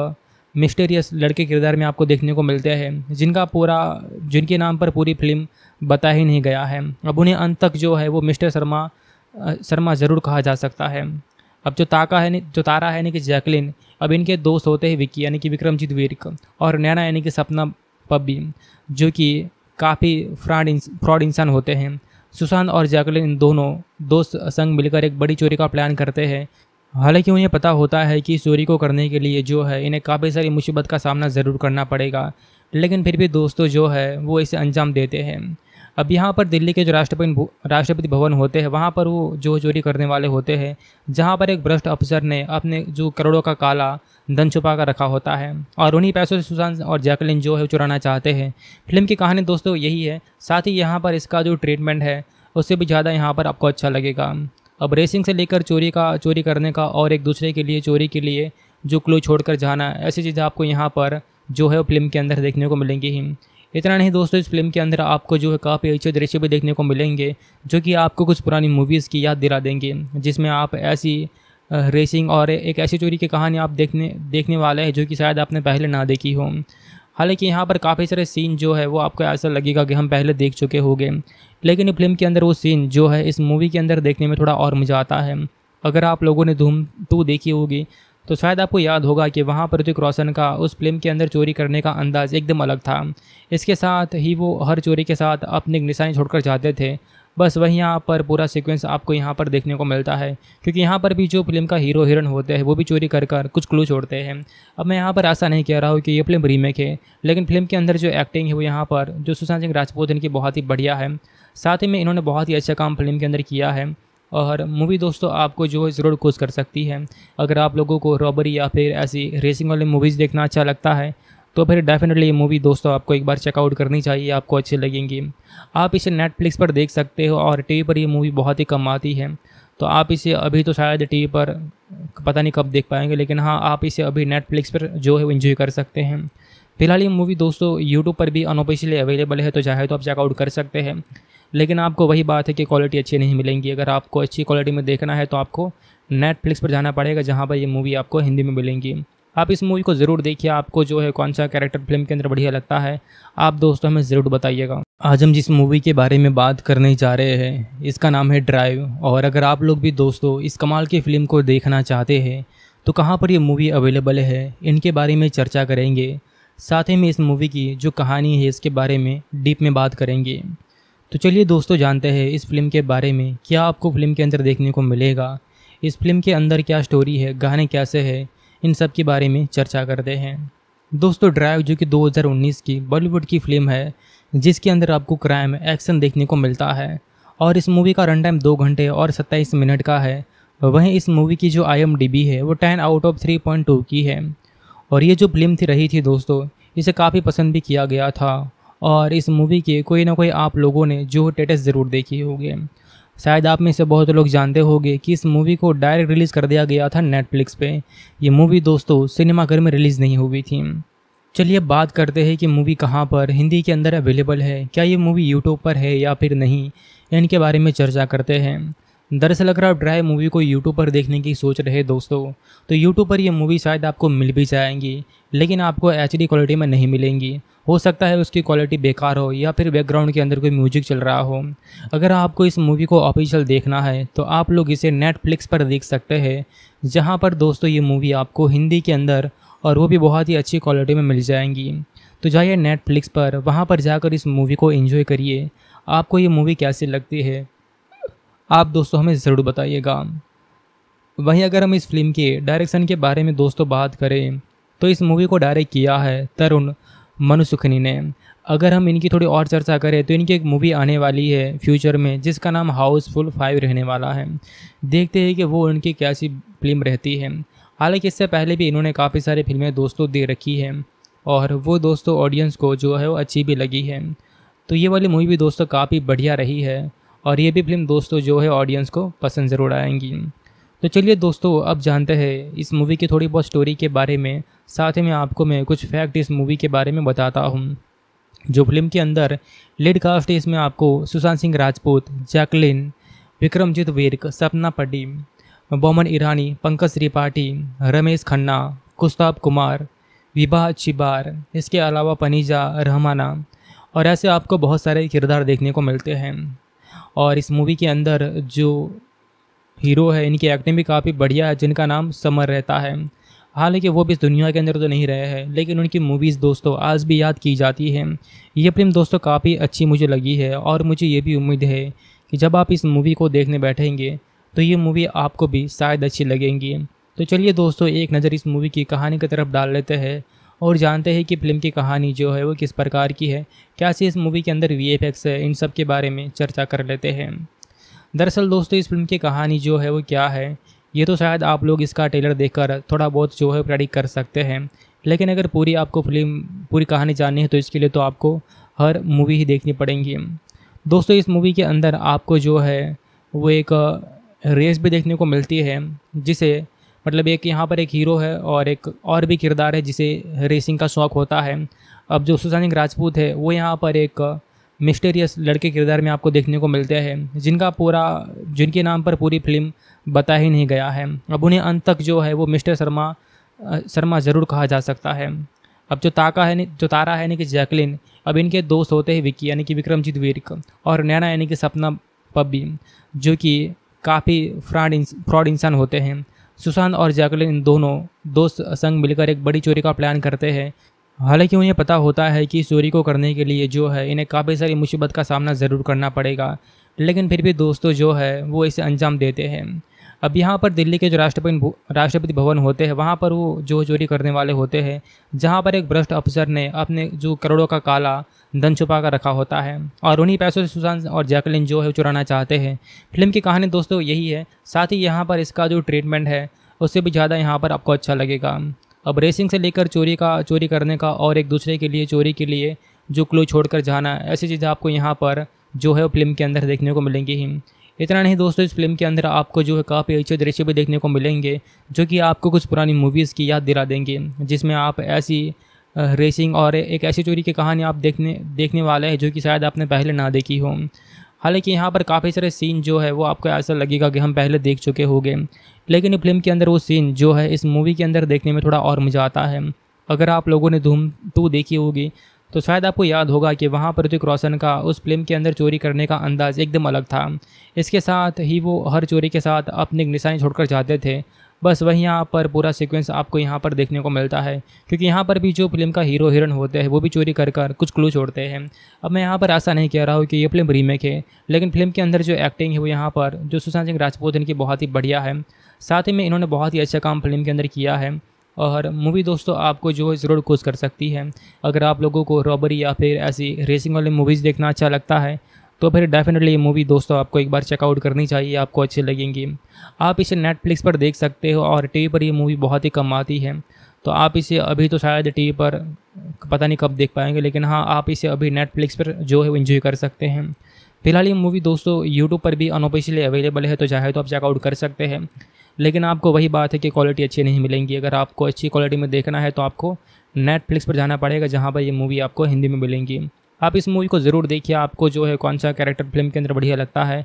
मिस्टेरियस लड़के किरदार में आपको देखने को मिलते हैं जिनका पूरा जिनके नाम पर पूरी फिल्म बता ही नहीं गया है अब उन्हें अंत तक जो है वो मिस्टर शर्मा शर्मा ज़रूर कहा जा सकता है अब जो ताका है जो तारा है यानी कि जैकलिन अब इनके दोस्त होते हैं विक्की यानी कि विक्रमजीत वीरक और नैना यानी कि सपना पब्बी जो कि काफ़ी फ्रॉड फ्रॉड इंसान होते हैं सुशांत और जैकलिन इन दोनों दोस्त संग मिलकर एक बड़ी चोरी का प्लान करते हैं हालांकि उन्हें पता होता है कि इस चोरी को करने के लिए जो है इन्हें काफ़ी सारी मुसीबत का सामना ज़रूर करना पड़ेगा लेकिन फिर भी दोस्तों जो है वो इसे अंजाम देते हैं अब यहाँ पर दिल्ली के जो राष्ट्रपति राष्ट्रपति भवन होते हैं वहाँ पर वो जो चोरी करने वाले होते हैं जहाँ पर एक भ्रष्ट अफसर ने अपने जो करोड़ों का काला धन छुपा कर रखा होता है और उन्हीं पैसों से सुशांत और जैकलिन जो है चुराना चाहते हैं फिल्म की कहानी दोस्तों यही है साथ ही यहाँ पर इसका जो ट्रीटमेंट है उससे भी ज़्यादा यहाँ पर आपको अच्छा लगेगा अब रेसिंग से लेकर चोरी का चोरी करने का और एक दूसरे के लिए चोरी के लिए जो क्लू छोड़कर जाना ऐसी चीज़ें आपको यहाँ पर जो है वो फिल्म के अंदर देखने को मिलेंगी ही इतना नहीं दोस्तों इस फिल्म के अंदर आपको जो है काफ़ी अच्छे दृश्य भी देखने को मिलेंगे जो कि आपको कुछ पुरानी मूवीज़ की याद दिला देंगे जिसमें आप ऐसी रेसिंग और एक ऐसी चोरी की कहानी आप देखने देखने वाले हैं जो कि शायद आपने पहले ना देखी हो हालांकि यहाँ पर काफ़ी सारे सीन जो है वो आपको ऐसा लगेगा कि हम पहले देख चुके होंगे लेकिन फिल्म के अंदर वो सीन जो है इस मूवी के अंदर देखने में थोड़ा और मज़ा आता है अगर आप लोगों ने धूम टू देखी होगी तो शायद आपको याद होगा कि वहाँ पर ऋतिक रोशन का उस फिल्म के अंदर चोरी करने का अंदाज एकदम अलग था इसके साथ ही वो हर चोरी के साथ अपनी निशानी छोड़कर जाते थे बस वही यहाँ पर पूरा सीक्वेंस आपको यहाँ पर देखने को मिलता है क्योंकि यहाँ पर भी जो फिल्म का हीरो हीरोइन होते हैं वो भी चोरी कर कर कुछ क्लू छोड़ते हैं अब मैं यहाँ पर ऐसा नहीं कह रहा हूँ कि ये फिल्म रीमेक है लेकिन फिल्म के अंदर जो एक्टिंग है वो यहाँ पर जो सुशांत सिंह राजपूत इनकी बहुत ही बढ़िया है साथ ही में इन्होंने बहुत ही अच्छा काम फिल्म के अंदर किया है और मूवी दोस्तों आपको जो है ज़रूर कोश कर सकती है अगर आप लोगों को रॉबरी या फिर ऐसी रेसिंग वाली मूवीज़ देखना अच्छा लगता है तो फिर डेफिनेटली ये मूवी दोस्तों आपको एक बार चेकआउट करनी चाहिए आपको अच्छी लगेंगी आप इसे नेटफ्लिक्स पर देख सकते हो और टीवी पर ये मूवी बहुत ही कम आती है तो आप इसे अभी तो शायद टीवी पर पता नहीं कब देख पाएंगे लेकिन हाँ आप इसे अभी नेटफ्लिक्स पर जो है वो इन्जॉय कर सकते हैं फिलहाल ये मूवी दोस्तों यूट्यूब पर भी अनऑफिशियली अवेलेबल है तो चाहे तो आप चेकआउट कर सकते हैं लेकिन आपको वही बात है कि क्वालिटी अच्छी नहीं मिलेंगी अगर आपको अच्छी क्वालिटी में देखना है तो आपको नेटफ्लिक्स पर जाना पड़ेगा जहाँ पर ये मूवी आपको हिंदी में मिलेंगी आप इस मूवी को ज़रूर देखिए आपको जो है कौन सा कैरेक्टर फिल्म के अंदर बढ़िया लगता है आप दोस्तों हमें ज़रूर बताइएगा आज हम जिस मूवी के बारे में बात करने जा रहे हैं इसका नाम है ड्राइव और अगर आप लोग भी दोस्तों इस कमाल की फ़िल्म को देखना चाहते हैं तो कहाँ पर ये मूवी अवेलेबल है इनके बारे में चर्चा करेंगे साथ ही में इस मूवी की जो कहानी है इसके बारे में डीप में बात करेंगे तो चलिए दोस्तों जानते हैं इस फिल्म के बारे में क्या आपको फिल्म के अंदर देखने को मिलेगा इस फिल्म के अंदर क्या स्टोरी है गाने कैसे है इन सब के बारे में चर्चा करते हैं दोस्तों ड्राइव जो कि 2019 की बॉलीवुड की फिल्म है जिसके अंदर आपको क्राइम एक्शन देखने को मिलता है और इस मूवी का रन टाइम दो घंटे और सत्ताईस मिनट का है वहीं इस मूवी की जो आई है वो ten out of three point two की है और ये जो फिल्म थी रही थी दोस्तों इसे काफ़ी पसंद भी किया गया था और इस मूवी के कोई ना कोई आप लोगों ने जो टेटस ज़रूर देखी होगी शायद आप में से बहुत लोग जानते होंगे कि इस मूवी को डायरेक्ट रिलीज़ कर दिया गया था नेटफ्लिक्स पे ये मूवी दोस्तों सिनेमाघर में रिलीज़ नहीं हुई थी चलिए बात करते हैं कि मूवी कहाँ पर हिंदी के अंदर अवेलेबल है क्या ये मूवी यूट्यूब पर है या फिर नहीं इनके बारे में चर्चा करते हैं दरअसल अगर आप ड्राई मूवी को यूट्यूब पर देखने की सोच रहे दोस्तों तो यूट्यूब पर ये मूवी शायद आपको मिल भी जाएंगी लेकिन आपको एच क्वालिटी में नहीं मिलेंगी हो सकता है उसकी क्वालिटी बेकार हो या फिर बैकग्राउंड के अंदर कोई म्यूजिक चल रहा हो अगर आपको इस मूवी को ऑफिशियल देखना है तो आप लोग इसे नेटफ्लिक्स पर देख सकते हैं जहाँ पर दोस्तों ये मूवी आपको हिंदी के अंदर और वो भी बहुत ही अच्छी क्वालिटी में मिल जाएंगी तो जाइए नेटफ्लिक्स पर वहाँ पर जाकर इस मूवी को इन्जॉय करिए आपको ये मूवी कैसी लगती है आप दोस्तों हमें ज़रूर बताइएगा वहीं अगर हम इस फिल्म के डायरेक्शन के बारे में दोस्तों बात करें तो इस मूवी को डायरेक्ट किया है तरुण मनु सुखनी ने अगर हम इनकी थोड़ी और चर्चा करें तो इनकी एक मूवी आने वाली है फ्यूचर में जिसका नाम हाउसफुल फाइव रहने वाला है देखते हैं कि वो उनकी कैसी फिल्म रहती है हालांकि इससे पहले भी इन्होंने काफ़ी सारी फिल्में दोस्तों दे रखी हैं और वो दोस्तों ऑडियंस को जो है वो अच्छी भी लगी है तो ये वाली मूवी भी दोस्तों काफ़ी बढ़िया रही है और ये भी फिल्म दोस्तों जो है ऑडियंस को पसंद ज़रूर आएंगी तो चलिए दोस्तों अब जानते हैं इस मूवी की थोड़ी बहुत स्टोरी के बारे में साथ ही में आपको मैं कुछ फैक्ट इस मूवी के बारे में बताता हूँ जो फिल्म के अंदर लीड कास्ट है इसमें आपको सुशांत सिंह राजपूत जैकलिन विक्रमजीत वीरक सपना पड्डी बोमन ईरानी पंकज त्रिपाठी रमेश खन्ना कुस्ताब कुमार विभा चिबार इसके अलावा पनीजा रहमाना और ऐसे आपको बहुत सारे किरदार देखने को मिलते हैं और इस मूवी के अंदर जो हीरो है इनकी एक्टिंग भी काफ़ी बढ़िया है जिनका नाम समर रहता है हालांकि वो भी इस दुनिया के अंदर तो नहीं रहे हैं लेकिन उनकी मूवीज़ दोस्तों आज भी याद की जाती हैं ये फिल्म दोस्तों काफ़ी अच्छी मुझे लगी है और मुझे ये भी उम्मीद है कि जब आप इस मूवी को देखने बैठेंगे तो ये मूवी आपको भी शायद अच्छी लगेंगी तो चलिए दोस्तों एक नज़र इस मूवी की कहानी की तरफ डाल लेते हैं और जानते हैं कि फिल्म की कहानी जो है वो किस प्रकार की है क्या से इस मूवी के अंदर वी है इन सब के बारे में चर्चा कर लेते हैं दरअसल दोस्तों इस फिल्म की कहानी जो है वो क्या है ये तो शायद आप लोग इसका ट्रेलर देखकर थोड़ा बहुत जो है प्रेडिक कर सकते हैं लेकिन अगर पूरी आपको फिल्म पूरी कहानी जाननी है तो इसके लिए तो आपको हर मूवी ही देखनी पड़ेंगी दोस्तों इस मूवी के अंदर आपको जो है वो एक रेस भी देखने को मिलती है जिसे मतलब एक यहाँ पर एक हीरो है और एक और भी किरदार है जिसे रेसिंग का शौक़ होता है अब जो सुशांत राजपूत है वो यहाँ पर एक मिस्टेरियस लड़के किरदार में आपको देखने को मिलते हैं जिनका पूरा जिनके नाम पर पूरी फिल्म बता ही नहीं गया है अब उन्हें अंत तक जो है वो मिस्टर शर्मा शर्मा ज़रूर कहा जा सकता है अब जो ताका है जो तारा है यानी कि जैकलिन अब इनके दोस्त होते हैं विक्की यानी कि विक्रमजीत वीरक और नैना यानी कि सपना पब्बी जो कि काफ़ी फ्रॉड फ्रॉड इंसान होते हैं सुशांत और जैकलिन इन दोनों दोस्त संग मिलकर एक बड़ी चोरी का प्लान करते हैं हालांकि उन्हें पता होता है कि चोरी को करने के लिए जो है इन्हें काफ़ी सारी मुसीबत का सामना ज़रूर करना पड़ेगा लेकिन फिर भी दोस्तों जो है वो इसे अंजाम देते हैं अब यहाँ पर दिल्ली के जो राष्ट्रपति राष्ट्रपति भवन होते हैं वहाँ पर वो जो चोरी करने वाले होते हैं जहाँ पर एक भ्रष्ट अफसर ने अपने जो करोड़ों का काला धन छुपा कर रखा होता है और उन्हीं पैसों से सुशांत और जैकलिन जो है चुराना चाहते हैं फिल्म की कहानी दोस्तों यही है साथ ही यहाँ पर इसका जो ट्रीटमेंट है उससे भी ज़्यादा यहाँ पर आपको अच्छा लगेगा अब रेसिंग से लेकर चोरी का चोरी करने का और एक दूसरे के लिए चोरी के लिए जो क्लू छोड़कर जाना ऐसी चीज़ें आपको यहाँ पर जो है वो फिल्म के अंदर देखने को मिलेंगी ही इतना नहीं दोस्तों इस फिल्म के अंदर आपको जो है काफ़ी अच्छे दृश्य भी देखने को मिलेंगे जो कि आपको कुछ पुरानी मूवीज़ की याद दिला देंगे जिसमें आप ऐसी रेसिंग और एक ऐसी चोरी की कहानी आप देखने देखने वाले हैं जो कि शायद आपने पहले ना देखी हो हालांकि यहाँ पर काफ़ी सारे सीन जो है वो आपको ऐसा लगेगा कि हम पहले देख चुके होंगे लेकिन इस फिल्म के अंदर वो सीन जो है इस मूवी के अंदर देखने में थोड़ा और मज़ा आता है अगर आप लोगों ने धूम टू देखी होगी तो शायद आपको याद होगा कि वहाँ पर ऋतिक रोशन का उस फिल्म के अंदर चोरी करने का अंदाज़ एकदम अलग था इसके साथ ही वो हर चोरी के साथ अपनी निशानी छोड़कर जाते थे बस वही यहाँ पर पूरा सीक्वेंस आपको यहाँ पर देखने को मिलता है क्योंकि यहाँ पर भी जो फिल्म का हीरो हीरोइन होते हैं वो भी चोरी कर कर कुछ क्लू छोड़ते हैं अब मैं यहाँ पर ऐसा नहीं कह रहा हूँ कि ये फिल्म रीमेक है लेकिन फिल्म के अंदर जो एक्टिंग है वो यहाँ पर जो सुशांत सिंह राजपूत इनकी बहुत ही बढ़िया है साथ ही में इन्होंने बहुत ही अच्छा काम फिल्म के अंदर किया है और मूवी दोस्तों आपको जो है ज़रूर खुश कर सकती है अगर आप लोगों को रॉबरी या फिर ऐसी रेसिंग वाली मूवीज़ देखना अच्छा लगता है तो फिर डेफिनेटली ये मूवी दोस्तों आपको एक बार चेकआउट करनी चाहिए आपको अच्छी लगेंगी आप इसे नेटफ्लिक्स पर देख सकते हो और टीवी पर ये मूवी बहुत ही कम आती है तो आप इसे अभी तो शायद टीवी पर पता नहीं कब देख पाएंगे लेकिन हाँ आप इसे अभी नेटफ्लिक्स पर जो है इन्जॉय कर सकते हैं फिलहाल ये मूवी दोस्तों यूट्यूब पर भी अनऑफिशियली अवेलेबल है तो चाहे तो आप चेकआउट कर सकते हैं लेकिन आपको वही बात है कि क्वालिटी अच्छी नहीं मिलेंगी अगर आपको अच्छी क्वालिटी में देखना है तो आपको नेटफ्लिक्स पर जाना पड़ेगा जहाँ पर ये मूवी आपको हिंदी में मिलेंगी आप इस मूवी को ज़रूर देखिए आपको जो है कौन सा कैरेक्टर फिल्म के अंदर बढ़िया लगता है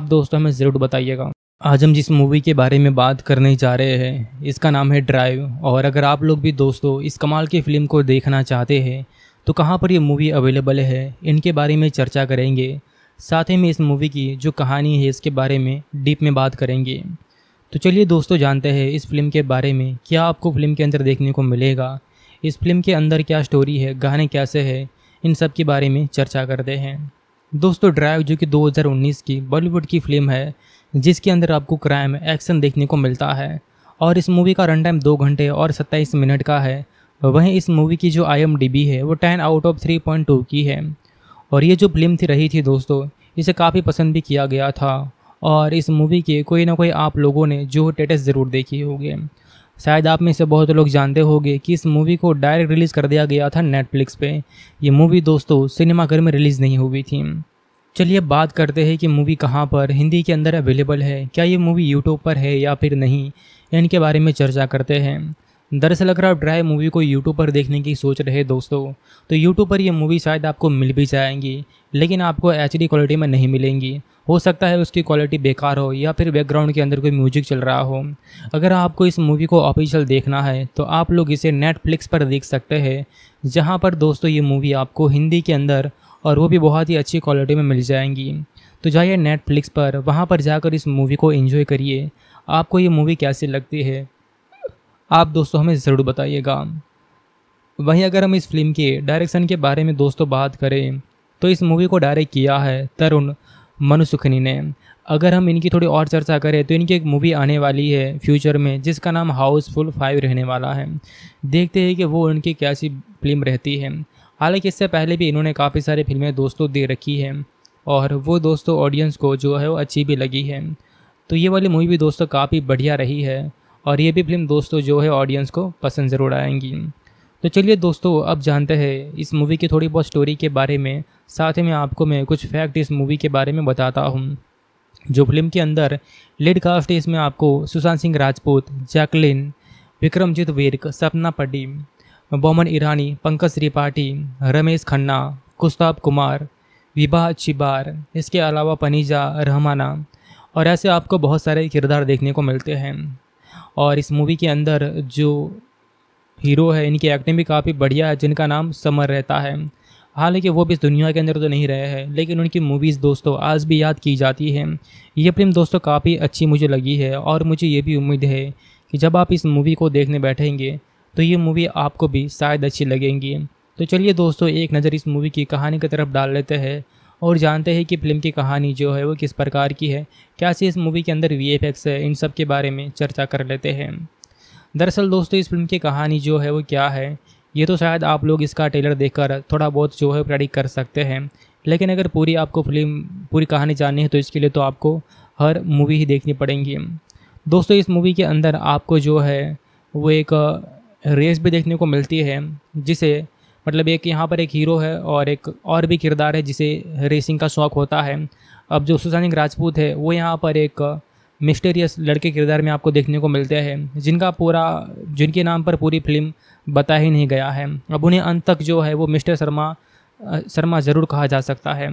आप दोस्तों हमें ज़रूर बताइएगा आज हम जिस मूवी के बारे में बात करने जा रहे हैं इसका नाम है ड्राइव और अगर आप लोग भी दोस्तों इस कमाल की फ़िल्म को देखना चाहते हैं तो कहाँ पर ये मूवी अवेलेबल है इनके बारे में चर्चा करेंगे साथ ही में इस मूवी की जो कहानी है इसके बारे में डीप में बात करेंगे तो चलिए दोस्तों जानते हैं इस फिल्म के बारे में क्या आपको फिल्म के अंदर देखने को मिलेगा इस फिल्म के अंदर क्या स्टोरी है गाने कैसे है इन सब के बारे में चर्चा करते हैं दोस्तों ड्राइव जो कि 2019 की बॉलीवुड की फिल्म है जिसके अंदर आपको क्राइम एक्शन देखने को मिलता है और इस मूवी का रन टाइम दो घंटे और सत्ताईस मिनट का है वहीं इस मूवी की जो आई है वो ten out of three point two की है और ये जो फिल्म थी रही थी दोस्तों इसे काफ़ी पसंद भी किया गया था और इस मूवी के कोई ना कोई आप लोगों ने जो टेटस ज़रूर देखी होगी शायद आप में से बहुत लोग जानते होंगे कि इस मूवी को डायरेक्ट रिलीज़ कर दिया गया था नेटफ्लिक्स पे ये मूवी दोस्तों सिनेमाघर में रिलीज़ नहीं हुई थी चलिए बात करते हैं कि मूवी कहाँ पर हिंदी के अंदर अवेलेबल है क्या ये मूवी यूट्यूब पर है या फिर नहीं इनके बारे में चर्चा करते हैं दरअसल अगर आप ड्राई मूवी को यूट्यूब पर देखने की सोच रहे दोस्तों तो यूट्यूब पर ये मूवी शायद आपको मिल भी जाएंगी लेकिन आपको एच क्वालिटी में नहीं मिलेंगी हो सकता है उसकी क्वालिटी बेकार हो या फिर बैकग्राउंड के अंदर कोई म्यूजिक चल रहा हो अगर आपको इस मूवी को ऑफिशियल देखना है तो आप लोग इसे नेटफ्लिक्स पर देख सकते हैं जहाँ पर दोस्तों ये मूवी आपको हिंदी के अंदर और वो भी बहुत ही अच्छी क्वालिटी में मिल जाएंगी तो जाइए नेटफ्लिक्स पर वहाँ पर जाकर इस मूवी को एंजॉय करिए आपको ये मूवी कैसी लगती है आप दोस्तों हमें ज़रूर बताइएगा वहीं अगर हम इस फिल्म के डायरेक्शन के बारे में दोस्तों बात करें तो इस मूवी को डायरेक्ट किया है तरुण मनुसुखनी ने अगर हम इनकी थोड़ी और चर्चा करें तो इनकी एक मूवी आने वाली है फ्यूचर में जिसका नाम हाउसफुल फाइव रहने वाला है देखते हैं कि वो उनकी कैसी फिल्म रहती है हालांकि इससे पहले भी इन्होंने काफ़ी सारी फिल्में दोस्तों दे रखी हैं और वो दोस्तों ऑडियंस को जो है वो अच्छी भी लगी है तो ये वाली मूवी भी दोस्तों काफ़ी बढ़िया रही है और ये भी फिल्म दोस्तों जो है ऑडियंस को पसंद ज़रूर आएंगी तो चलिए दोस्तों अब जानते हैं इस मूवी की थोड़ी बहुत स्टोरी के बारे में साथ ही में आपको मैं कुछ फैक्ट इस मूवी के बारे में बताता हूँ जो फिल्म के अंदर लीड कास्ट इसमें आपको सुशांत सिंह राजपूत जैकलिन विक्रमजीत वीरक सपना पड्डी बोमन ईरानी पंकज त्रिपाठी रमेश खन्ना कुस्ताब कुमार विभा चिबार इसके अलावा पनीजा रहमाना और ऐसे आपको बहुत सारे किरदार देखने को मिलते हैं और इस मूवी के अंदर जो हीरो है इनकी एक्टिंग भी काफ़ी बढ़िया है जिनका नाम समर रहता है हालांकि वो भी इस दुनिया के अंदर तो नहीं रहे हैं लेकिन उनकी मूवीज़ दोस्तों आज भी याद की जाती है ये फिल्म दोस्तों काफ़ी अच्छी मुझे लगी है और मुझे ये भी उम्मीद है कि जब आप इस मूवी को देखने बैठेंगे तो ये मूवी आपको भी शायद अच्छी लगेंगी तो चलिए दोस्तों एक नज़र इस मूवी की कहानी की तरफ डाल लेते हैं और जानते हैं कि फिल्म की कहानी जो है वो किस प्रकार की है क्या से इस मूवी के अंदर वी है इन सब के बारे में चर्चा कर लेते हैं दरअसल दोस्तों इस फिल्म की कहानी जो है वो क्या है ये तो शायद आप लोग इसका ट्रेलर देखकर थोड़ा बहुत जो है प्रेडिक्ट कर सकते हैं लेकिन अगर पूरी आपको फिल्म पूरी कहानी जाननी है तो इसके लिए तो आपको हर मूवी ही देखनी पड़ेंगी दोस्तों इस मूवी के अंदर आपको जो है वो एक रेस भी देखने को मिलती है जिसे मतलब एक यहाँ पर एक हीरो है और एक और भी किरदार है जिसे रेसिंग का शौक़ होता है अब जो सुशांत राजपूत है वो यहाँ पर एक मिस्टेरियस लड़के किरदार में आपको देखने को मिलते हैं जिनका पूरा जिनके नाम पर पूरी फिल्म बता ही नहीं गया है अब उन्हें अंत तक जो है वो मिस्टर शर्मा शर्मा ज़रूर कहा जा सकता है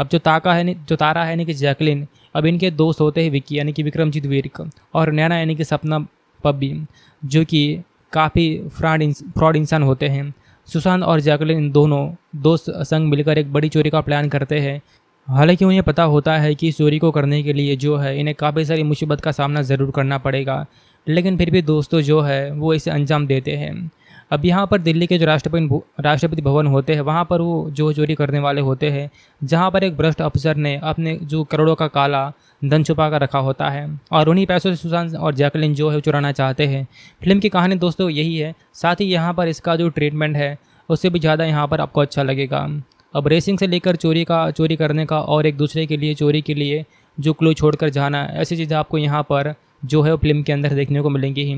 अब जो ताका है जो तारा है यानी कि जैकलिन अब इनके दोस्त होते हैं विक्की यानी कि विक्रमजीत वीरक और नैना यानी कि सपना पब्बी जो कि काफ़ी फ्रॉड फ्रॉड इंसान होते हैं सुशांत और जैकलिन इन दोनों दोस्त संग मिलकर एक बड़ी चोरी का प्लान करते हैं हालांकि उन्हें पता होता है कि इस चोरी को करने के लिए जो है इन्हें काफ़ी सारी मुसीबत का सामना ज़रूर करना पड़ेगा लेकिन फिर भी दोस्तों जो है वो इसे अंजाम देते हैं अब यहाँ पर दिल्ली के जो राष्ट्रपति राष्ट्रपति भवन होते हैं वहाँ पर वो जो चोरी करने वाले होते हैं जहाँ पर एक भ्रष्ट अफसर ने अपने जो करोड़ों का काला धन छुपा कर रखा होता है और उन्हीं पैसों से सुशांत और जैकलिन जो है चुराना चाहते हैं फिल्म की कहानी दोस्तों यही है साथ ही यहाँ पर इसका जो ट्रीटमेंट है उससे भी ज़्यादा यहाँ पर आपको अच्छा लगेगा अब रेसिंग से लेकर चोरी का चोरी करने का और एक दूसरे के लिए चोरी के लिए जो क्लू छोड़कर जाना ऐसी चीज़ें आपको यहाँ पर जो है वो फिल्म के अंदर देखने को मिलेंगी ही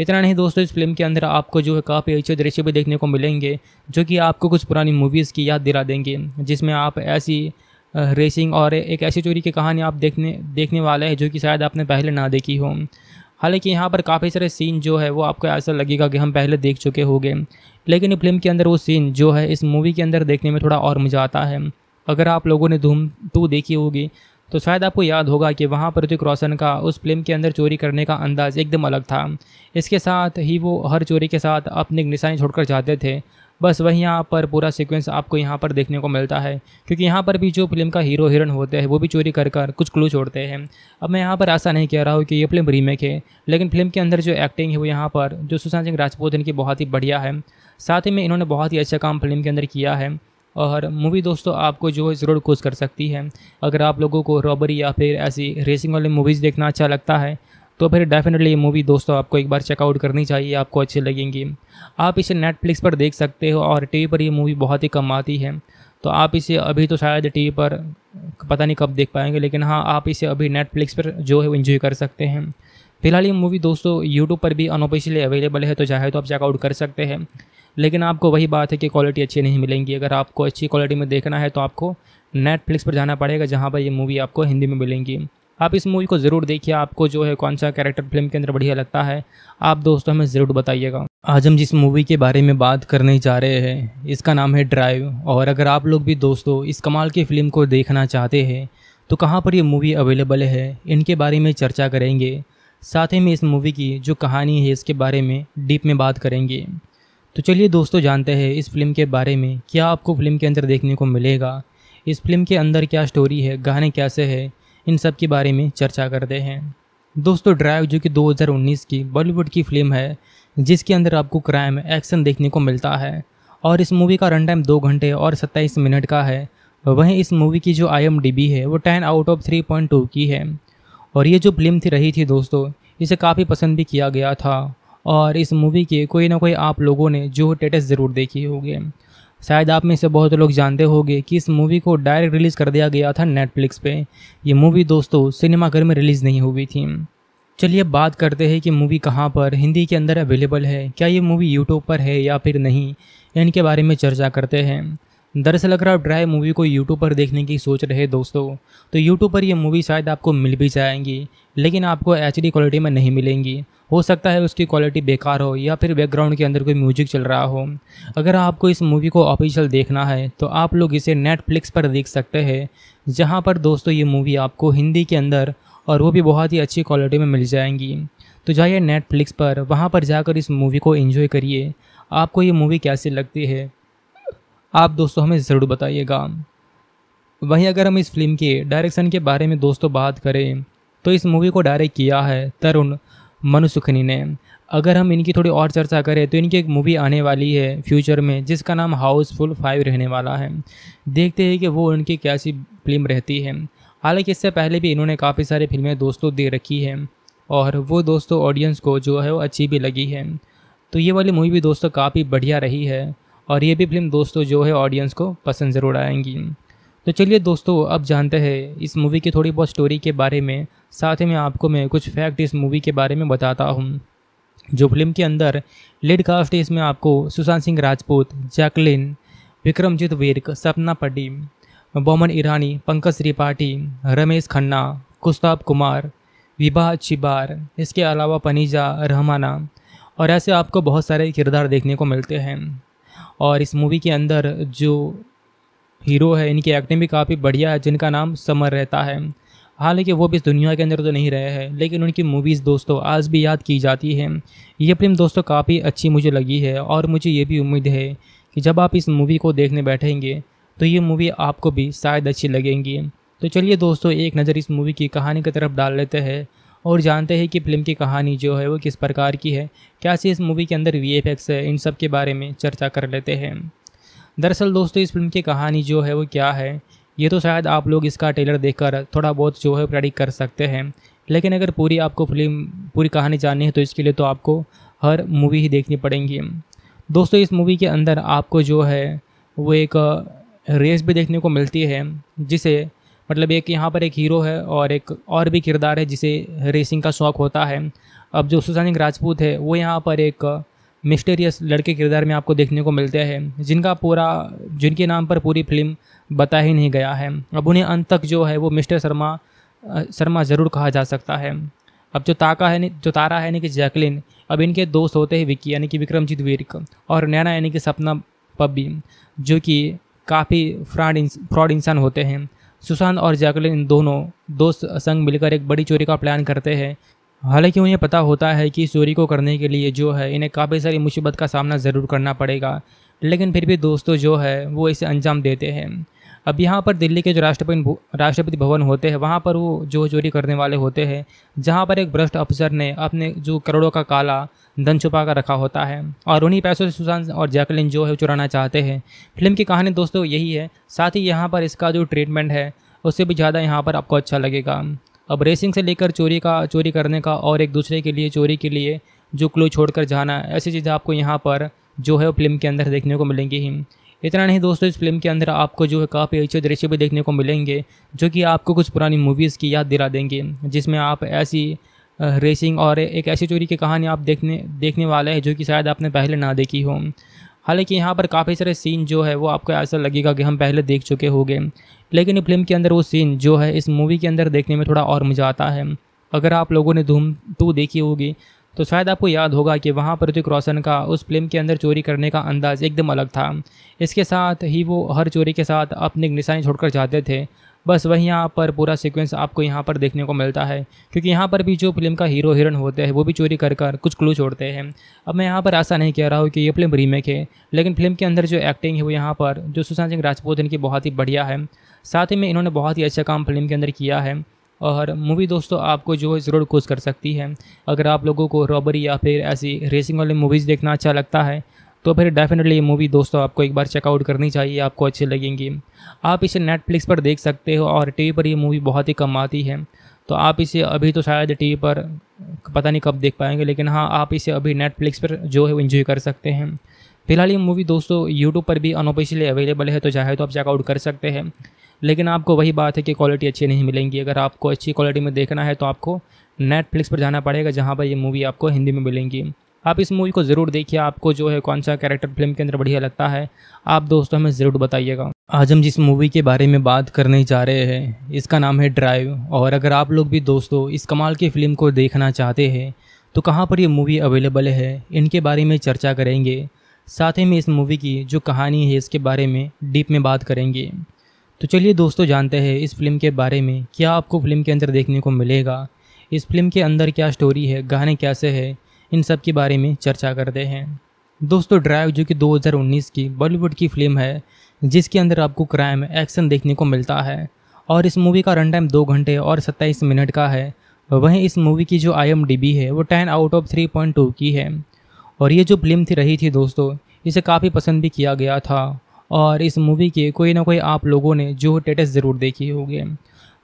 इतना नहीं दोस्तों इस फिल्म के अंदर आपको जो है काफ़ी अच्छे दृश्य भी देखने को मिलेंगे जो कि आपको कुछ पुरानी मूवीज़ की याद दिला देंगे जिसमें आप ऐसी रेसिंग और एक ऐसी चोरी की कहानी आप देखने देखने वाले हैं जो कि शायद आपने पहले ना देखी हो हालांकि यहाँ पर काफ़ी सारे सीन जो है वो आपको ऐसा लगेगा कि हम पहले देख चुके होंगे लेकिन फिल्म के अंदर वो सीन जो है इस मूवी के अंदर देखने में थोड़ा और मज़ा आता है अगर आप लोगों ने धूम टू देखी होगी तो शायद आपको याद होगा कि वहाँ ऋतिक रोशन का उस फिल्म के अंदर चोरी करने का अंदाज़ एकदम अलग था इसके साथ ही वो हर चोरी के साथ अपनी निशानी छोड़कर जाते थे बस वहीं यहाँ पर पूरा सीक्वेंस आपको यहाँ पर देखने को मिलता है क्योंकि यहाँ पर भी जो फिल्म का हीरो हीरोइन होते हैं वो भी चोरी कर कर कुछ क्लू छोड़ते हैं अब मैं यहाँ पर ऐसा नहीं कह रहा हूँ कि ये फिल्म रीमेक है लेकिन फिल्म के अंदर जो एक्टिंग है वो यहाँ पर जो सुशांत सिंह राजपूत इनकी बहुत ही बढ़िया है साथ ही में इन्होंने बहुत ही अच्छा काम फिल्म के अंदर किया है और मूवी दोस्तों आपको जो है ज़रूर खुश कर सकती है अगर आप लोगों को रॉबरी या फिर ऐसी रेसिंग वाली मूवीज़ देखना अच्छा लगता है तो फिर डेफिनेटली ये मूवी दोस्तों आपको एक बार चेकआउट करनी चाहिए आपको अच्छी लगेंगी आप इसे नेटफ्लिक्स पर देख सकते हो और टीवी पर ये मूवी बहुत ही कम आती है तो आप इसे अभी तो शायद टीवी पर पता नहीं कब देख पाएंगे लेकिन हाँ आप इसे अभी नेटफ्लिक्स पर जो है इन्जॉय कर सकते हैं फिलहाल ये मूवी दोस्तों यूट्यूब पर भी अनऑफिशियली अवेलेबल है तो चाहे तो आप चेकआउट कर सकते हैं लेकिन आपको वही बात है कि क्वालिटी अच्छी नहीं मिलेंगी अगर आपको अच्छी क्वालिटी में देखना है तो आपको नेटफ्लिक्स पर जाना पड़ेगा जहाँ पर ये मूवी आपको हिंदी में मिलेंगी आप इस मूवी को ज़रूर देखिए आपको जो है कौन सा कैरेक्टर फिल्म के अंदर बढ़िया लगता है आप दोस्तों हमें ज़रूर बताइएगा आज हम जिस मूवी के बारे में बात करने जा रहे हैं इसका नाम है ड्राइव और अगर आप लोग भी दोस्तों इस कमाल की फ़िल्म को देखना चाहते हैं तो कहाँ पर ये मूवी अवेलेबल है इनके बारे में चर्चा करेंगे साथ ही में इस मूवी की जो कहानी है इसके बारे में डीप में बात करेंगे तो चलिए दोस्तों जानते हैं इस फिल्म के बारे में क्या आपको फिल्म के अंदर देखने को मिलेगा इस फिल्म के अंदर क्या स्टोरी है गाने कैसे हैं इन सब के बारे में चर्चा करते हैं दोस्तों ड्राइव जो कि 2019 की बॉलीवुड की फिल्म है जिसके अंदर आपको क्राइम एक्शन देखने को मिलता है और इस मूवी का रन टाइम दो घंटे और सत्ताईस मिनट का है वहीं इस मूवी की जो आई है वो ten out of three point two की है और ये जो फिल्म थी रही थी दोस्तों इसे काफ़ी पसंद भी किया गया था और इस मूवी के कोई ना कोई आप लोगों ने जो टेटस ज़रूर देखी होगी शायद आप में से बहुत लोग जानते होंगे कि इस मूवी को डायरेक्ट रिलीज़ कर दिया गया था नेटफ्लिक्स पे ये मूवी दोस्तों सिनेमाघर में रिलीज़ नहीं हुई थी चलिए बात करते हैं कि मूवी कहाँ पर हिंदी के अंदर अवेलेबल है क्या ये मूवी यूट्यूब पर है या फिर नहीं इनके बारे में चर्चा करते हैं दरअसल अगर आप ड्राई मूवी को यूट्यूब पर देखने की सोच रहे दोस्तों तो यूट्यूब पर ये मूवी शायद आपको मिल भी जाएंगी लेकिन आपको एच क्वालिटी में नहीं मिलेंगी हो सकता है उसकी क्वालिटी बेकार हो या फिर बैकग्राउंड के अंदर कोई म्यूजिक चल रहा हो अगर आपको इस मूवी को ऑफिशियल देखना है तो आप लोग इसे नेटफ्लिक्स पर देख सकते हैं जहाँ पर दोस्तों ये मूवी आपको हिंदी के अंदर और वो भी बहुत ही अच्छी क्वालिटी में मिल जाएंगी तो जाइए नेटफ्लिक्स पर वहाँ पर जाकर इस मूवी को एंजॉय करिए आपको ये मूवी कैसी लगती है आप दोस्तों हमें ज़रूर बताइएगा वहीं अगर हम इस फिल्म के डायरेक्शन के बारे में दोस्तों बात करें तो इस मूवी को डायरेक्ट किया है तरुण मनु सुखनी ने अगर हम इनकी थोड़ी और चर्चा करें तो इनकी एक मूवी आने वाली है फ्यूचर में जिसका नाम हाउसफुल फाइव रहने वाला है देखते हैं कि वो उनकी कैसी फिल्म रहती है हालांकि इससे पहले भी इन्होंने काफ़ी सारी फिल्में दोस्तों दे रखी हैं और वो दोस्तों ऑडियंस को जो है वो अच्छी भी लगी है तो ये वाली मूवी भी दोस्तों काफ़ी बढ़िया रही है और ये भी फिल्म दोस्तों जो है ऑडियंस को पसंद ज़रूर आएंगी तो चलिए दोस्तों अब जानते हैं इस मूवी की थोड़ी बहुत स्टोरी के बारे में साथ ही में आपको मैं कुछ फैक्ट इस मूवी के बारे में बताता हूँ जो फिल्म के अंदर लीड कास्ट है इसमें आपको सुशांत सिंह राजपूत जैकलिन विक्रमजीत वीरक सपना पड्डी बोमन ईरानी पंकज त्रिपाठी रमेश खन्ना कुस्ताब कुमार विभा चिबार इसके अलावा पनीजा रहमाना और ऐसे आपको बहुत सारे किरदार देखने को मिलते हैं और इस मूवी के अंदर जो हीरो है इनकी एक्टिंग भी काफ़ी बढ़िया है जिनका नाम समर रहता है हालांकि वो भी इस दुनिया के अंदर तो नहीं रहे हैं लेकिन उनकी मूवीज़ दोस्तों आज भी याद की जाती हैं ये फिल्म दोस्तों काफ़ी अच्छी मुझे लगी है और मुझे ये भी उम्मीद है कि जब आप इस मूवी को देखने बैठेंगे तो ये मूवी आपको भी शायद अच्छी लगेंगी तो चलिए दोस्तों एक नज़र इस मूवी की कहानी की तरफ डाल लेते हैं और जानते हैं कि फिल्म की कहानी जो है वो किस प्रकार की है क्या से इस मूवी के अंदर वी एफ एक्स है इन सब के बारे में चर्चा कर लेते हैं दरअसल दोस्तों इस फिल्म की कहानी जो है वो क्या है ये तो शायद आप लोग इसका ट्रेलर देखकर थोड़ा बहुत जो है प्रेडिक कर सकते हैं लेकिन अगर पूरी आपको फिल्म पूरी कहानी जाननी है तो इसके लिए तो आपको हर मूवी ही देखनी पड़ेंगी दोस्तों इस मूवी के अंदर आपको जो है वो एक रेस भी देखने को मिलती है जिसे मतलब एक यहाँ पर एक हीरो है और एक और भी किरदार है जिसे रेसिंग का शौक़ होता है अब जो सिंह राजपूत है वो यहाँ पर एक मिस्टेरियस लड़के किरदार में आपको देखने को मिलते हैं जिनका पूरा जिनके नाम पर पूरी फिल्म बता ही नहीं गया है अब उन्हें अंत तक जो है वो मिस्टर शर्मा शर्मा ज़रूर कहा जा सकता है अब जो ताका है जो तारा है यानी कि जैकलिन अब इनके दोस्त होते हैं विक्की यानी कि विक्रमजीत वीरक और नैना यानी कि सपना पब्बी जो कि काफ़ी फ्रॉड फ्रॉड इंसान होते हैं सुशांत और जैकलिन इन दोनों दोस्त संग मिलकर एक बड़ी चोरी का प्लान करते हैं हालांकि उन्हें पता होता है कि इस चोरी को करने के लिए जो है इन्हें काफ़ी सारी मुसीबत का सामना ज़रूर करना पड़ेगा लेकिन फिर भी दोस्तों जो है वो इसे अंजाम देते हैं अब यहाँ पर दिल्ली के जो राष्ट्रपति राष्ट्रपति भवन होते हैं वहाँ पर वो जो चोरी करने वाले होते हैं जहाँ पर एक भ्रष्ट अफसर ने अपने जो करोड़ों का काला धन छुपा कर रखा होता है और उन्हीं पैसों से सुशांत और जैकलिन जो है चुराना चाहते हैं फिल्म की कहानी दोस्तों यही है साथ ही यहाँ पर इसका जो ट्रीटमेंट है उससे भी ज़्यादा यहाँ पर आपको अच्छा लगेगा अब रेसिंग से लेकर चोरी का चोरी करने का और एक दूसरे के लिए चोरी के लिए जो क्लू छोड़कर जाना ऐसी चीज़ें आपको यहाँ पर जो है वो फिल्म के अंदर देखने को मिलेंगी ही इतना नहीं दोस्तों इस फिल्म के अंदर आपको जो है काफ़ी अच्छे दृश्य भी देखने को मिलेंगे जो कि आपको कुछ पुरानी मूवीज़ की याद दिला देंगे जिसमें आप ऐसी रेसिंग और एक ऐसी चोरी की कहानी आप देखने देखने वाले हैं जो कि शायद आपने पहले ना देखी हो हालांकि यहाँ पर काफ़ी सारे सीन जो है वो आपको ऐसा लगेगा कि हम पहले देख चुके होंगे लेकिन फिल्म के अंदर वो सीन जो है इस मूवी के अंदर देखने में थोड़ा और मज़ा आता है अगर आप लोगों ने धूम टू देखी होगी तो शायद आपको याद होगा कि वहाँ पर ऋतिक रोशन का उस फिल्म के अंदर चोरी करने का अंदाज़ एकदम अलग था इसके साथ ही वो हर चोरी के साथ अपनी निशानी छोड़कर जाते थे बस वही यहाँ पर पूरा सीक्वेंस आपको यहाँ पर देखने को मिलता है क्योंकि यहाँ पर भी जो फिल्म का हीरो हीरोइन होते हैं वो भी चोरी कर कर कुछ क्लू छोड़ते हैं अब मैं यहाँ पर ऐसा नहीं कह रहा हूँ कि ये फिल्म रीमेक है लेकिन फिल्म के अंदर जो एक्टिंग है वो यहाँ पर जो सुशांत सिंह राजपूत इनकी बहुत ही बढ़िया है साथ ही में इन्होंने बहुत ही अच्छा काम फिल्म के अंदर किया है और मूवी दोस्तों आपको जो है ज़रूर खुश कर सकती है अगर आप लोगों को रॉबरी या फिर ऐसी रेसिंग वाली मूवीज़ देखना अच्छा लगता है तो फिर डेफिनेटली ये मूवी दोस्तों आपको एक बार चेकआउट करनी चाहिए आपको अच्छी लगेंगी आप इसे नेटफ्लिक्स पर देख सकते हो और टीवी पर ये मूवी बहुत ही कम आती है तो आप इसे अभी तो शायद टीवी पर पता नहीं कब देख पाएंगे लेकिन हाँ आप इसे अभी नेटफ्लिक्स पर जो है इन्जॉय कर सकते हैं फिलहाल ये मूवी दोस्तों यूट्यूब पर भी अनऑफिशियली अवेलेबल है तो चाहे तो आप चेकआउट कर सकते हैं लेकिन आपको वही बात है कि क्वालिटी अच्छी नहीं मिलेंगी अगर आपको अच्छी क्वालिटी में देखना है तो आपको नेटफ्लिक्स पर जाना पड़ेगा जहाँ पर ये मूवी आपको हिंदी में मिलेंगी आप इस मूवी को ज़रूर देखिए आपको जो है कौन सा कैरेक्टर फिल्म के अंदर बढ़िया लगता है आप दोस्तों हमें ज़रूर बताइएगा आज हम जिस मूवी के बारे में बात करने जा रहे हैं इसका नाम है ड्राइव और अगर आप लोग भी दोस्तों इस कमाल की फ़िल्म को देखना चाहते हैं तो कहाँ पर यह मूवी अवेलेबल है इनके बारे में चर्चा करेंगे साथ ही में इस मूवी की जो कहानी है इसके बारे में डीप में बात करेंगे तो चलिए दोस्तों जानते हैं इस फिल्म के बारे में क्या आपको फिल्म के अंदर देखने को मिलेगा इस फिल्म के अंदर क्या स्टोरी है गाने कैसे है इन सब के बारे में चर्चा करते हैं दोस्तों ड्राइव जो कि 2019 की बॉलीवुड की फिल्म है जिसके अंदर आपको क्राइम एक्शन देखने को मिलता है और इस मूवी का रन टाइम दो घंटे और सत्ताईस मिनट का है वहीं इस मूवी की जो आई है वो ten out of three point two की है और ये जो फिल्म थी रही थी दोस्तों इसे काफ़ी पसंद भी किया गया था और इस मूवी के कोई ना कोई आप लोगों ने जो टेटस ज़रूर देखी होगी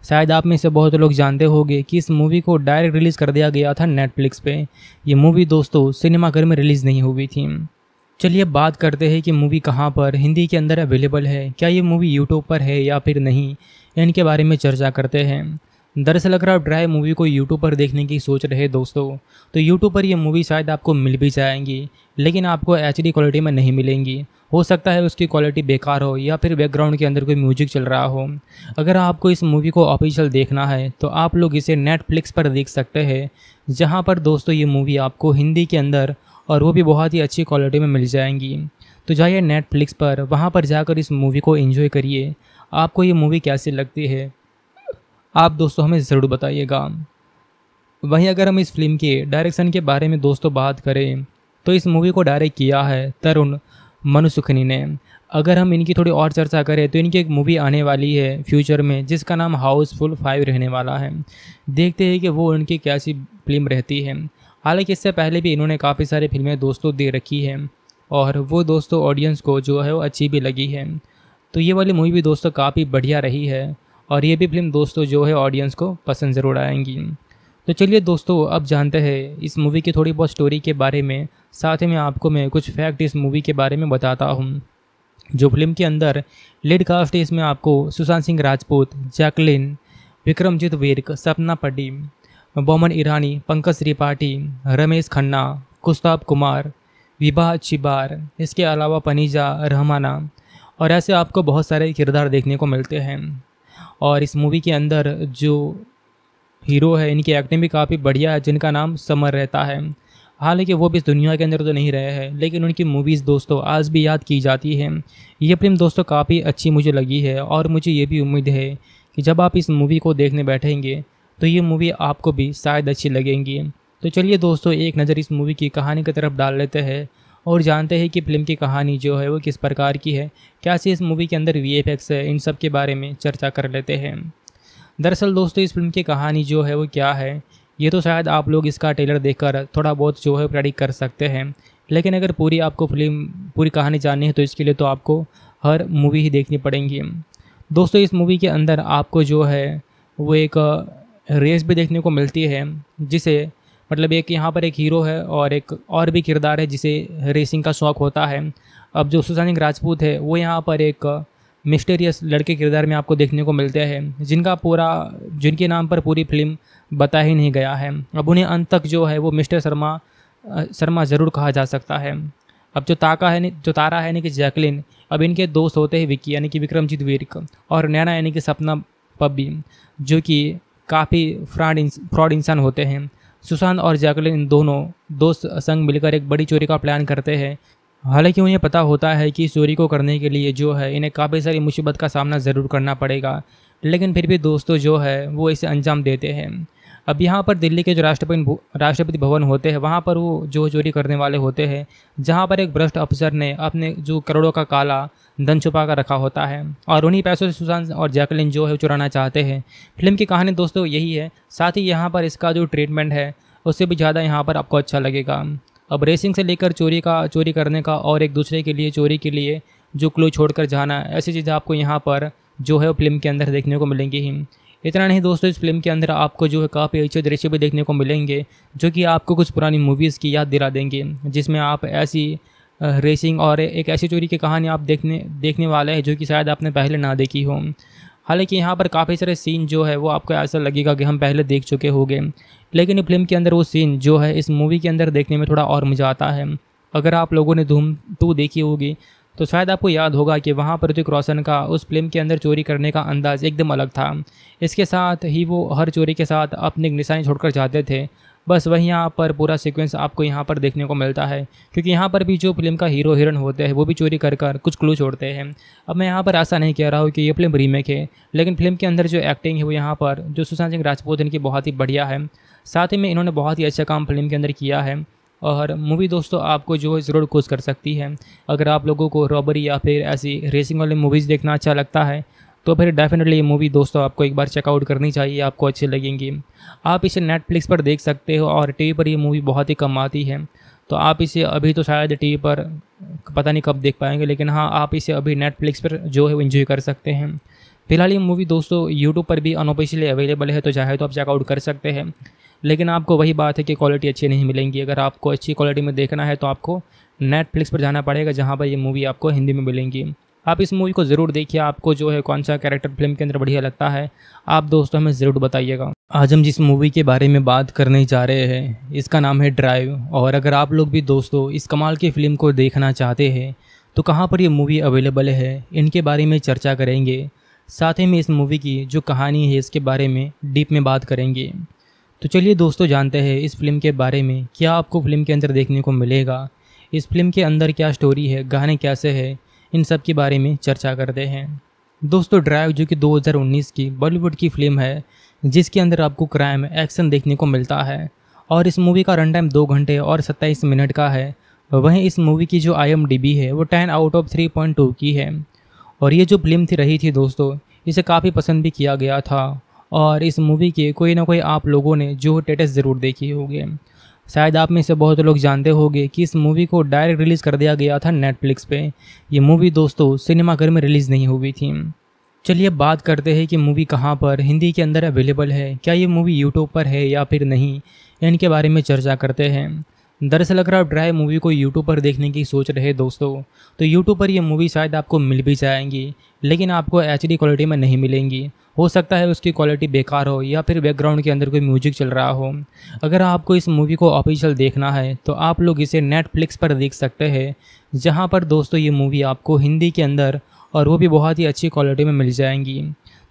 शायद आप में से बहुत लोग जानते होंगे कि इस मूवी को डायरेक्ट रिलीज़ कर दिया गया था नेटफ्लिक्स पे ये मूवी दोस्तों सिनेमाघर में रिलीज़ नहीं हुई थी चलिए बात करते हैं कि मूवी कहाँ पर हिंदी के अंदर अवेलेबल है क्या ये मूवी यूट्यूब पर है या फिर नहीं इनके बारे में चर्चा करते हैं दरअसल अगर आप ड्राई मूवी को यूट्यूब पर देखने की सोच रहे दोस्तों तो यूट्यूब पर ये मूवी शायद आपको मिल भी जाएंगी लेकिन आपको एच क्वालिटी में नहीं मिलेंगी हो सकता है उसकी क्वालिटी बेकार हो या फिर बैकग्राउंड के अंदर कोई म्यूजिक चल रहा हो अगर आपको इस मूवी को ऑफिशियल देखना है तो आप लोग इसे नेटफ्लिक्स पर देख सकते हैं जहाँ पर दोस्तों ये मूवी आपको हिंदी के अंदर और वो भी बहुत ही अच्छी क्वालिटी में मिल जाएंगी तो जाइए नेटफ्लिक्स पर वहाँ पर जाकर इस मूवी को एंजॉय करिए आपको ये मूवी कैसी लगती है आप दोस्तों हमें ज़रूर बताइएगा वहीं अगर हम इस फिल्म के डायरेक्शन के बारे में दोस्तों बात करें तो इस मूवी को डायरेक्ट किया है तरुण मनुसुखनी ने अगर हम इनकी थोड़ी और चर्चा करें तो इनकी एक मूवी आने वाली है फ्यूचर में जिसका नाम हाउसफुल फाइव रहने वाला है देखते हैं कि वो उनकी कैसी फिल्म रहती है हालांकि इससे पहले भी इन्होंने काफ़ी सारी फिल्में दोस्तों दे रखी हैं और वो दोस्तों ऑडियंस को जो है वो अच्छी भी लगी है तो ये वाली मूवी भी दोस्तों काफ़ी बढ़िया रही है और ये भी फिल्म दोस्तों जो है ऑडियंस को पसंद ज़रूर आएंगी तो चलिए दोस्तों अब जानते हैं इस मूवी की थोड़ी बहुत स्टोरी के बारे में साथ ही में आपको मैं कुछ फैक्ट इस मूवी के बारे में बताता हूँ जो फिल्म के अंदर लीड कास्ट इसमें आपको सुशांत सिंह राजपूत जैकलिन विक्रमजीत वीरक सपना पड्डी बोमन ईरानी पंकज त्रिपाठी रमेश खन्ना कुस्ताब कुमार विभा चिबार इसके अलावा पनीजा रहमाना और ऐसे आपको बहुत सारे किरदार देखने को मिलते हैं और इस मूवी के अंदर जो हीरो है इनकी एक्टिंग भी काफ़ी बढ़िया है जिनका नाम समर रहता है हालांकि वो भी इस दुनिया के अंदर तो नहीं रहे हैं लेकिन उनकी मूवीज़ दोस्तों आज भी याद की जाती हैं ये फिल्म दोस्तों काफ़ी अच्छी मुझे लगी है और मुझे ये भी उम्मीद है कि जब आप इस मूवी को देखने बैठेंगे तो ये मूवी आपको भी शायद अच्छी लगेंगी तो चलिए दोस्तों एक नज़र इस मूवी की कहानी की तरफ डाल लेते हैं और जानते हैं कि फिल्म की कहानी जो है वो किस प्रकार की है क्या सी इस मूवी के अंदर वी है इन सब के बारे में चर्चा कर लेते हैं दरअसल दोस्तों इस फिल्म की कहानी जो है वो क्या है ये तो शायद आप लोग इसका ट्रेलर देखकर थोड़ा बहुत जो है प्रेडिक्ट कर सकते हैं लेकिन अगर पूरी आपको फिल्म पूरी कहानी जाननी है तो इसके लिए तो आपको हर मूवी ही देखनी पड़ेंगी दोस्तों इस मूवी के अंदर आपको जो है वो एक रेस भी देखने को मिलती है जिसे मतलब एक यहाँ पर एक हीरो है और एक और भी किरदार है जिसे रेसिंग का शौक़ होता है अब जो सिंह राजपूत है वो यहाँ पर एक मिस्टेरियस लड़के किरदार में आपको देखने को मिलते हैं जिनका पूरा जिनके नाम पर पूरी फिल्म बता ही नहीं गया है अब उन्हें अंत तक जो है वो मिस्टर शर्मा शर्मा ज़रूर कहा जा सकता है अब जो ताका है जो तारा है यानी कि जैकलिन अब इनके दोस्त होते हैं विक्की यानी कि विक्रमजीत वीरक और नैना यानी कि सपना पब्बी जो कि काफ़ी फ्रॉड फ्रॉड इंसान होते हैं सुशांत और जैकलिन इन दोनों दोस्त संग मिलकर एक बड़ी चोरी का प्लान करते हैं हालांकि उन्हें पता होता है कि इस चोरी को करने के लिए जो है इन्हें काफ़ी सारी मुसीबत का सामना ज़रूर करना पड़ेगा लेकिन फिर भी दोस्तों जो है वो इसे अंजाम देते हैं अब यहाँ पर दिल्ली के जो राष्ट्रपति राष्ट्रपति भवन होते हैं वहाँ पर वो जो चोरी करने वाले होते हैं जहाँ पर एक भ्रष्ट अफसर ने अपने जो करोड़ों का काला धन छुपा कर रखा होता है और उन्हीं पैसों से सुशांत और जैकलिन जो है चुराना चाहते हैं फिल्म की कहानी दोस्तों यही है साथ ही यहाँ पर इसका जो ट्रीटमेंट है उससे भी ज़्यादा यहाँ पर आपको अच्छा लगेगा अब रेसिंग से लेकर चोरी का चोरी करने का और एक दूसरे के लिए चोरी के लिए जो क्लू छोड़कर जाना ऐसी चीज़ें आपको यहाँ पर जो है वो फिल्म के अंदर देखने को मिलेंगी ही इतना नहीं दोस्तों इस फिल्म के अंदर आपको जो है काफ़ी अच्छे दृश्य भी देखने को मिलेंगे जो कि आपको कुछ पुरानी मूवीज़ की याद दिला देंगे जिसमें आप ऐसी रेसिंग और एक ऐसी चोरी की कहानी आप देखने देखने वाले हैं जो कि शायद आपने पहले ना देखी हो हालांकि यहाँ पर काफ़ी सारे सीन जो है वो आपको ऐसा लगेगा कि हम पहले देख चुके होंगे लेकिन फिल्म के अंदर वो सीन जो है इस मूवी के अंदर देखने में थोड़ा और मज़ा आता है अगर आप लोगों ने धूम टू देखी होगी तो शायद आपको याद होगा कि वहाँ ऋतिक रोशन का उस फिल्म के अंदर चोरी करने का अंदाज एकदम अलग था इसके साथ ही वो हर चोरी के साथ अपनी निशानी छोड़कर जाते थे बस वहीं यहाँ पर पूरा सीक्वेंस आपको यहाँ पर देखने को मिलता है क्योंकि यहाँ पर भी जो फिल्म का हीरो हीरोइन होते हैं वो भी चोरी कर कर कुछ क्लू छोड़ते हैं अब मैं यहाँ पर ऐसा नहीं कह रहा हूँ कि ये फिल्म रीमेक है लेकिन फिल्म के अंदर जो एक्टिंग है वो यहाँ पर जो सुशांत सिंह राजपूत इनकी बहुत ही बढ़िया है साथ ही में इन्होंने बहुत ही अच्छा काम फिल्म के अंदर किया है और मूवी दोस्तों आपको जो है ज़रूर खुश कर सकती है अगर आप लोगों को रॉबरी या फिर ऐसी रेसिंग वाली मूवीज़ देखना अच्छा लगता है तो फिर डेफिनेटली ये मूवी दोस्तों आपको एक बार चेकआउट करनी चाहिए आपको अच्छी लगेंगी आप इसे नेटफ्लिक्स पर देख सकते हो और टीवी पर ये मूवी बहुत ही कम आती है तो आप इसे अभी तो शायद टीवी पर पता नहीं कब देख पाएंगे लेकिन हाँ आप इसे अभी नेटफ्लिक्स पर जो है इन्जॉय कर सकते हैं फिलहाल ये मूवी दोस्तों यूट्यूब पर भी अनऑफिशियली अवेलेबल है तो चाहे तो आप चेकआउट कर सकते हैं लेकिन आपको वही बात है कि क्वालिटी अच्छी नहीं मिलेंगी अगर आपको अच्छी क्वालिटी में देखना है तो आपको नेटफ्लिक्स पर जाना पड़ेगा जहाँ पर ये मूवी आपको हिंदी में मिलेंगी आप इस मूवी को ज़रूर देखिए आपको जो है कौन सा कैरेक्टर फिल्म के अंदर बढ़िया लगता है आप दोस्तों हमें ज़रूर बताइएगा आज हम जिस मूवी के बारे में बात करने जा रहे हैं इसका नाम है ड्राइव और अगर आप लोग भी दोस्तों इस कमाल की फ़िल्म को देखना चाहते हैं तो कहाँ पर ये मूवी अवेलेबल है इनके बारे में चर्चा करेंगे साथ ही में इस मूवी की जो कहानी है इसके बारे में डीप में बात करेंगे तो चलिए दोस्तों जानते हैं इस फिल्म के बारे में क्या आपको फिल्म के अंदर देखने को मिलेगा इस फिल्म के अंदर क्या स्टोरी है गाने कैसे हैं इन सब के बारे में चर्चा करते हैं दोस्तों ड्राइव जो कि 2019 की बॉलीवुड की फिल्म है जिसके अंदर आपको क्राइम एक्शन देखने को मिलता है और इस मूवी का रन टाइम दो घंटे और सत्ताईस मिनट का है वहीं इस मूवी की जो आई है वो ten out of three point two की है और ये जो फिल्म थी रही थी दोस्तों इसे काफ़ी पसंद भी किया गया था और इस मूवी के कोई ना कोई आप लोगों ने जो टेटस ज़रूर देखी होगी शायद आप में से बहुत लोग जानते होंगे कि इस मूवी को डायरेक्ट रिलीज़ कर दिया गया था नेटफ्लिक्स पे ये मूवी दोस्तों सिनेमाघर में रिलीज़ नहीं हुई थी चलिए बात करते हैं कि मूवी कहाँ पर हिंदी के अंदर अवेलेबल है क्या ये मूवी यूट्यूब पर है या फिर नहीं इनके बारे में चर्चा करते हैं दरअसल अगर आप ड्राई मूवी को यूट्यूब पर देखने की सोच रहे दोस्तों तो यूट्यूब पर ये मूवी शायद आपको मिल भी जाएंगी लेकिन आपको एच क्वालिटी में नहीं मिलेंगी हो सकता है उसकी क्वालिटी बेकार हो या फिर बैकग्राउंड के अंदर कोई म्यूजिक चल रहा हो अगर आपको इस मूवी को ऑफिशियल देखना है तो आप लोग इसे नेटफ्लिक्स पर देख सकते हैं जहाँ पर दोस्तों ये मूवी आपको हिंदी के अंदर और वो भी बहुत ही अच्छी क्वालिटी में मिल जाएंगी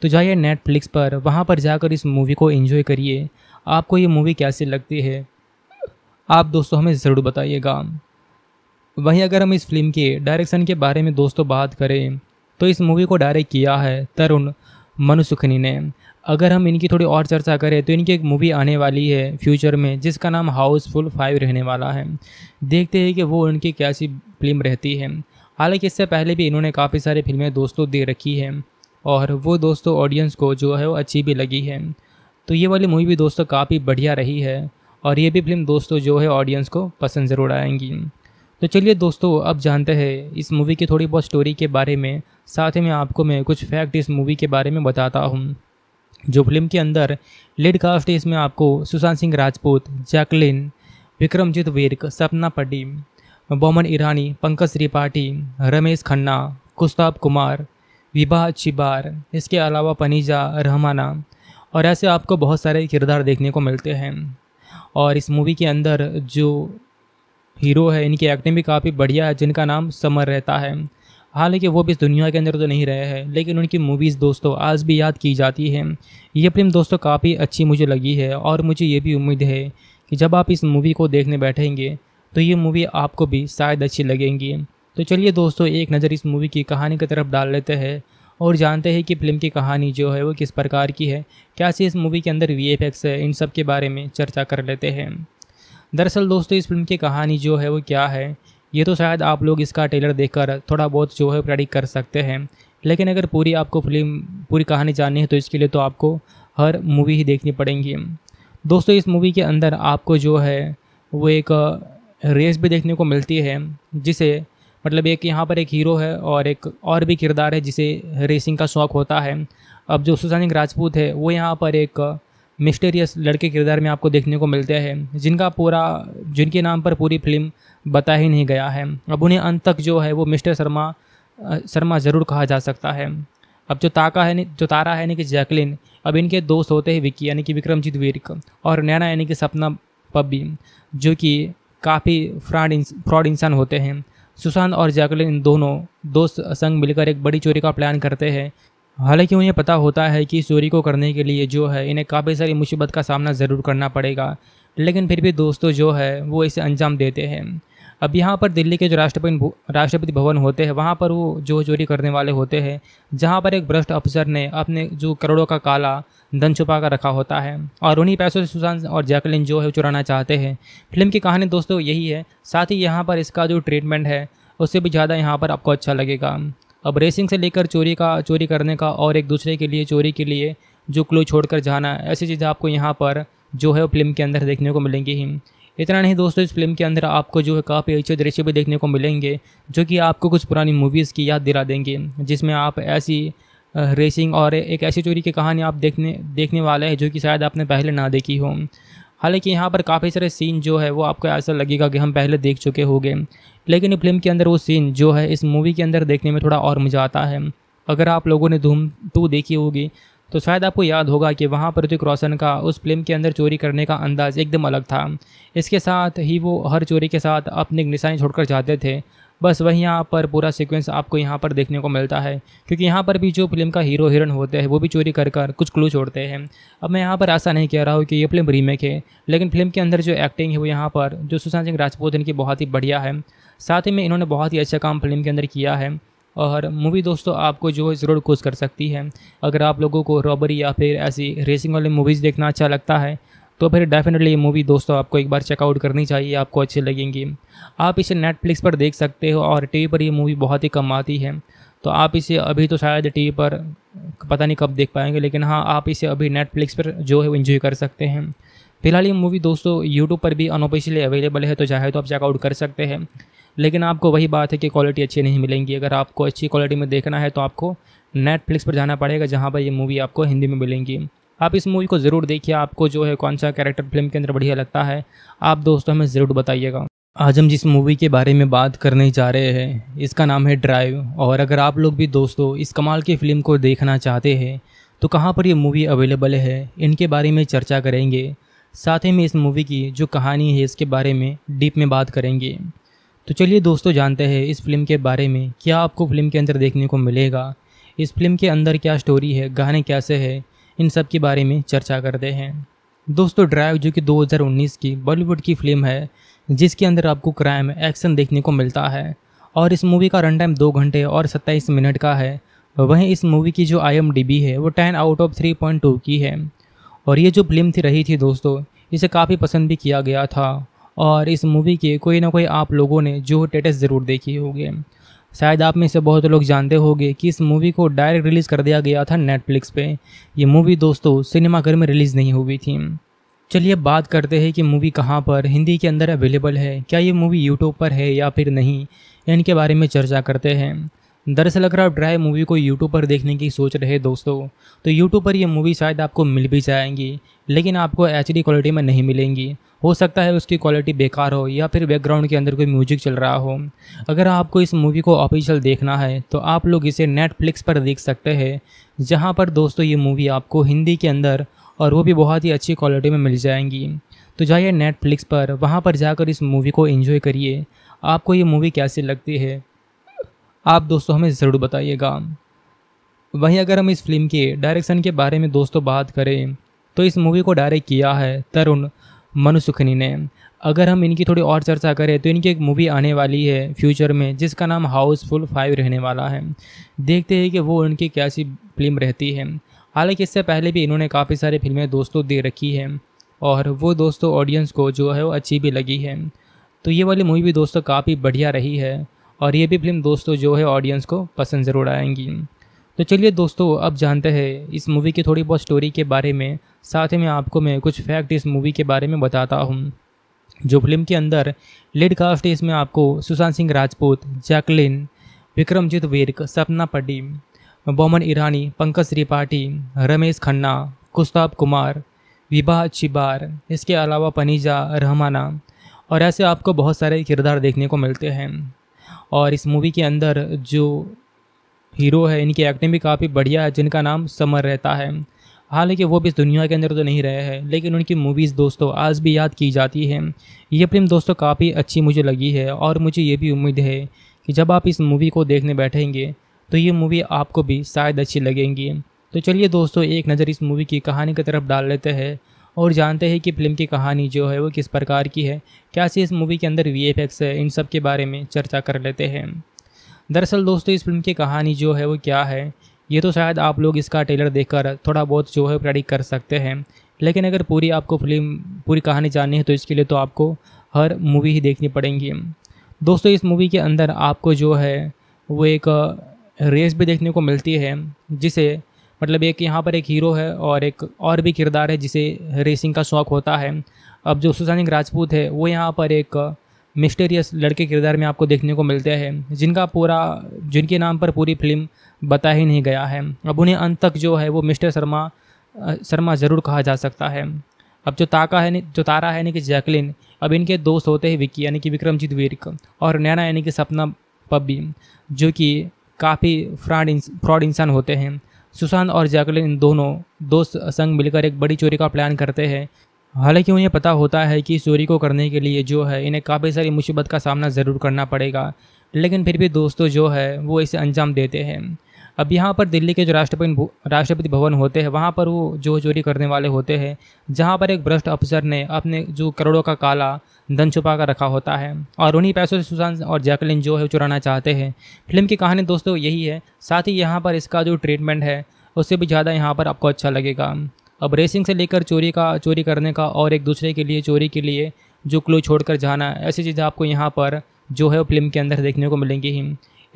तो जाइए नेटफ्लिक्स पर वहाँ पर जाकर इस मूवी को इन्जॉय करिए आपको ये मूवी कैसी लगती है आप दोस्तों हमें ज़रूर बताइएगा वहीं अगर हम इस फिल्म के डायरेक्शन के बारे में दोस्तों बात करें तो इस मूवी को डायरेक्ट किया है तरुण मनुसुखनी ने अगर हम इनकी थोड़ी और चर्चा करें तो इनकी एक मूवी आने वाली है फ्यूचर में जिसका नाम हाउसफुल फाइव रहने वाला है देखते हैं कि वो उनकी कैसी फिल्म रहती है हालांकि इससे पहले भी इन्होंने काफ़ी सारी फिल्में दोस्तों दे रखी हैं और वो दोस्तों ऑडियंस को जो है वो अच्छी भी लगी है तो ये वाली मूवी भी दोस्तों काफ़ी बढ़िया रही है और ये भी फिल्म दोस्तों जो है ऑडियंस को पसंद ज़रूर आएंगी तो चलिए दोस्तों अब जानते हैं इस मूवी की थोड़ी बहुत स्टोरी के बारे में साथ ही में आपको मैं कुछ फैक्ट इस मूवी के बारे में बताता हूँ जो फिल्म के अंदर लीड कास्ट है इसमें आपको सुशांत सिंह राजपूत जैकलिन विक्रमजीत विर्क सपना पड्डी बोमन ईरानी पंकज त्रिपाठी रमेश खन्ना कुस्ताब कुमार विभा चिबार इसके अलावा पनीजा रहमाना और ऐसे आपको बहुत सारे किरदार देखने को मिलते हैं और इस मूवी के अंदर जो हीरो है इनकी एक्टिंग भी काफ़ी बढ़िया है जिनका नाम समर रहता है हालांकि वो भी इस दुनिया के अंदर तो नहीं रहे हैं लेकिन उनकी मूवीज़ दोस्तों आज भी याद की जाती हैं ये फिल्म दोस्तों काफ़ी अच्छी मुझे लगी है और मुझे ये भी उम्मीद है कि जब आप इस मूवी को देखने बैठेंगे तो ये मूवी आपको भी शायद अच्छी लगेंगी तो चलिए दोस्तों एक नज़र इस मूवी की कहानी की तरफ डाल लेते हैं और जानते हैं कि फिल्म की कहानी जो है वो किस प्रकार की है क्या सी इस मूवी के अंदर वी एफ एक्स है इन सब के बारे में चर्चा कर लेते हैं दरअसल दोस्तों इस फिल्म की कहानी जो है वो क्या है ये तो शायद आप लोग इसका ट्रेलर देखकर थोड़ा बहुत जो है प्रेडिक कर सकते हैं लेकिन अगर पूरी आपको फिल्म पूरी कहानी जाननी है तो इसके लिए तो आपको हर मूवी ही देखनी पड़ेंगी दोस्तों इस मूवी के अंदर आपको जो है वो एक रेस भी देखने को मिलती है जिसे मतलब एक यहाँ पर एक हीरो है और एक और भी किरदार है जिसे रेसिंग का शौक़ होता है अब जो सिंह राजपूत है वो यहाँ पर एक मिस्टेरियस लड़के किरदार में आपको देखने को मिलते हैं जिनका पूरा जिनके नाम पर पूरी फिल्म बता ही नहीं गया है अब उन्हें अंत तक जो है वो मिस्टर शर्मा शर्मा ज़रूर कहा जा सकता है अब जो ताका है जो तारा है यानी कि जैकलिन अब इनके दोस्त होते हैं विक्की यानी कि विक्रमजीत वीरक और नैना यानी कि सपना पब्बी जो कि काफ़ी फ्रॉड फ्रॉड इंसान होते हैं सुशांत और जैकलिन इन दोनों दोस्त संग मिलकर एक बड़ी चोरी का प्लान करते हैं हालांकि उन्हें पता होता है कि इस चोरी को करने के लिए जो है इन्हें काफ़ी सारी मुसीबत का सामना ज़रूर करना पड़ेगा लेकिन फिर भी दोस्तों जो है वो इसे अंजाम देते हैं अब यहाँ पर दिल्ली के जो राष्ट्रपति राष्ट्रपति भवन होते हैं वहाँ पर वो जो चोरी करने वाले होते हैं जहाँ पर एक भ्रष्ट अफसर ने अपने जो करोड़ों का काला धन छुपा कर रखा होता है और उन्हीं पैसों से सुशांत और जैकलिन जो है चुराना चाहते हैं फिल्म की कहानी दोस्तों यही है साथ ही यहाँ पर इसका जो ट्रीटमेंट है उससे भी ज़्यादा यहाँ पर आपको अच्छा लगेगा अब रेसिंग से लेकर चोरी का चोरी करने का और एक दूसरे के लिए चोरी के लिए जो क्लू छोड़कर जाना ऐसी चीज़ें आपको यहाँ पर जो है वो फिल्म के अंदर देखने को मिलेंगी ही इतना नहीं दोस्तों इस फिल्म के अंदर आपको जो है काफ़ी अच्छे दृश्य भी देखने को मिलेंगे जो कि आपको कुछ पुरानी मूवीज़ की याद दिला देंगे जिसमें आप ऐसी रेसिंग और एक ऐसी चोरी की कहानी आप देखने देखने वाले हैं जो कि शायद आपने पहले ना देखी हो हालांकि यहाँ पर काफ़ी सारे सीन जो है वो आपको ऐसा लगेगा कि हम पहले देख चुके होंगे लेकिन फिल्म के अंदर वो सीन जो है इस मूवी के अंदर देखने में थोड़ा और मज़ा आता है अगर आप लोगों ने धूम टू देखी होगी तो शायद आपको याद होगा कि वहाँ पर ऋतिक रोशन का उस फिल्म के अंदर चोरी करने का अंदाज़ एकदम अलग था इसके साथ ही वो हर चोरी के साथ अपनी निशानी छोड़कर जाते थे बस वहीं यहाँ पर पूरा सीक्वेंस आपको यहाँ पर देखने को मिलता है क्योंकि यहाँ पर भी जो फिल्म का हीरो हीरोइन होते हैं वो भी चोरी कर कर कुछ क्लू छोड़ते हैं अब मैं यहाँ पर ऐसा नहीं कह रहा हूँ कि ये फिल्म रीमेक है लेकिन फिल्म के अंदर जो एक्टिंग है वो यहाँ पर जो सुशांत सिंह राजपूत इनकी बहुत ही बढ़िया है साथ ही में इन्होंने बहुत ही अच्छा काम फिल्म के अंदर किया है और मूवी दोस्तों आपको जो है ज़रूर खुश कर सकती है अगर आप लोगों को रॉबरी या फिर ऐसी रेसिंग वाली मूवीज़ देखना अच्छा लगता है तो फिर डेफिनेटली ये मूवी दोस्तों आपको एक बार चेकआउट करनी चाहिए आपको अच्छी लगेंगी आप इसे नेटफ्लिक्स पर देख सकते हो और टीवी पर ये मूवी बहुत ही कम आती है तो आप इसे अभी तो शायद टीवी पर पता नहीं कब देख पाएंगे लेकिन हाँ आप इसे अभी नेटफ्लिक्स पर जो है वो इन्जॉय कर सकते हैं फिलहाल ये मूवी दोस्तों यूट्यूब पर भी अनऑफिशियली अवेलेबल है तो चाहे तो आप चेकआउट कर सकते हैं लेकिन आपको वही बात है कि क्वालिटी अच्छी नहीं मिलेंगी अगर आपको अच्छी क्वालिटी में देखना है तो आपको नेटफ्लिक्स पर जाना पड़ेगा जहाँ पर ये मूवी आपको हिंदी में मिलेंगी आप इस मूवी को ज़रूर देखिए आपको जो है कौन सा कैरेक्टर फिल्म के अंदर बढ़िया लगता है आप दोस्तों हमें ज़रूर बताइएगा आज हम जिस मूवी के बारे में बात करने जा रहे हैं इसका नाम है ड्राइव और अगर आप लोग भी दोस्तों इस कमाल की फ़िल्म को देखना चाहते हैं तो कहाँ पर ये मूवी अवेलेबल है इनके बारे में चर्चा करेंगे साथ ही में इस मूवी की जो कहानी है इसके बारे में डीप में बात करेंगे तो चलिए दोस्तों जानते हैं इस फिल्म के बारे में क्या आपको फिल्म के अंदर देखने को मिलेगा इस फिल्म के अंदर क्या स्टोरी है गाने कैसे है इन सब के बारे में चर्चा करते हैं दोस्तों ड्राइव जो कि 2019 की बॉलीवुड की फिल्म है जिसके अंदर आपको क्राइम एक्शन देखने को मिलता है और इस मूवी का रन टाइम दो घंटे और सत्ताईस मिनट का है वहीं इस मूवी की जो आई है वो ten out of three point two की है और ये जो फिल्म थी रही थी दोस्तों इसे काफ़ी पसंद भी किया गया था और इस मूवी के कोई ना कोई आप लोगों ने जो टेटस ज़रूर देखी होगी शायद आप में से बहुत लोग जानते होंगे कि इस मूवी को डायरेक्ट रिलीज़ कर दिया गया था नेटफ्लिक्स पे ये मूवी दोस्तों सिनेमाघर में रिलीज़ नहीं हुई थी चलिए बात करते हैं कि मूवी कहाँ पर हिंदी के अंदर अवेलेबल है क्या ये मूवी यूट्यूब पर है या फिर नहीं इनके बारे में चर्चा करते हैं दरअसल अगर आप ड्राई मूवी को यूट्यूब पर देखने की सोच रहे दोस्तों तो यूट्यूब पर ये मूवी शायद आपको मिल भी जाएंगी लेकिन आपको एच क्वालिटी में नहीं मिलेंगी हो सकता है उसकी क्वालिटी बेकार हो या फिर बैकग्राउंड के अंदर कोई म्यूजिक चल रहा हो अगर आपको इस मूवी को ऑफिशियल देखना है तो आप लोग इसे नेटफ्लिक्स पर देख सकते हैं जहाँ पर दोस्तों ये मूवी आपको हिंदी के अंदर और वो भी बहुत ही अच्छी क्वालिटी में मिल जाएंगी तो जाइए नेटफ्लिक्स पर वहाँ पर जाकर इस मूवी को एंजॉय करिए आपको ये मूवी कैसी लगती है आप दोस्तों हमें ज़रूर बताइएगा वहीं अगर हम इस फिल्म के डायरेक्शन के बारे में दोस्तों बात करें तो इस मूवी को डायरेक्ट किया है तरुण मनु सुखनी ने अगर हम इनकी थोड़ी और चर्चा करें तो इनकी एक मूवी आने वाली है फ्यूचर में जिसका नाम हाउसफुल फाइव रहने वाला है देखते हैं कि वो उनकी कैसी फिल्म रहती है हालांकि इससे पहले भी इन्होंने काफ़ी सारी फिल्में दोस्तों दे रखी हैं और वो दोस्तों ऑडियंस को जो है वो अच्छी भी लगी है तो ये वाली मूवी भी दोस्तों काफ़ी बढ़िया रही है और ये भी फिल्म दोस्तों जो है ऑडियंस को पसंद ज़रूर आएंगी तो चलिए दोस्तों अब जानते हैं इस मूवी की थोड़ी बहुत स्टोरी के बारे में साथ ही में आपको मैं कुछ फैक्ट इस मूवी के बारे में बताता हूँ जो फिल्म के अंदर लीड कास्ट इसमें आपको सुशांत सिंह राजपूत जैकलिन विक्रमजीत वीरक सपना पड्डी बोमन ईरानी पंकज त्रिपाठी रमेश खन्ना कुस्ताब कुमार विभा चिबार इसके अलावा पनीजा रहमाना और ऐसे आपको बहुत सारे किरदार देखने को मिलते हैं और इस मूवी के अंदर जो हीरो है इनकी एक्टिंग भी काफ़ी बढ़िया है जिनका नाम समर रहता है हालांकि वो भी इस दुनिया के अंदर तो नहीं रहे हैं लेकिन उनकी मूवीज़ दोस्तों आज भी याद की जाती हैं ये फिल्म दोस्तों काफ़ी अच्छी मुझे लगी है और मुझे ये भी उम्मीद है कि जब आप इस मूवी को देखने बैठेंगे तो ये मूवी आपको भी शायद अच्छी लगेंगी तो चलिए दोस्तों एक नज़र इस मूवी की कहानी की तरफ डाल लेते हैं और जानते हैं कि फिल्म की कहानी जो है वो किस प्रकार की है क्या इस मूवी के अंदर वी है इन सब के बारे में चर्चा कर लेते हैं दरअसल दोस्तों इस फिल्म की कहानी जो है वो क्या है ये तो शायद आप लोग इसका ट्रेलर देखकर थोड़ा बहुत जो है प्रेडिक्ट कर सकते हैं लेकिन अगर पूरी आपको फिल्म पूरी कहानी जाननी है तो इसके लिए तो आपको हर मूवी ही देखनी पड़ेंगी दोस्तों इस मूवी के अंदर आपको जो है वो एक रेस भी देखने को मिलती है जिसे मतलब एक यहाँ पर एक हीरो है और एक और भी किरदार है जिसे रेसिंग का शौक़ होता है अब जो सुशांत राजपूत है वो यहाँ पर एक मिस्टेरियस लड़के किरदार में आपको देखने को मिलते हैं जिनका पूरा जिनके नाम पर पूरी फिल्म बता ही नहीं गया है अब उन्हें अंत तक जो है वो मिस्टर शर्मा शर्मा ज़रूर कहा जा सकता है अब जो ताका है जो तारा है यानी कि जैकलिन अब इनके दोस्त होते हैं विक्की यानी कि विक्रमजीत वीरक और नैना यानी कि सपना पब्बी जो कि काफ़ी फ्रॉड फ्रॉड इंसान होते हैं सुशांत और जैकलिन इन दोनों दोस्त संग मिलकर एक बड़ी चोरी का प्लान करते हैं हालांकि उन्हें पता होता है कि चोरी को करने के लिए जो है इन्हें काफ़ी सारी मुसीबत का सामना ज़रूर करना पड़ेगा लेकिन फिर भी दोस्तों जो है वो इसे अंजाम देते हैं अब यहाँ पर दिल्ली के जो राष्ट्रपति राष्ट्रपति भवन होते हैं वहाँ पर वो जो चोरी करने वाले होते हैं जहाँ पर एक भ्रष्ट अफसर ने अपने जो करोड़ों का काला धन छुपा कर रखा होता है और उन्हीं पैसों से सुशांत और जैकलिन जो है चुराना चाहते हैं फिल्म की कहानी दोस्तों यही है साथ ही यहाँ पर इसका जो ट्रीटमेंट है उससे भी ज़्यादा यहाँ पर आपको अच्छा लगेगा अब रेसिंग से लेकर चोरी का चोरी करने का और एक दूसरे के लिए चोरी के लिए जो क्लू छोड़कर जाना ऐसी चीज़ें आपको यहाँ पर जो है वो फिल्म के अंदर देखने को मिलेंगी ही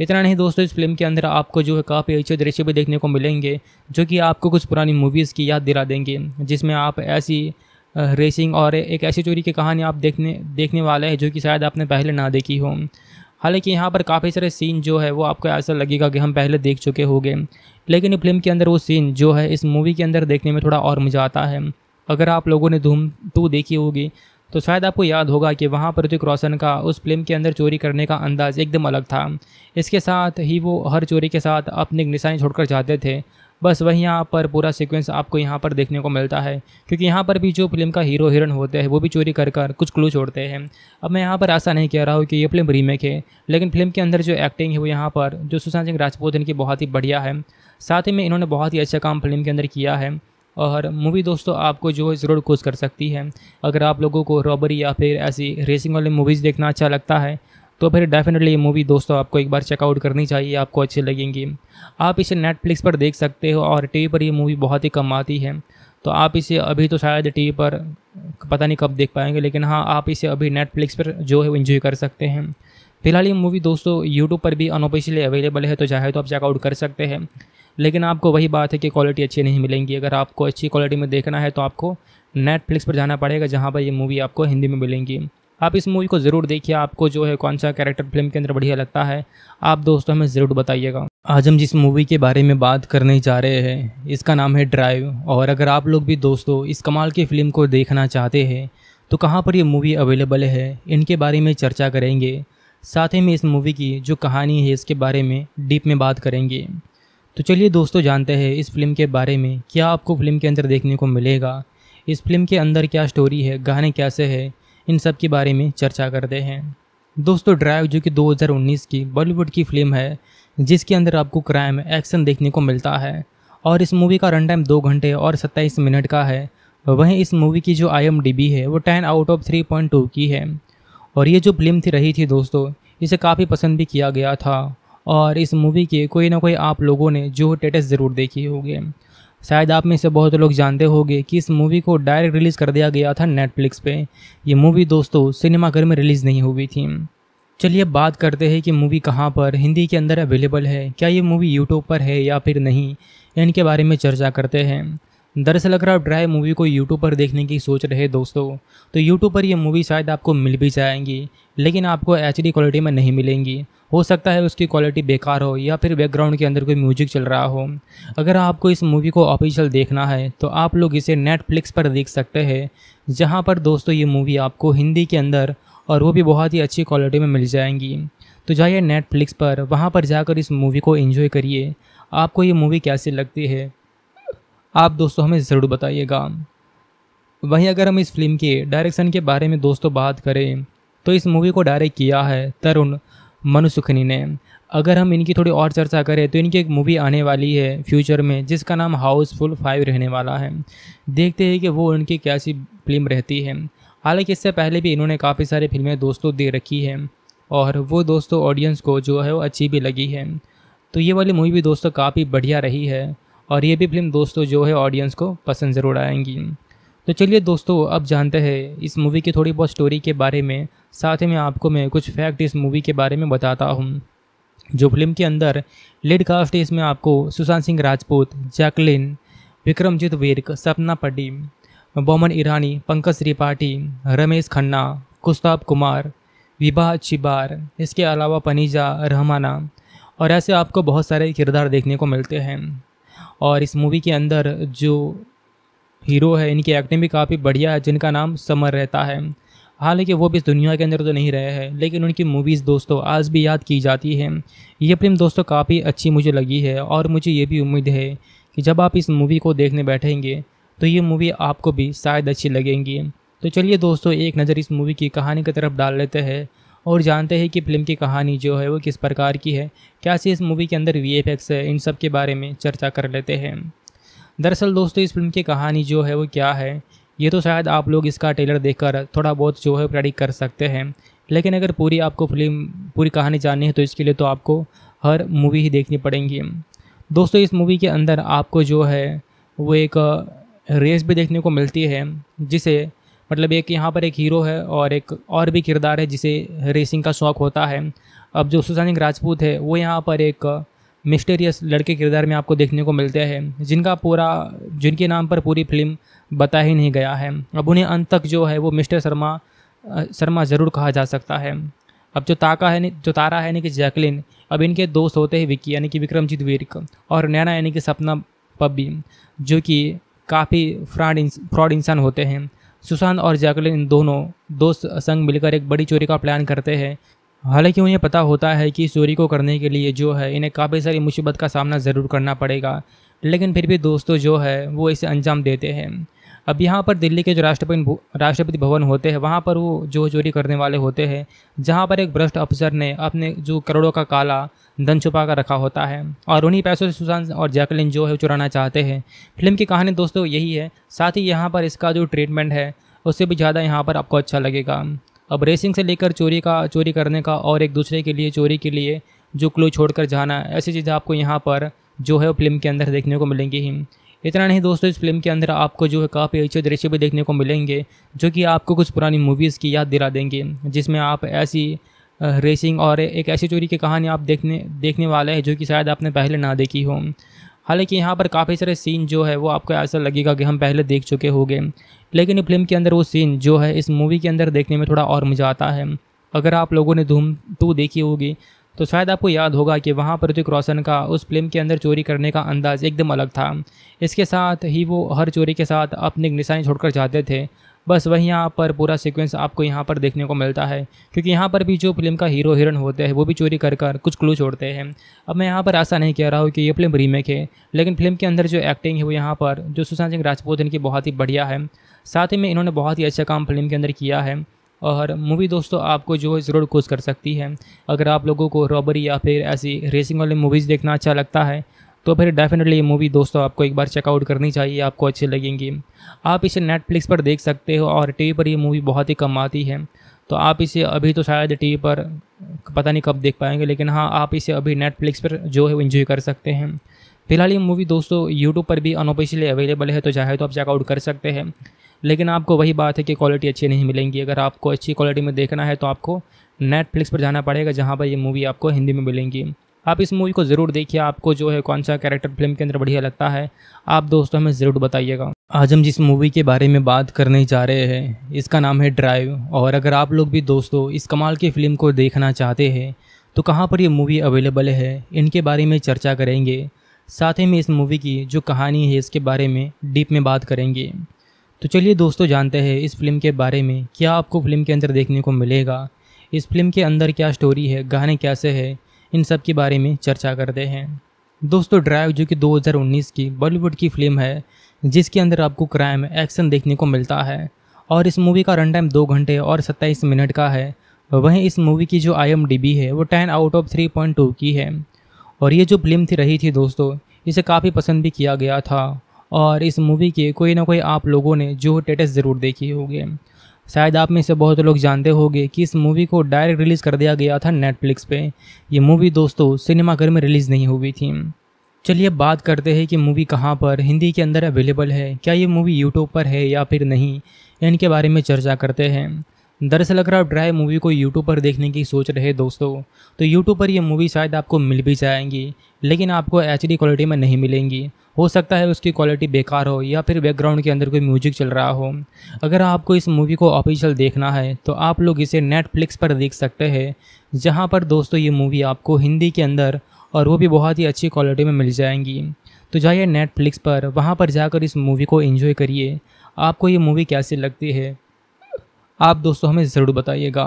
इतना नहीं दोस्तों इस फिल्म के अंदर आपको जो है काफ़ी अच्छे दृश्य भी देखने को मिलेंगे जो कि आपको कुछ पुरानी मूवीज़ की याद दिला देंगे जिसमें आप ऐसी रेसिंग और एक ऐसी चोरी की कहानी आप देखने देखने वाले हैं जो कि शायद आपने पहले ना देखी हो हालांकि यहाँ पर काफ़ी सारे सीन जो है वो आपको ऐसा लगेगा कि हम पहले देख चुके होंगे लेकिन इस फिल्म के अंदर वो सीन जो है इस मूवी के अंदर देखने में थोड़ा और मज़ा आता है अगर आप लोगों ने धूम टू देखी होगी तो शायद आपको याद होगा कि वहाँ पर ऋतिक रोशन का उस फिल्म के अंदर चोरी करने का अंदाज़ एकदम अलग था इसके साथ ही वो हर चोरी के साथ अपनी निशानी छोड़कर जाते थे बस वहीं यहाँ पर पूरा सीक्वेंस आपको यहाँ पर देखने को मिलता है क्योंकि यहाँ पर भी जो फिल्म का हीरो हीरोइन होते हैं वो भी चोरी कर कर कुछ क्लू छोड़ते हैं अब मैं यहाँ पर ऐसा नहीं कह रहा हूँ कि ये फिल्म रीमेक है लेकिन फिल्म के अंदर जो एक्टिंग है वो यहाँ पर जो सुशांत सिंह राजपूत इनकी बहुत ही बढ़िया है साथ ही में इन्होंने बहुत ही अच्छा काम फिल्म के अंदर किया है और मूवी दोस्तों आपको जो है ज़रूर खुश कर सकती है अगर आप लोगों को रॉबरी या फिर ऐसी रेसिंग वाली मूवीज़ देखना अच्छा लगता है तो फिर डेफिनेटली ये मूवी दोस्तों आपको एक बार चेकआउट करनी चाहिए आपको अच्छी लगेंगी आप इसे नेटफ्लिक्स पर देख सकते हो और टी पर ये मूवी बहुत ही कम आती है तो आप इसे अभी तो शायद टी पर पता नहीं कब देख पाएंगे लेकिन हाँ आप इसे अभी नेटफ्लिक्स पर जो है वो इन्जॉय कर सकते हैं फिलहाल ये मूवी दोस्तों यूट्यूब पर भी अनऑफिशियली अवेलेबल है तो चाहे तो आप चेकआउट कर सकते हैं लेकिन आपको वही बात है कि क्वालिटी अच्छी नहीं मिलेंगी अगर आपको अच्छी क्वालिटी में देखना है तो आपको नेटफ्लिक्स पर जाना पड़ेगा जहाँ पर ये मूवी आपको हिंदी में मिलेंगी आप इस मूवी को ज़रूर देखिए आपको जो है कौन सा कैरेक्टर फिल्म के अंदर बढ़िया लगता है आप दोस्तों हमें ज़रूर बताइएगा आज हम जिस मूवी के बारे में बात करने जा रहे हैं इसका नाम है ड्राइव और अगर आप लोग भी दोस्तों इस कमाल की फ़िल्म को देखना चाहते हैं तो कहाँ पर ये मूवी अवेलेबल है इनके बारे में चर्चा करेंगे साथ ही में इस मूवी की जो कहानी है इसके बारे में डीप में बात करेंगे तो चलिए दोस्तों जानते हैं इस फिल्म के बारे में क्या आपको फिल्म के अंदर देखने को मिलेगा इस फिल्म के अंदर क्या स्टोरी है गाने कैसे है इन सब के बारे में चर्चा करते हैं दोस्तों ड्राइव जो कि 2019 की बॉलीवुड की फिल्म है जिसके अंदर आपको क्राइम एक्शन देखने को मिलता है और इस मूवी का रन टाइम दो घंटे और सत्ताईस मिनट का है वहीं इस मूवी की जो आई है वो ten out of three point two की है और ये जो फिल्म थी रही थी दोस्तों इसे काफ़ी पसंद भी किया गया था और इस मूवी के कोई ना कोई आप लोगों ने जो टेटस ज़रूर देखी होगी शायद आप में से बहुत लोग जानते होंगे कि इस मूवी को डायरेक्ट रिलीज़ कर दिया गया था नेटफ्लिक्स पे ये मूवी दोस्तों सिनेमाघर में रिलीज़ नहीं हुई थी चलिए अब बात करते हैं कि मूवी कहाँ पर हिंदी के अंदर अवेलेबल है क्या ये मूवी यूट्यूब पर है या फिर नहीं इनके बारे में चर्चा करते हैं दरअसल अगर आप ड्राई मूवी को यूट्यूब पर देखने की सोच रहे दोस्तों तो यूट्यूब पर ये मूवी शायद आपको मिल भी जाएंगी लेकिन आपको एच क्वालिटी में नहीं मिलेंगी हो सकता है उसकी क्वालिटी बेकार हो या फिर बैकग्राउंड के अंदर कोई म्यूजिक चल रहा हो अगर आपको इस मूवी को ऑफिशियल देखना है तो आप लोग इसे नेटफ्लिक्स पर देख सकते हैं जहाँ पर दोस्तों ये मूवी आपको हिंदी के अंदर और वो भी बहुत ही अच्छी क्वालिटी में मिल जाएंगी तो जाइए नेटफ्लिक्स पर वहाँ पर जाकर इस मूवी को एंजॉय करिए आपको ये मूवी कैसी लगती है आप दोस्तों हमें ज़रूर बताइएगा वहीं अगर हम इस फिल्म के डायरेक्शन के बारे में दोस्तों बात करें तो इस मूवी को डायरेक्ट किया है तरुण मनुसुखनी ने अगर हम इनकी थोड़ी और चर्चा करें तो इनकी एक मूवी आने वाली है फ्यूचर में जिसका नाम हाउसफुल फाइव रहने वाला है देखते हैं कि वो उनकी कैसी फिल्म रहती है हालांकि इससे पहले भी इन्होंने काफ़ी सारी फिल्में दोस्तों दे रखी हैं और वो दोस्तों ऑडियंस को जो है वो अच्छी भी लगी है तो ये वाली मूवी भी दोस्तों काफ़ी बढ़िया रही है और ये भी फिल्म दोस्तों जो है ऑडियंस को पसंद ज़रूर आएंगी तो चलिए दोस्तों अब जानते हैं इस मूवी की थोड़ी बहुत स्टोरी के बारे में साथ ही में आपको मैं कुछ फैक्ट इस मूवी के बारे में बताता हूँ जो फिल्म के अंदर लीड कास्ट है इसमें आपको सुशांत सिंह राजपूत जैकलिन विक्रमजीत वीरक सपना पड्डी बोमन ईरानी पंकज त्रिपाठी रमेश खन्ना कुस्ताब कुमार विभा चिबार इसके अलावा पनीजा रहमाना और ऐसे आपको बहुत सारे किरदार देखने को मिलते हैं और इस मूवी के अंदर जो हीरो है इनकी एक्टिंग भी काफ़ी बढ़िया है जिनका नाम समर रहता है हालांकि वो भी इस दुनिया के अंदर तो नहीं रहे हैं लेकिन उनकी मूवीज़ दोस्तों आज भी याद की जाती हैं ये फिल्म दोस्तों काफ़ी अच्छी मुझे लगी है और मुझे ये भी उम्मीद है कि जब आप इस मूवी को देखने बैठेंगे तो ये मूवी आपको भी शायद अच्छी लगेंगी तो चलिए दोस्तों एक नज़र इस मूवी की कहानी की तरफ डाल लेते हैं और जानते हैं कि फिल्म की कहानी जो है वो किस प्रकार की है क्या इस मूवी के अंदर वी एफ एक्स है इन सब के बारे में चर्चा कर लेते हैं दरअसल दोस्तों इस फिल्म की कहानी जो है वो क्या है ये तो शायद आप लोग इसका ट्रेलर देखकर थोड़ा बहुत जो है प्रेडिक्ट कर सकते हैं लेकिन अगर पूरी आपको फिल्म पूरी कहानी जाननी है तो इसके लिए तो आपको हर मूवी ही देखनी पड़ेंगी दोस्तों इस मूवी के अंदर आपको जो है वो एक रेस भी देखने को मिलती है जिसे मतलब एक यहाँ पर एक हीरो है और एक और भी किरदार है जिसे रेसिंग का शौक़ होता है अब जो सिंह राजपूत है वो यहाँ पर एक मिस्टेरियस लड़के किरदार में आपको देखने को मिलते हैं जिनका पूरा जिनके नाम पर पूरी फिल्म बता ही नहीं गया है अब उन्हें अंत तक जो है वो मिस्टर शर्मा शर्मा ज़रूर कहा जा सकता है अब जो ताका है जो तारा है यानी कि जैकलिन अब इनके दोस्त होते हैं विक्की यानी कि विक्रमजीत वीरक और नैना यानी कि सपना पब्बी जो कि काफ़ी फ्रॉड फ्रॉड इंसान होते हैं सुशांत और जैकलिन दोनों दोस्त संग मिलकर एक बड़ी चोरी का प्लान करते हैं हालांकि उन्हें पता होता है कि इस चोरी को करने के लिए जो है इन्हें काफ़ी सारी मुसीबत का सामना ज़रूर करना पड़ेगा लेकिन फिर भी दोस्तों जो है वो इसे अंजाम देते हैं अब यहाँ पर दिल्ली के जो राष्ट्रपति राष्ट्रपति भवन होते हैं वहाँ पर वो जो चोरी करने वाले होते हैं जहाँ पर एक भ्रष्ट अफसर ने अपने जो करोड़ों का काला धन छुपा कर रखा होता है और उन्हीं पैसों से सुशांत और जैकलिन जो है चुराना चाहते हैं फिल्म की कहानी दोस्तों यही है साथ ही यहाँ पर इसका जो ट्रीटमेंट है उससे भी ज़्यादा यहाँ पर आपको अच्छा लगेगा अब रेसिंग से लेकर चोरी का चोरी करने का और एक दूसरे के लिए चोरी के लिए जो क्लू छोड़कर जाना ऐसी चीज़ें आपको यहाँ पर जो है वो फिल्म के अंदर देखने को मिलेंगी ही इतना नहीं दोस्तों इस फिल्म के अंदर आपको जो है काफ़ी अच्छे दृश्य भी देखने को मिलेंगे जो कि आपको कुछ पुरानी मूवीज़ की याद दिला देंगे जिसमें आप ऐसी रेसिंग और एक ऐसी चोरी की कहानी आप देखने देखने वाले हैं जो कि शायद आपने पहले ना देखी हो हालांकि यहाँ पर काफ़ी सारे सीन जो है वो आपको ऐसा लगेगा कि हम पहले देख चुके होंगे लेकिन फिल्म के अंदर वो सीन जो है इस मूवी के अंदर देखने में थोड़ा और मज़ा आता है अगर आप लोगों ने धूम टू देखी होगी तो शायद आपको याद होगा कि वहाँ ऋतिक रोशन का उस फिल्म के अंदर चोरी करने का अंदाज़ एकदम अलग था इसके साथ ही वो हर चोरी के साथ अपनी निशानी छोड़कर जाते थे बस वही यहाँ पर पूरा सीक्वेंस आपको यहाँ पर देखने को मिलता है क्योंकि यहाँ पर भी जो फिल्म का हीरो हीरोइन होते हैं वो भी चोरी कर कर कुछ क्लू छोड़ते हैं अब मैं यहाँ पर ऐसा नहीं कह रहा हूँ कि ये फिल्म रीमेक है लेकिन फिल्म के अंदर जो एक्टिंग है वो यहाँ पर जो सुशांत सिंह राजपूत इनकी बहुत ही बढ़िया है साथ ही में इन्होंने बहुत ही अच्छा काम फिल्म के अंदर किया है और मूवी दोस्तों आपको जो है ज़रूर कोर्स कर सकती है अगर आप लोगों को रॉबरी या फिर ऐसी रेसिंग वाली मूवीज़ देखना अच्छा लगता है तो फिर डेफिनेटली ये मूवी दोस्तों आपको एक बार चेकआउट करनी चाहिए आपको अच्छी लगेंगी आप इसे नेटफ्लिक्स पर देख सकते हो और टी पर ये मूवी बहुत ही कम आती है तो आप इसे अभी तो शायद टी पर पता नहीं कब देख पाएंगे लेकिन हाँ आप इसे अभी नेटफ्लिक्स पर जो है वो इन्जॉय कर सकते हैं फिलहाल ये मूवी दोस्तों यूट्यूब पर भी अनऑफिशियली अवेलेबल है तो चाहे तो आप चेकआउट कर सकते हैं लेकिन आपको वही बात है कि क्वालिटी अच्छी नहीं मिलेंगी अगर आपको अच्छी क्वालिटी में देखना है तो आपको नेटफ्लिक्स पर जाना पड़ेगा जहाँ पर ये मूवी आपको हिंदी में मिलेंगी आप इस मूवी को ज़रूर देखिए आपको जो है कौन सा कैरेक्टर फिल्म के अंदर बढ़िया लगता है आप दोस्तों हमें ज़रूर बताइएगा आज हम जिस मूवी के बारे में बात करने जा रहे हैं इसका नाम है ड्राइव और अगर आप लोग भी दोस्तों इस कमाल की फ़िल्म को देखना चाहते हैं तो कहाँ पर ये मूवी अवेलेबल है इनके बारे में चर्चा करेंगे साथ ही में इस मूवी की जो कहानी है इसके बारे में डीप में बात करेंगे तो चलिए दोस्तों जानते हैं इस फिल्म के बारे में क्या आपको फिल्म के अंदर देखने को मिलेगा इस फिल्म के अंदर क्या स्टोरी है गाने कैसे है इन सब के बारे में चर्चा करते हैं दोस्तों ड्राइव जो कि 2019 की बॉलीवुड की फिल्म है जिसके अंदर आपको क्राइम एक्शन देखने को मिलता है और इस मूवी का रन टाइम दो घंटे और 27 मिनट का है वहीं इस मूवी की जो आई है वो ten out of three point two की है और ये जो फिल्म थी रही थी दोस्तों इसे काफ़ी पसंद भी किया गया था और इस मूवी के कोई ना कोई आप लोगों ने जो टेटस ज़रूर देखी होगी शायद आप में से बहुत लोग जानते होंगे कि इस मूवी को डायरेक्ट रिलीज़ कर दिया गया था नेटफ्लिक्स पे ये मूवी दोस्तों सिनेमाघर में रिलीज़ नहीं हुई थी चलिए बात करते हैं कि मूवी कहाँ पर हिंदी के अंदर अवेलेबल है क्या ये मूवी यूट्यूब पर है या फिर नहीं इनके बारे में चर्चा करते हैं दरअसल अगर आप ड्राई मूवी को यूट्यूब पर देखने की सोच रहे दोस्तों तो यूट्यूब पर ये मूवी शायद आपको मिल भी जाएंगी लेकिन आपको एच क्वालिटी में नहीं मिलेंगी हो सकता है उसकी क्वालिटी बेकार हो या फिर बैकग्राउंड के अंदर कोई म्यूजिक चल रहा हो अगर आपको इस मूवी को ऑफिशियल देखना है तो आप लोग इसे नेटफ्लिक्स पर देख सकते हैं जहाँ पर दोस्तों ये मूवी आपको हिंदी के अंदर और वो भी बहुत ही अच्छी क्वालिटी में मिल जाएंगी तो जाइए नेटफ्लिक्स पर वहाँ पर जाकर इस मूवी को इन्जॉय करिए आपको ये मूवी कैसी लगती है आप दोस्तों हमें ज़रूर बताइएगा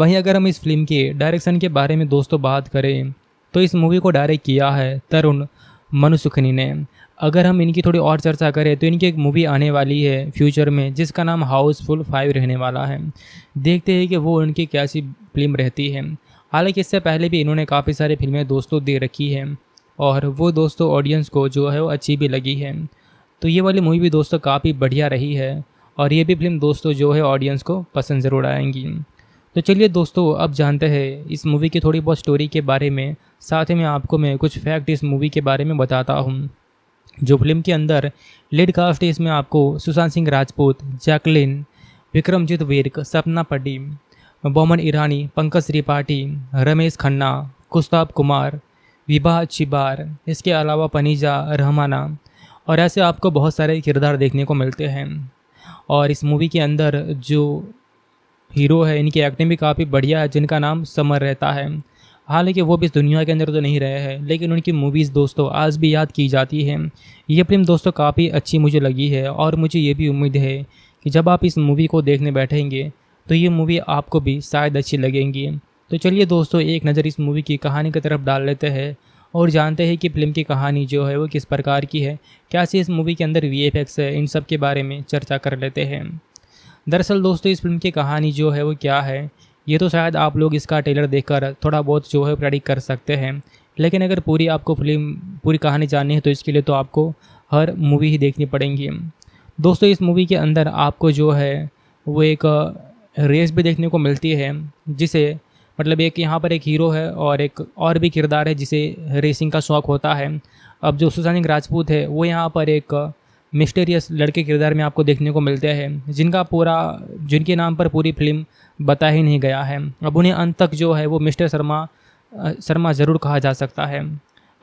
वहीं अगर हम इस फिल्म के डायरेक्शन के बारे में दोस्तों बात करें तो इस मूवी को डायरेक्ट किया है तरुण मनुसुखनी ने अगर हम इनकी थोड़ी और चर्चा करें तो इनकी एक मूवी आने वाली है फ्यूचर में जिसका नाम हाउसफुल फाइव रहने वाला है देखते हैं कि वो उनकी कैसी फिल्म रहती है हालांकि इससे पहले भी इन्होंने काफ़ी सारी फिल्में दोस्तों दे रखी हैं और वो दोस्तों ऑडियंस को जो है वो अच्छी भी लगी है तो ये वाली मूवी भी दोस्तों काफ़ी बढ़िया रही है और ये भी फिल्म दोस्तों जो है ऑडियंस को पसंद ज़रूर आएंगी तो चलिए दोस्तों अब जानते हैं इस मूवी की थोड़ी बहुत स्टोरी के बारे में साथ ही में आपको मैं कुछ फैक्ट इस मूवी के बारे में बताता हूँ जो फिल्म के अंदर लीड कास्ट है इसमें आपको सुशांत सिंह राजपूत जैकलिन विक्रमजीत वीरक सपना पड्डी बोमन ईरानी पंकज त्रिपाठी रमेश खन्ना कुस्ताब कुमार विभा चिबार इसके अलावा पनीजा रहमाना और ऐसे आपको बहुत सारे किरदार देखने को मिलते हैं और इस मूवी के अंदर जो हीरो है इनकी एक्टिंग भी काफ़ी बढ़िया है जिनका नाम समर रहता है हालांकि वो भी इस दुनिया के अंदर तो नहीं रहे हैं लेकिन उनकी मूवीज़ दोस्तों आज भी याद की जाती हैं ये फिल्म दोस्तों काफ़ी अच्छी मुझे लगी है और मुझे ये भी उम्मीद है कि जब आप इस मूवी को देखने बैठेंगे तो ये मूवी आपको भी शायद अच्छी लगेंगी तो चलिए दोस्तों एक नज़र इस मूवी की कहानी की तरफ डाल लेते हैं और जानते हैं कि फिल्म की कहानी जो है वो किस प्रकार की है क्या सी इस मूवी के अंदर वी है इन सब के बारे में चर्चा कर लेते हैं दरअसल दोस्तों इस फिल्म की कहानी जो है वो क्या है ये तो शायद आप लोग इसका ट्रेलर देखकर थोड़ा बहुत जो है प्रेडिक्ट कर सकते हैं लेकिन अगर पूरी आपको फिल्म पूरी कहानी जाननी है तो इसके लिए तो आपको हर मूवी ही देखनी पड़ेंगी दोस्तों इस मूवी के अंदर आपको जो है वो एक रेस भी देखने को मिलती है जिसे मतलब एक यहाँ पर एक हीरो है और एक और भी किरदार है जिसे रेसिंग का शौक़ होता है अब जो सुशांत राजपूत है वो यहाँ पर एक मिस्टेरियस लड़के किरदार में आपको देखने को मिलते हैं जिनका पूरा जिनके नाम पर पूरी फिल्म बता ही नहीं गया है अब उन्हें अंत तक जो है वो मिस्टर शर्मा शर्मा ज़रूर कहा जा सकता है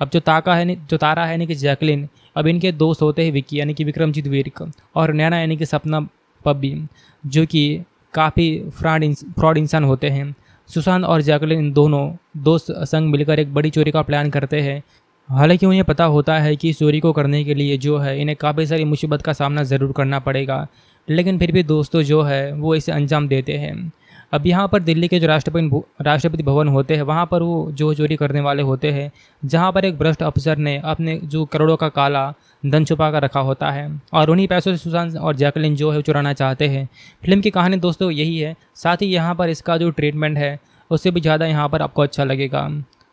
अब जो ताका है जो तारा है यानी कि जैकलिन अब इनके दोस्त होते हैं विक्की यानी कि विक्रमजीत वीरक और नैना यानी कि सपना पब्बी जो कि काफ़ी फ्रॉड फ्रॉड इंसान होते हैं सुशांत और जैकलिन इन दोनों दोस्त संग मिलकर एक बड़ी चोरी का प्लान करते हैं हालांकि उन्हें पता होता है कि चोरी को करने के लिए जो है इन्हें काफ़ी सारी मुसीबत का सामना ज़रूर करना पड़ेगा लेकिन फिर भी दोस्तों जो है वो इसे अंजाम देते हैं अब यहाँ पर दिल्ली के जो राष्ट्रपति राष्ट्रपति भवन होते हैं वहाँ पर वो जो चोरी करने वाले होते हैं जहाँ पर एक भ्रष्ट अफसर ने अपने जो करोड़ों का काला धन छुपा कर रखा होता है और उन्हीं पैसों से सुशांत और जैकलिन जो है चुराना चाहते हैं फिल्म की कहानी दोस्तों यही है साथ ही यहाँ पर इसका जो ट्रीटमेंट है उससे भी ज़्यादा यहाँ पर आपको अच्छा लगेगा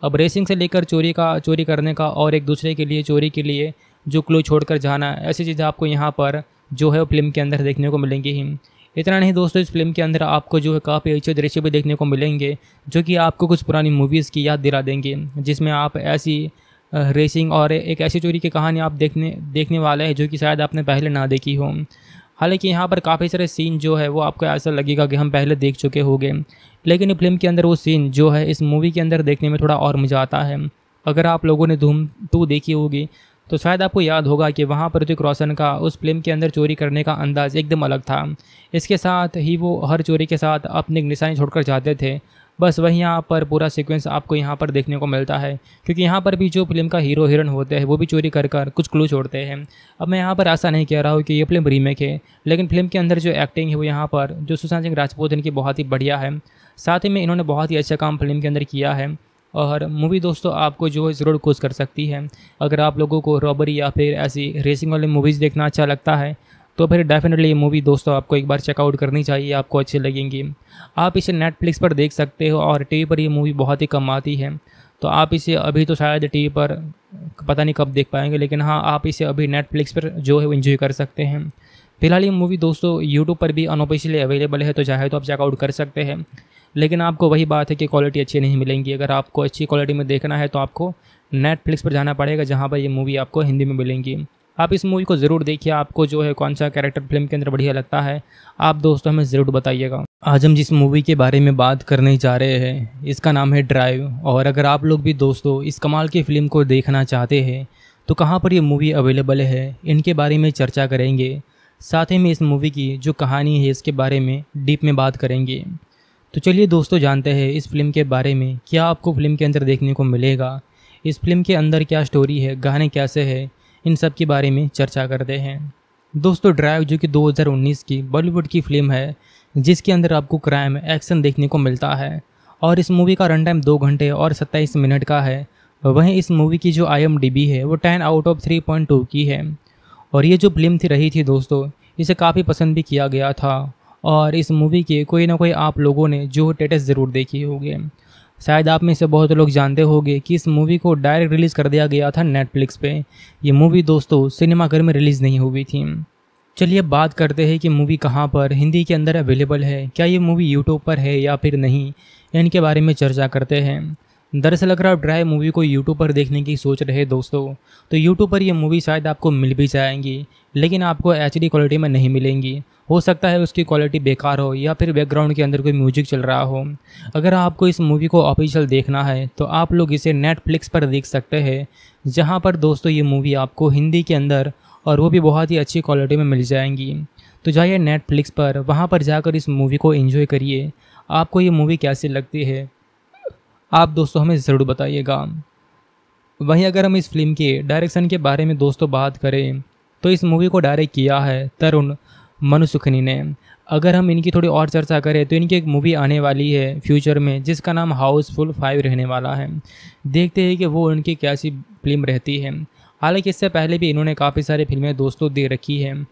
अब रेसिंग से लेकर चोरी का चोरी करने का और एक दूसरे के लिए चोरी के लिए जो क्लू छोड़कर जाना ऐसी चीज़ें आपको यहाँ पर जो है वो फिल्म के अंदर देखने को मिलेंगी ही इतना नहीं दोस्तों इस फिल्म के अंदर आपको जो है काफ़ी अच्छे दृश्य भी देखने को मिलेंगे जो कि आपको कुछ पुरानी मूवीज़ की याद दिला देंगे जिसमें आप ऐसी रेसिंग और एक ऐसी चोरी की कहानी आप देखने देखने वाले हैं जो कि शायद आपने पहले ना देखी हो हालांकि यहाँ पर काफ़ी सारे सीन जो है वो आपको ऐसा लगेगा कि हम पहले देख चुके होंगे लेकिन इस फिल्म के अंदर वो सीन जो है इस मूवी के अंदर देखने में थोड़ा और मज़ा आता है अगर आप लोगों ने धूम टू देखी होगी तो शायद आपको याद होगा कि वहाँ पर ऋतिक रोशन का उस फिल्म के अंदर चोरी करने का अंदाज़ एकदम अलग था इसके साथ ही वो हर चोरी के साथ अपनी निशानी छोड़कर जाते थे बस वही यहाँ पर पूरा सीक्वेंस आपको यहाँ पर देखने को मिलता है क्योंकि यहाँ पर भी जो फिल्म का हीरो हीरोइन होते हैं वो भी चोरी कर कर कुछ क्लू छोड़ते हैं अब मैं यहाँ पर ऐसा नहीं कह रहा हूँ कि ये फिल्म रीमेक है लेकिन फिल्म के अंदर जो एक्टिंग है वो यहाँ पर जो सुशांत सिंह राजपूत इनकी बहुत ही बढ़िया है साथ ही में इन्होंने बहुत ही अच्छा काम फिल्म के अंदर किया है और मूवी दोस्तों आपको जो है ज़रूर खुश कर सकती है अगर आप लोगों को रॉबरी या फिर ऐसी रेसिंग वाली मूवीज़ देखना अच्छा लगता है तो फिर डेफिनेटली ये मूवी दोस्तों आपको एक बार चेकआउट करनी चाहिए आपको अच्छी लगेंगी आप इसे नेटफ्लिक्स पर देख सकते हो और टीवी पर ये मूवी बहुत ही कम आती है तो आप इसे अभी तो शायद टीवी पर पता नहीं कब देख पाएंगे लेकिन हाँ आप इसे अभी नेटफ्लिक्स पर जो है वो इन्जॉय कर सकते हैं फिलहाल ये मूवी दोस्तों यूट्यूब पर भी अनऑफिशियली अवेलेबल है तो चाहे तो आप चेकआउट कर सकते हैं लेकिन आपको वही बात है कि क्वालिटी अच्छी नहीं मिलेंगी अगर आपको अच्छी क्वालिटी में देखना है तो आपको नेटफ्लिक्स पर जाना पड़ेगा जहाँ पर ये मूवी आपको हिंदी में मिलेंगी आप इस मूवी को ज़रूर देखिए आपको जो है कौन सा कैरेक्टर फिल्म के अंदर बढ़िया लगता है आप दोस्तों हमें ज़रूर बताइएगा आज हम जिस मूवी के बारे में बात करने जा रहे हैं इसका नाम है ड्राइव और अगर आप लोग भी दोस्तों इस कमाल की फ़िल्म को देखना चाहते हैं तो कहाँ पर ये मूवी अवेलेबल है इनके बारे में चर्चा करेंगे साथ ही में इस मूवी की जो कहानी है इसके बारे में डीप में बात करेंगे तो चलिए दोस्तों जानते हैं इस फिल्म के बारे में क्या आपको फिल्म के अंदर देखने को मिलेगा इस फिल्म के अंदर क्या स्टोरी है गाने कैसे है इन सब के बारे में चर्चा करते हैं दोस्तों ड्राइव जो कि 2019 की बॉलीवुड की फिल्म है जिसके अंदर आपको क्राइम एक्शन देखने को मिलता है और इस मूवी का रन टाइम दो घंटे और सत्ताईस मिनट का है वहीं इस मूवी की जो आई है वो ten out of three point two की है और ये जो फिल्म थी रही थी दोस्तों इसे काफ़ी पसंद भी किया गया था और इस मूवी के कोई ना कोई आप लोगों ने जो टेटस ज़रूर देखी होगी शायद आप में से बहुत लोग जानते होंगे कि इस मूवी को डायरेक्ट रिलीज़ कर दिया गया था नेटफ्लिक्स पे ये मूवी दोस्तों सिनेमाघर में रिलीज़ नहीं हुई थी चलिए अब बात करते हैं कि मूवी कहाँ पर हिंदी के अंदर अवेलेबल है क्या ये मूवी यूट्यूब पर है या फिर नहीं इनके बारे में चर्चा करते हैं दरअसल अगर आप ड्राई मूवी को यूट्यूब पर देखने की सोच रहे दोस्तों तो यूट्यूब पर यह मूवी शायद आपको मिल भी जाएंगी लेकिन आपको एच क्वालिटी में नहीं मिलेंगी हो सकता है उसकी क्वालिटी बेकार हो या फिर बैकग्राउंड के अंदर कोई म्यूजिक चल रहा हो अगर आपको इस मूवी को ऑफिशियल देखना है तो आप लोग इसे नेटफ्लिक्स पर देख सकते हैं जहाँ पर दोस्तों ये मूवी आपको हिंदी के अंदर और वो भी बहुत ही अच्छी क्वालिटी में मिल जाएंगी तो जाइए नेटफ्लिक्स पर वहाँ पर जाकर इस मूवी को एंजॉय करिए आपको ये मूवी कैसी लगती है आप दोस्तों हमें ज़रूर बताइएगा वहीं अगर हम इस फिल्म के डायरेक्शन के बारे में दोस्तों बात करें तो इस मूवी को डायरेक्ट किया है तरुण मनुसुखनी ने अगर हम इनकी थोड़ी और चर्चा करें तो इनकी एक मूवी आने वाली है फ्यूचर में जिसका नाम हाउसफुल फाइव रहने वाला है देखते हैं कि वो उनकी कैसी फिल्म रहती है हालांकि इससे पहले भी इन्होंने काफ़ी सारी फिल्में दोस्तों दे रखी हैं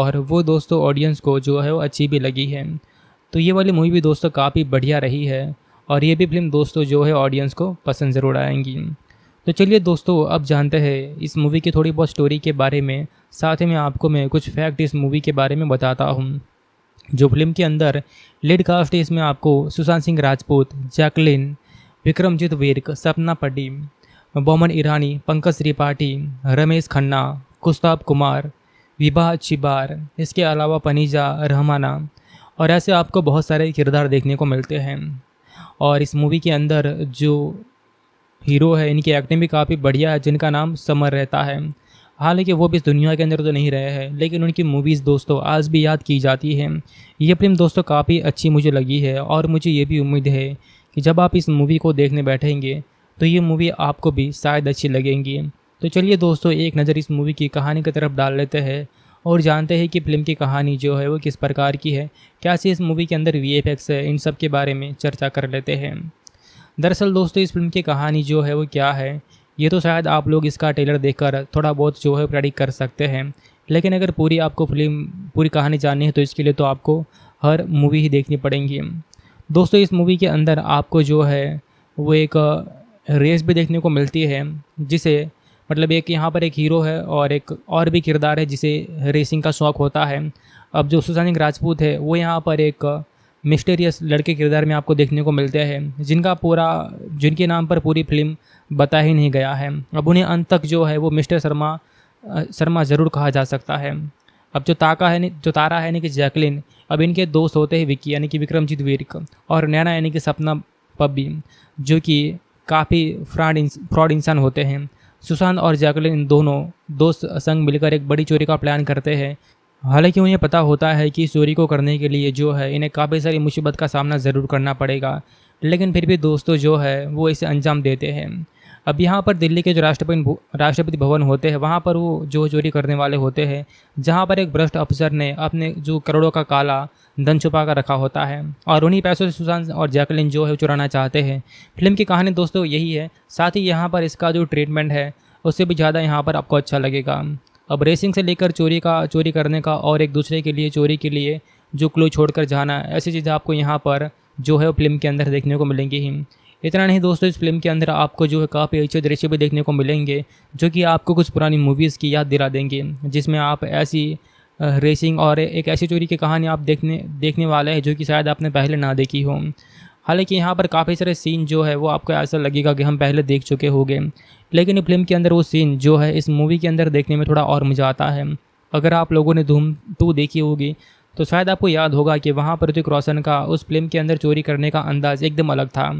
और वो दोस्तों ऑडियंस को जो है वो अच्छी भी लगी है तो ये वाली मूवी भी दोस्तों काफ़ी बढ़िया रही है और ये भी फिल्म दोस्तों जो है ऑडियंस को पसंद ज़रूर आएंगी तो चलिए दोस्तों अब जानते हैं इस मूवी की थोड़ी बहुत स्टोरी के बारे में साथ ही में आपको मैं कुछ फैक्ट इस मूवी के बारे में बताता हूँ जो फिल्म के अंदर लीड कास्ट है इसमें आपको सुशांत सिंह राजपूत जैकलिन विक्रमजीत विर्क सपना पड्डी बोमन ईरानी पंकज त्रिपाठी रमेश खन्ना कुस्ताब कुमार विभा चिबार इसके अलावा पनीजा रहमाना और ऐसे आपको बहुत सारे किरदार देखने को मिलते हैं और इस मूवी के अंदर जो हीरो है इनकी एक्टिंग भी काफ़ी बढ़िया है जिनका नाम समर रहता है हालांकि वो भी इस दुनिया के अंदर तो नहीं रहे हैं लेकिन उनकी मूवीज़ दोस्तों आज भी याद की जाती हैं ये फिल्म दोस्तों काफ़ी अच्छी मुझे लगी है और मुझे ये भी उम्मीद है कि जब आप इस मूवी को देखने बैठेंगे तो ये मूवी आपको भी शायद अच्छी लगेंगी तो चलिए दोस्तों एक नज़र इस मूवी की कहानी की तरफ डाल लेते हैं और जानते हैं कि फिल्म की कहानी जो है वो किस प्रकार की है क्या से इस मूवी के अंदर वी है इन सब के बारे में चर्चा कर लेते हैं दरअसल दोस्तों इस फिल्म की कहानी जो है वो क्या है ये तो शायद आप लोग इसका ट्रेलर देखकर थोड़ा बहुत जो है प्रेडिक्ट कर सकते हैं लेकिन अगर पूरी आपको फिल्म पूरी कहानी जाननी है तो इसके लिए तो आपको हर मूवी ही देखनी पड़ेंगी दोस्तों इस मूवी के अंदर आपको जो है वो एक रेस भी देखने को मिलती है जिसे मतलब एक यहाँ पर एक हीरो है और एक और भी किरदार है जिसे रेसिंग का शौक़ होता है अब जो सुशांत राजपूत है वो यहाँ पर एक मिस्टेरियस लड़के किरदार में आपको देखने को मिलते हैं जिनका पूरा जिनके नाम पर पूरी फिल्म बता ही नहीं गया है अब उन्हें अंत तक जो है वो मिस्टर शर्मा शर्मा ज़रूर कहा जा सकता है अब जो ताका है जो तारा है यानी कि जैकलिन अब इनके दोस्त होते हैं विक्की यानी कि विक्रमजीत वीरक और नैना यानी कि सपना पब्बी जो कि काफ़ी फ्रॉड फ्रॉड इंसान होते हैं सुशांत और जैकलिन इन दोनों दोस्त संग मिलकर एक बड़ी चोरी का प्लान करते हैं हालांकि उन्हें पता होता है कि इस चोरी को करने के लिए जो है इन्हें काफ़ी सारी मुसीबत का सामना ज़रूर करना पड़ेगा लेकिन फिर भी दोस्तों जो है वो इसे अंजाम देते हैं अब यहाँ पर दिल्ली के जो राष्ट्रपति राष्ट्रपति भवन होते हैं वहाँ पर वो जो चोरी करने वाले होते हैं जहाँ पर एक भ्रष्ट अफसर ने अपने जो करोड़ों का काला धन छुपा कर रखा होता है और उन्हीं पैसों से सुशांत और जैकलिन जो है चुराना चाहते हैं फिल्म की कहानी दोस्तों यही है साथ ही यहाँ पर इसका जो ट्रीटमेंट है उससे भी ज़्यादा यहाँ पर आपको अच्छा लगेगा अब रेसिंग से लेकर चोरी का चोरी करने का और एक दूसरे के लिए चोरी के लिए जो क्लू छोड़कर जाना ऐसी चीज़ें आपको यहाँ पर जो है वो फिल्म के अंदर देखने को मिलेंगी ही इतना नहीं दोस्तों इस फिल्म के अंदर आपको जो है काफ़ी अच्छे दृश्य भी देखने को मिलेंगे जो कि आपको कुछ पुरानी मूवीज़ की याद दिला देंगे जिसमें आप ऐसी रेसिंग और एक ऐसी चोरी की कहानी आप देखने देखने वाले हैं जो कि शायद आपने पहले ना देखी हो हालांकि यहाँ पर काफ़ी सारे सीन जो है वो आपको ऐसा लगेगा कि हम पहले देख चुके होंगे लेकिन फिल्म के अंदर वो सीन जो है इस मूवी के अंदर देखने में थोड़ा और मज़ा आता है अगर आप लोगों ने धूम टू देखी होगी तो शायद आपको याद होगा कि वहाँ ऋतिक रोशन का उस फिल्म के अंदर चोरी करने का अंदाज़ एकदम अलग था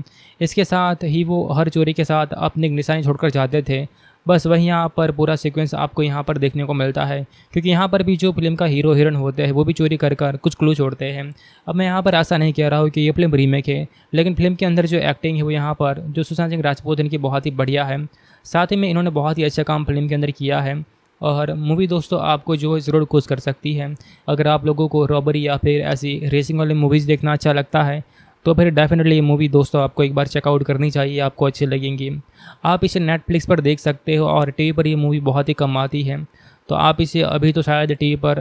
इसके साथ ही वो हर चोरी के साथ अपनी निशानी छोड़कर जाते थे बस वही यहाँ पर पूरा सीक्वेंस आपको यहाँ पर देखने को मिलता है क्योंकि यहाँ पर भी जो फिल्म का हीरो हीरोइन होते हैं वो भी चोरी कर कर कुछ क्लू छोड़ते हैं अब मैं यहाँ पर ऐसा नहीं कह रहा हूँ कि ये फिल्म रीमेक है लेकिन फिल्म के अंदर जो एक्टिंग है वो यहाँ पर जो सुशांत सिंह राजपूत इनकी बहुत ही बढ़िया है साथ ही में इन्होंने बहुत ही अच्छा काम फिल्म के अंदर किया है और मूवी दोस्तों आपको जो है ज़रूर खुश कर सकती है अगर आप लोगों को रॉबरी या फिर ऐसी रेसिंग वाली मूवीज़ देखना अच्छा लगता है तो फिर डेफिनेटली ये मूवी दोस्तों आपको एक बार चेकआउट करनी चाहिए आपको अच्छी लगेंगी आप इसे नेटफ्लिक्स पर देख सकते हो और टीवी पर ये मूवी बहुत ही कम आती है तो आप इसे अभी तो शायद टीवी पर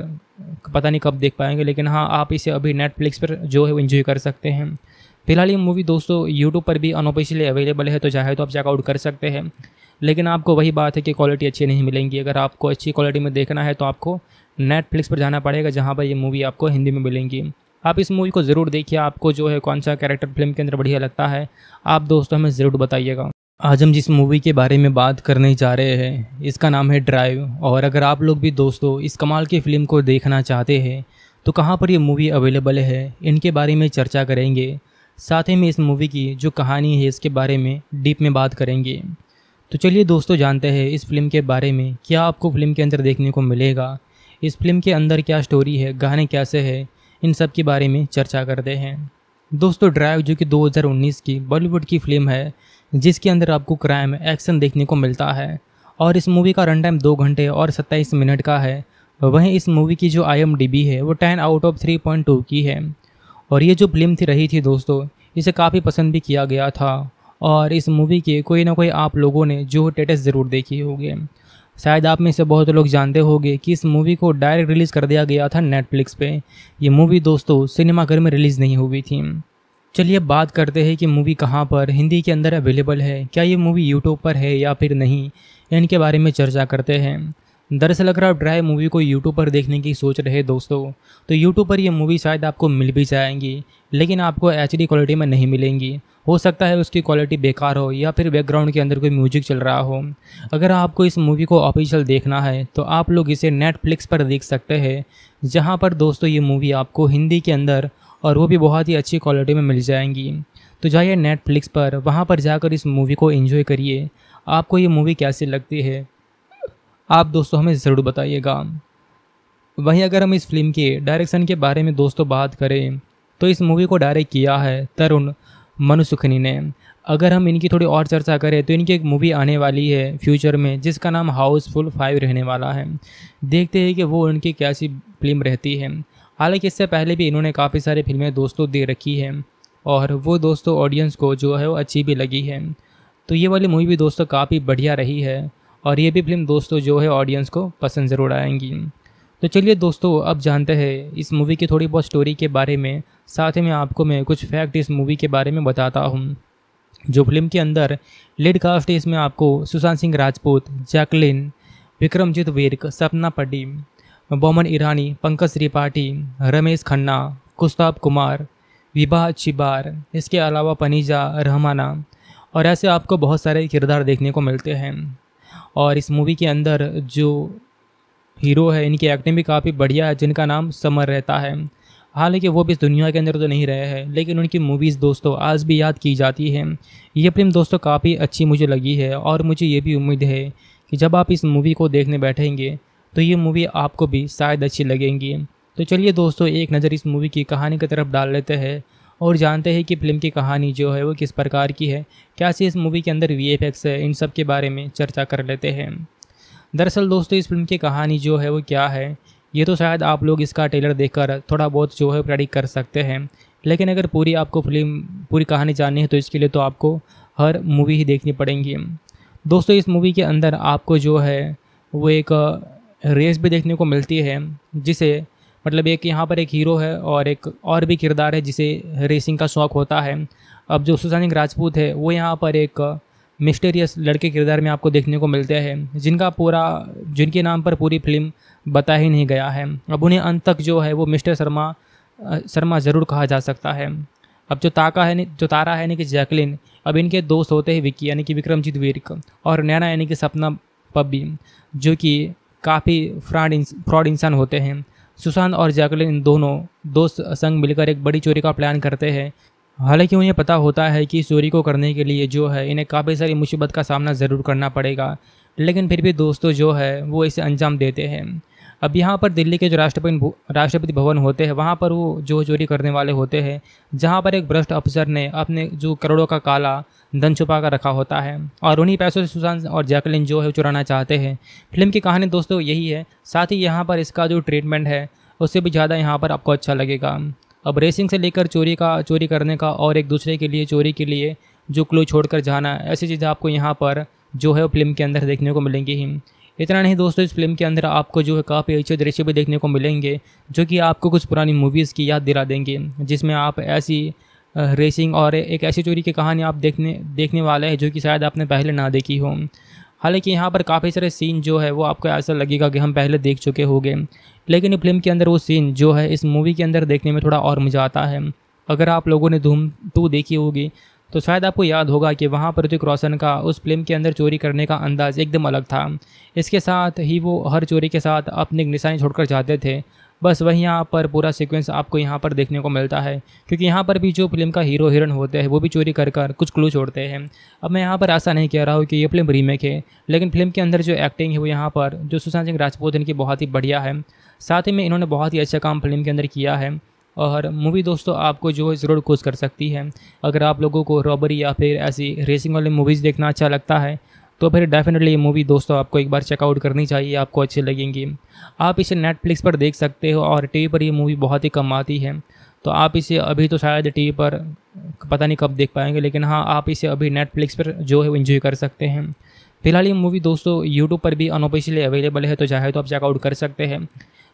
पता नहीं कब देख पाएंगे लेकिन हाँ आप इसे अभी नेटफ्लिक्स पर जो है वो इन्जॉय कर सकते हैं फिलहाल ये मूवी दोस्तों यूट्यूब पर भी अनऑफिशियली अवेलेबल है तो चाहे तो आप चेकआउट कर सकते हैं लेकिन आपको वही बात है कि क्वालिटी अच्छी नहीं मिलेंगी अगर आपको अच्छी क्वालिटी में देखना है तो आपको नेटफ्लिक्स पर जाना पड़ेगा जहाँ पर ये मूवी आपको हिंदी में मिलेंगी आप इस मूवी को ज़रूर देखिए आपको जो है कौन सा कैरेक्टर फिल्म के अंदर बढ़िया लगता है आप दोस्तों हमें ज़रूर बताइएगा आज हम जिस मूवी के बारे में बात करने जा रहे हैं इसका नाम है ड्राइव और अगर आप लोग भी दोस्तों इस कमाल की फ़िल्म को देखना चाहते हैं तो कहाँ पर ये मूवी अवेलेबल है इनके बारे में चर्चा करेंगे साथ ही में इस मूवी की जो कहानी है इसके बारे में डीप में बात करेंगे तो चलिए दोस्तों जानते हैं इस फिल्म के बारे में क्या आपको फिल्म के अंदर देखने को मिलेगा इस फिल्म के अंदर क्या स्टोरी है गाने कैसे है इन सब के बारे में चर्चा करते हैं दोस्तों ड्राइव जो कि 2019 की बॉलीवुड की फिल्म है जिसके अंदर आपको क्राइम एक्शन देखने को मिलता है और इस मूवी का रन टाइम दो घंटे और सत्ताईस मिनट का है वहीं इस मूवी की जो आई है वो ten out of three point two की है और ये जो फिल्म थी रही थी दोस्तों इसे काफ़ी पसंद भी किया गया था और इस मूवी के कोई ना कोई आप लोगों ने जो टेटस ज़रूर देखी होगी शायद आप में से बहुत लोग जानते होंगे कि इस मूवी को डायरेक्ट रिलीज़ कर दिया गया था नेटफ्लिक्स पे ये मूवी दोस्तों सिनेमाघर में रिलीज़ नहीं हुई थी चलिए बात करते हैं कि मूवी कहाँ पर हिंदी के अंदर अवेलेबल है क्या ये मूवी यूट्यूब पर है या फिर नहीं इनके बारे में चर्चा करते हैं दरअसल अगर आप ड्राई मूवी को यूट्यूब पर देखने की सोच रहे दोस्तों तो यूट्यूब पर ये मूवी शायद आपको मिल भी जाएंगी लेकिन आपको एच क्वालिटी में नहीं मिलेंगी हो सकता है उसकी क्वालिटी बेकार हो या फिर बैकग्राउंड के अंदर कोई म्यूजिक चल रहा हो अगर आपको इस मूवी को ऑफिशियल देखना है तो आप लोग इसे नेटफ्लिक्स पर देख सकते हैं जहाँ पर दोस्तों ये मूवी आपको हिंदी के अंदर और वो भी बहुत ही अच्छी क्वालिटी में मिल जाएंगी तो जाइए नेटफ्लिक्स पर वहाँ पर जाकर इस मूवी को इन्जॉय करिए आपको ये मूवी कैसी लगती है आप दोस्तों हमें ज़रूर बताइएगा वहीं अगर हम इस फिल्म के डायरेक्शन के बारे में दोस्तों बात करें तो इस मूवी को डायरेक्ट किया है तरुण मनु सुखनी ने अगर हम इनकी थोड़ी और चर्चा करें तो इनकी एक मूवी आने वाली है फ्यूचर में जिसका नाम हाउसफुल फाइव रहने वाला है देखते हैं कि वो उनकी कैसी फिल्म रहती है हालांकि इससे पहले भी इन्होंने काफ़ी सारी फिल्में दोस्तों दे रखी हैं और वो दोस्तों ऑडियंस को जो है वो अच्छी भी लगी है तो ये वाली मूवी भी दोस्तों काफ़ी बढ़िया रही है और ये भी फिल्म दोस्तों जो है ऑडियंस को पसंद ज़रूर आएंगी तो चलिए दोस्तों अब जानते हैं इस मूवी की थोड़ी बहुत स्टोरी के बारे में साथ ही में आपको मैं कुछ फैक्ट इस मूवी के बारे में बताता हूँ जो फिल्म के अंदर लीड कास्ट है इसमें आपको सुशांत सिंह राजपूत जैकलिन विक्रमजीत विर्क सपना पड्डी बोमन ईरानी पंकज त्रिपाठी रमेश खन्ना कुस्ताब कुमार विभा चिबार इसके अलावा पनीजा रहमाना और ऐसे आपको बहुत सारे किरदार देखने को मिलते हैं और इस मूवी के अंदर जो हीरो है इनकी एक्टिंग भी काफ़ी बढ़िया है जिनका नाम समर रहता है हालांकि वो भी इस दुनिया के अंदर तो नहीं रहे हैं लेकिन उनकी मूवीज़ दोस्तों आज भी याद की जाती हैं ये फिल्म दोस्तों काफ़ी अच्छी मुझे लगी है और मुझे ये भी उम्मीद है कि जब आप इस मूवी को देखने बैठेंगे तो ये मूवी आपको भी शायद अच्छी लगेंगी तो चलिए दोस्तों एक नज़र इस मूवी की कहानी की तरफ डाल लेते हैं और जानते हैं कि फिल्म की कहानी जो है वो किस प्रकार की है क्या सी इस मूवी के अंदर वी है इन सब के बारे में चर्चा कर लेते हैं दरअसल दोस्तों इस फिल्म की कहानी जो है वो क्या है ये तो शायद आप लोग इसका ट्रेलर देखकर थोड़ा बहुत जो है प्रेडिक कर सकते हैं लेकिन अगर पूरी आपको फिल्म पूरी कहानी जाननी है तो इसके लिए तो आपको हर मूवी ही देखनी पड़ेंगी दोस्तों इस मूवी के अंदर आपको जो है वो एक रेस भी देखने को मिलती है जिसे मतलब एक यहाँ पर एक हीरो है और एक और भी किरदार है जिसे रेसिंग का शौक़ होता है अब जो सुशांत राजपूत है वो यहाँ पर एक मिस्टेरियस लड़के किरदार में आपको देखने को मिलते हैं जिनका पूरा जिनके नाम पर पूरी फिल्म बता ही नहीं गया है अब उन्हें अंत तक जो है वो मिस्टर शर्मा शर्मा ज़रूर कहा जा सकता है अब जो ताका है जो तारा है यानी कि जैकलिन अब इनके दोस्त होते हैं विक्की यानी कि विक्रमजीत वीरक और नैना यानी कि सपना पब्बी जो कि काफ़ी फ्रॉड फ्रॉड इंसान होते हैं सुशांत और जैकलिन इन दोनों दोस्त संग मिलकर एक बड़ी चोरी का प्लान करते हैं हालांकि उन्हें पता होता है कि चोरी को करने के लिए जो है इन्हें काफ़ी सारी मुसीबत का सामना ज़रूर करना पड़ेगा लेकिन फिर भी दोस्तों जो है वो इसे अंजाम देते हैं अब यहाँ पर दिल्ली के जो राष्ट्रपति राष्ट्रपति भवन होते हैं वहाँ पर वो जो चोरी करने वाले होते हैं जहाँ पर एक भ्रष्ट अफसर ने अपने जो करोड़ों का काला धन छुपा कर रखा होता है और उन्हीं पैसों से सुशांत और जैकलिन जो है चुराना चाहते हैं फिल्म की कहानी दोस्तों यही है साथ ही यहाँ पर इसका जो ट्रीटमेंट है उससे भी ज़्यादा यहाँ पर आपको अच्छा लगेगा अब रेसिंग से लेकर चोरी का चोरी करने का और एक दूसरे के लिए चोरी के लिए जो क्लू छोड़कर जाना ऐसी चीज़ें आपको यहाँ पर जो है वो फिल्म के अंदर देखने को मिलेंगी ही इतना नहीं दोस्तों इस फिल्म के अंदर आपको जो है काफ़ी अच्छे दृश्य भी देखने को मिलेंगे जो कि आपको कुछ पुरानी मूवीज़ की याद दिला देंगे जिसमें आप ऐसी रेसिंग और एक ऐसी चोरी की कहानी आप देखने देखने वाले हैं जो कि शायद आपने पहले ना देखी हो हालांकि यहाँ पर काफ़ी सारे सीन जो है वो आपको ऐसा लगेगा कि हम पहले देख चुके होंगे लेकिन इस फिल्म के अंदर वो सीन जो है इस मूवी के अंदर देखने में थोड़ा और मज़ा आता है अगर आप लोगों ने धूम टू देखी होगी तो शायद आपको याद होगा कि वहाँ पर ऋतिक रोशन का उस फिल्म के अंदर चोरी करने का अंदाज़ एकदम अलग था इसके साथ ही वो हर चोरी के साथ अपनी निशानी छोड़कर जाते थे बस वही यहाँ पर पूरा सीक्वेंस आपको यहाँ पर देखने को मिलता है क्योंकि यहाँ पर भी जो फिल्म का हीरो हीरोइन होते हैं वो भी चोरी कर कर कुछ क्लू छोड़ते हैं अब मैं यहाँ पर ऐसा नहीं कह रहा हूँ कि ये फिल्म रीमेक है लेकिन फिल्म के अंदर जो एक्टिंग है वो यहाँ पर जो सुशांत सिंह राजपूत इनकी बहुत ही बढ़िया है साथ ही में इन्होंने बहुत ही अच्छा काम फिल्म के अंदर किया है और मूवी दोस्तों आपको जो है ज़रूर खुश कर सकती है अगर आप लोगों को रॉबरी या फिर ऐसी रेसिंग वाली मूवीज़ देखना अच्छा लगता है तो फिर डेफिनेटली ये मूवी दोस्तों आपको एक बार चेकआउट करनी चाहिए आपको अच्छी लगेंगी आप इसे नेटफ्लिक्स पर देख सकते हो और टीवी पर ये मूवी बहुत ही कम आती है तो आप इसे अभी तो शायद टीवी पर पता नहीं कब देख पाएंगे लेकिन हाँ आप इसे अभी नेटफ्लिक्स पर जो है इन्जॉय कर सकते हैं फिलहाल ये मूवी दोस्तों यूट्यूब पर भी अनऑफिशियली अवेलेबल है तो चाहे तो आप चेकआउट कर सकते हैं